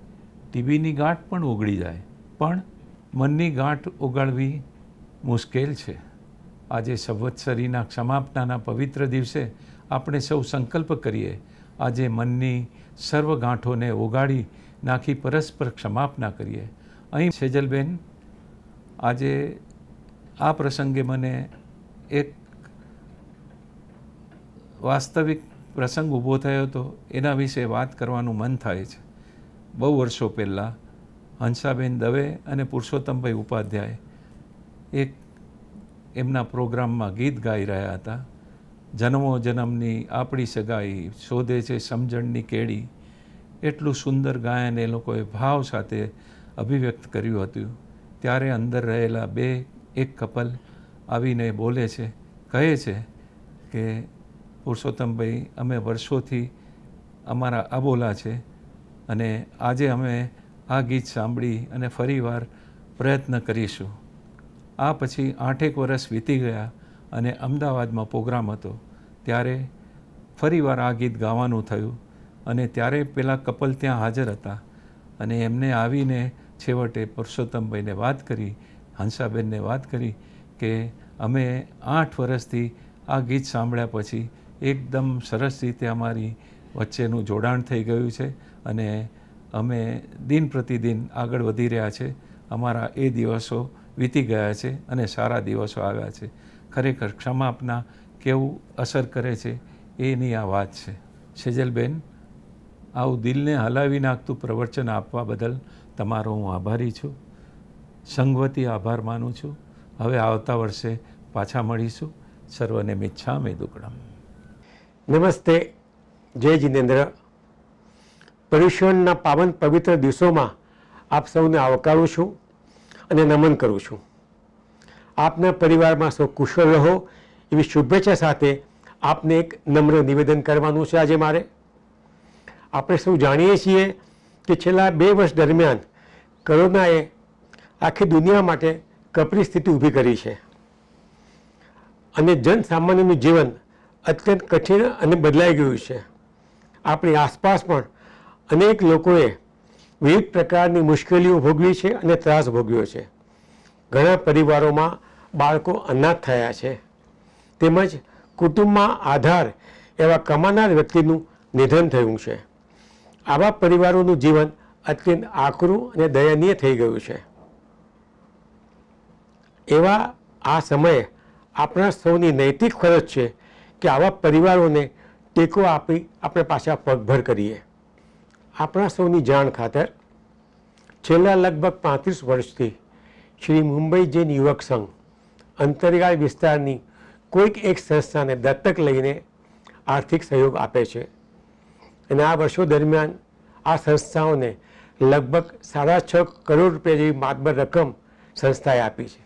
ટીબીની ગાંઠ પણ ઓગળી જાય પણ મનની ગાંઠ ઓગાળવી મુશ્કેલ છે આજે સંવત્સરીના ક્ષમાપનાના પવિત્ર દિવસે આપણે સૌ સંકલ્પ કરીએ આજે મનની સર્વ ગાંઠોને ઓગાળી નાખી પરસ્પર ક્ષમાપના કરીએ અહીં સેજલબેન આજે આ પ્રસંગે મને એક વાસ્તવિક પ્રસંગ ઊભો થયો હતો એના વિશે વાત કરવાનું મન થાય છે બહુ વર્ષો પહેલાં હંસાબેન દવે અને પુરુષોત્તમભાઈ ઉપાધ્યાય એક એમના પ્રોગ્રામમાં ગીત ગાઈ રહ્યા હતા જન્મો જન્મની આપણી સગાઈ શોધે છે સમજણની કેળી એટલું સુંદર ગાયન એ લોકોએ ભાવ સાથે અભિવ્યક્ત કર્યું હતું ત્યારે અંદર રહેલા બે એક કપલ આવીને બોલે છે કહે છે કે પુરુષોત્તમભાઈ અમે વર્ષોથી અમારા આબોલા છે અને આજે અમે આ ગીત સાંભળી અને ફરીવાર પ્રયત્ન કરીશું આ પછી આઠેક વર્ષ વીતી ગયા અને અમદાવાદમાં પ્રોગ્રામ હતો ત્યારે ફરીવાર આ ગીત ગાવાનું થયું અને ત્યારે પેલા કપલ ત્યાં હાજર હતા અને એમને આવીને છેવટે પુરુષોત્તમભાઈને વાત કરી હંસાબેનને વાત કરી કે અમે આઠ વર્ષથી આ ગીત સાંભળ્યા પછી એકદમ સરસ રીતે અમારી વચ્ચેનું જોડાણ થઈ ગયું છે અને અમે દિન પ્રતિદિન આગળ વધી રહ્યા છે અમારા એ દિવસો વીતી ગયા છે અને સારા દિવસો આવ્યા છે ખરેખર ક્ષમા આપના કેવું અસર કરે છે એની આ વાત છે સેજલબેન આવું દિલને હલાવી નાખતું પ્રવચન આપવા બદલ તમારો હું આભારી છું સંઘવતી આભાર માનું છું હવે આવતા વર્ષે પાછા મળીશું સર્વને મે દુકડમ નમસ્તે જય જિનેન્દ્ર પર્યુષણના પાવન પવિત્ર દિવસોમાં આપ સૌને આવકારું છું અને નમન કરું છું આપના પરિવારમાં સૌ કુશળ રહો એવી શુભેચ્છા સાથે આપને એક નમ્ર નિવેદન કરવાનું છે આજે મારે આપણે સૌ જાણીએ છીએ કે છેલ્લા બે વર્ષ દરમિયાન કરોનાએ આખી દુનિયા માટે કપરી સ્થિતિ ઊભી કરી છે અને જનસામાન્યનું જીવન અત્યંત કઠિન અને બદલાઈ ગયું છે આપણી આસપાસ પણ અનેક લોકોએ વિવિધ પ્રકારની મુશ્કેલીઓ ભોગવી છે અને ત્રાસ ભોગવ્યો છે ઘણા પરિવારોમાં બાળકો અનાથ થયા છે તેમજ કુટુંબમાં આધાર એવા કમાનાર વ્યક્તિનું નિધન થયું છે આવા પરિવારોનું જીવન અત્યંત આકરું અને દયનીય થઈ ગયું છે એવા આ સમયે આપણા સૌની નૈતિક ફરજ છે કે આવા પરિવારોને ટેકો આપી આપણે પાછા પગભર કરીએ આપણા સૌની જાણ ખાતર છેલ્લા લગભગ પાંત્રીસ વર્ષથી શ્રી મુંબઈ જૈન યુવક સંઘ અંતરિયાળ વિસ્તારની કોઈક એક સંસ્થાને દત્તક લઈને આર્થિક સહયોગ આપે છે અને આ વર્ષો દરમિયાન આ સંસ્થાઓને લગભગ સાડા છ કરોડ રૂપિયા જેવી માતબર રકમ સંસ્થાએ આપી છે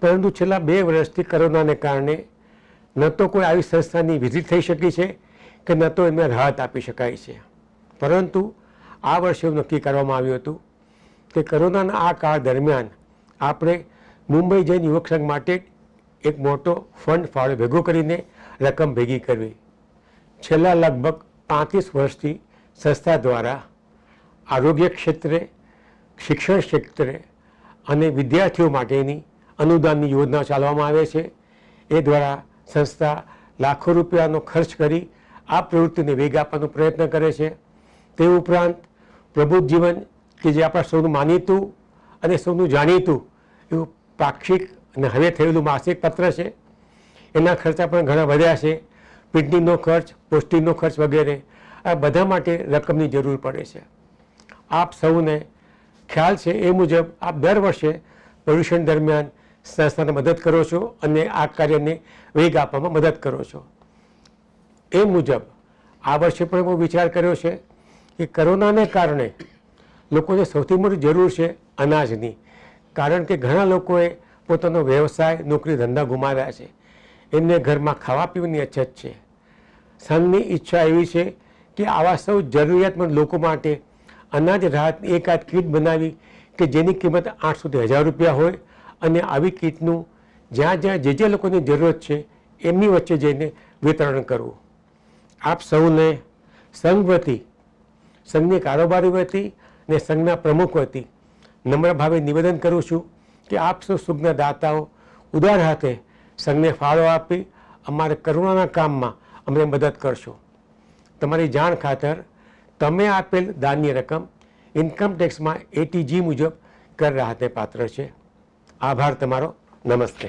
પરંતુ છેલ્લા બે વર્ષથી કોરોનાને કારણે ન તો કોઈ આવી સંસ્થાની વિઝિટ થઈ શકી છે કે ન તો એમને રાહત આપી શકાય છે પરંતુ આ વર્ષે એવું નક્કી કરવામાં આવ્યું હતું કે કોરોનાના આ કાળ દરમિયાન આપણે મુંબઈ જૈન યુવક સંઘ માટે એક મોટો ફંડ ફાળો ભેગો કરીને રકમ ભેગી કરવી છેલ્લા લગભગ પાંત્રીસ વર્ષથી સંસ્થા દ્વારા આરોગ્ય ક્ષેત્રે શિક્ષણ ક્ષેત્રે અને વિદ્યાર્થીઓ માટેની અનુદાનની યોજના ચાલવામાં આવે છે એ દ્વારા સંસ્થા લાખો રૂપિયાનો ખર્ચ કરી આ પ્રવૃત્તિને વેગ આપવાનો પ્રયત્ન કરે છે તે ઉપરાંત પ્રબુદ્ધ જીવન કે જે આપણા સૌનું માનીતું અને સૌનું જાણીતું એવું પાક્ષિક અને હવે થયેલું માસિક પત્ર છે એના ખર્ચા પણ ઘણા વધ્યા છે પ્રિન્ટિંગનો ખર્ચ પોસ્ટિંગનો ખર્ચ વગેરે આ બધા માટે રકમની જરૂર પડે છે આપ સૌને ખ્યાલ છે એ મુજબ આપ દર વર્ષે પ્રદૂષણ દરમિયાન સંસ્થાને મદદ કરો છો અને આ કાર્યને વેગ આપવામાં મદદ કરો છો એ મુજબ આ વર્ષે પણ હું વિચાર કર્યો છે કે કોરોનાને કારણે લોકોને સૌથી મોટી જરૂર છે અનાજની કારણ કે ઘણા લોકોએ પોતાનો વ્યવસાય નોકરી ધંધા ગુમાવ્યા છે એમને ઘરમાં ખાવા પીવાની અછત છે સંઘની ઈચ્છા એવી છે કે આવા સૌ જરૂરિયાતમંદ લોકો માટે અનાજ રાહત એકાદ કીટ બનાવી કે જેની કિંમત આઠસોથી હજાર રૂપિયા હોય અને આવી કીટનું જ્યાં જ્યાં જે જે લોકોની જરૂરત છે એમની વચ્ચે જઈને વિતરણ કરવું આપ સૌને સંઘ વતી સંઘની કારોબારી વતી ને સંઘના પ્રમુખો હતી નમ્ર ભાવે નિવેદન કરું છું કે આપ સૌ શુભના દાતાઓ ઉદાર હાથે સંઘને ફાળો આપી અમારે કરુણાના કામમાં અમને મદદ કરશો તમારી જાણ ખાતર તમે આપેલ દાનની રકમ ઇન્કમટેક્સમાં એટીજી મુજબ કર રાહતે પાત્ર છે આભાર તમારો નમસ્તે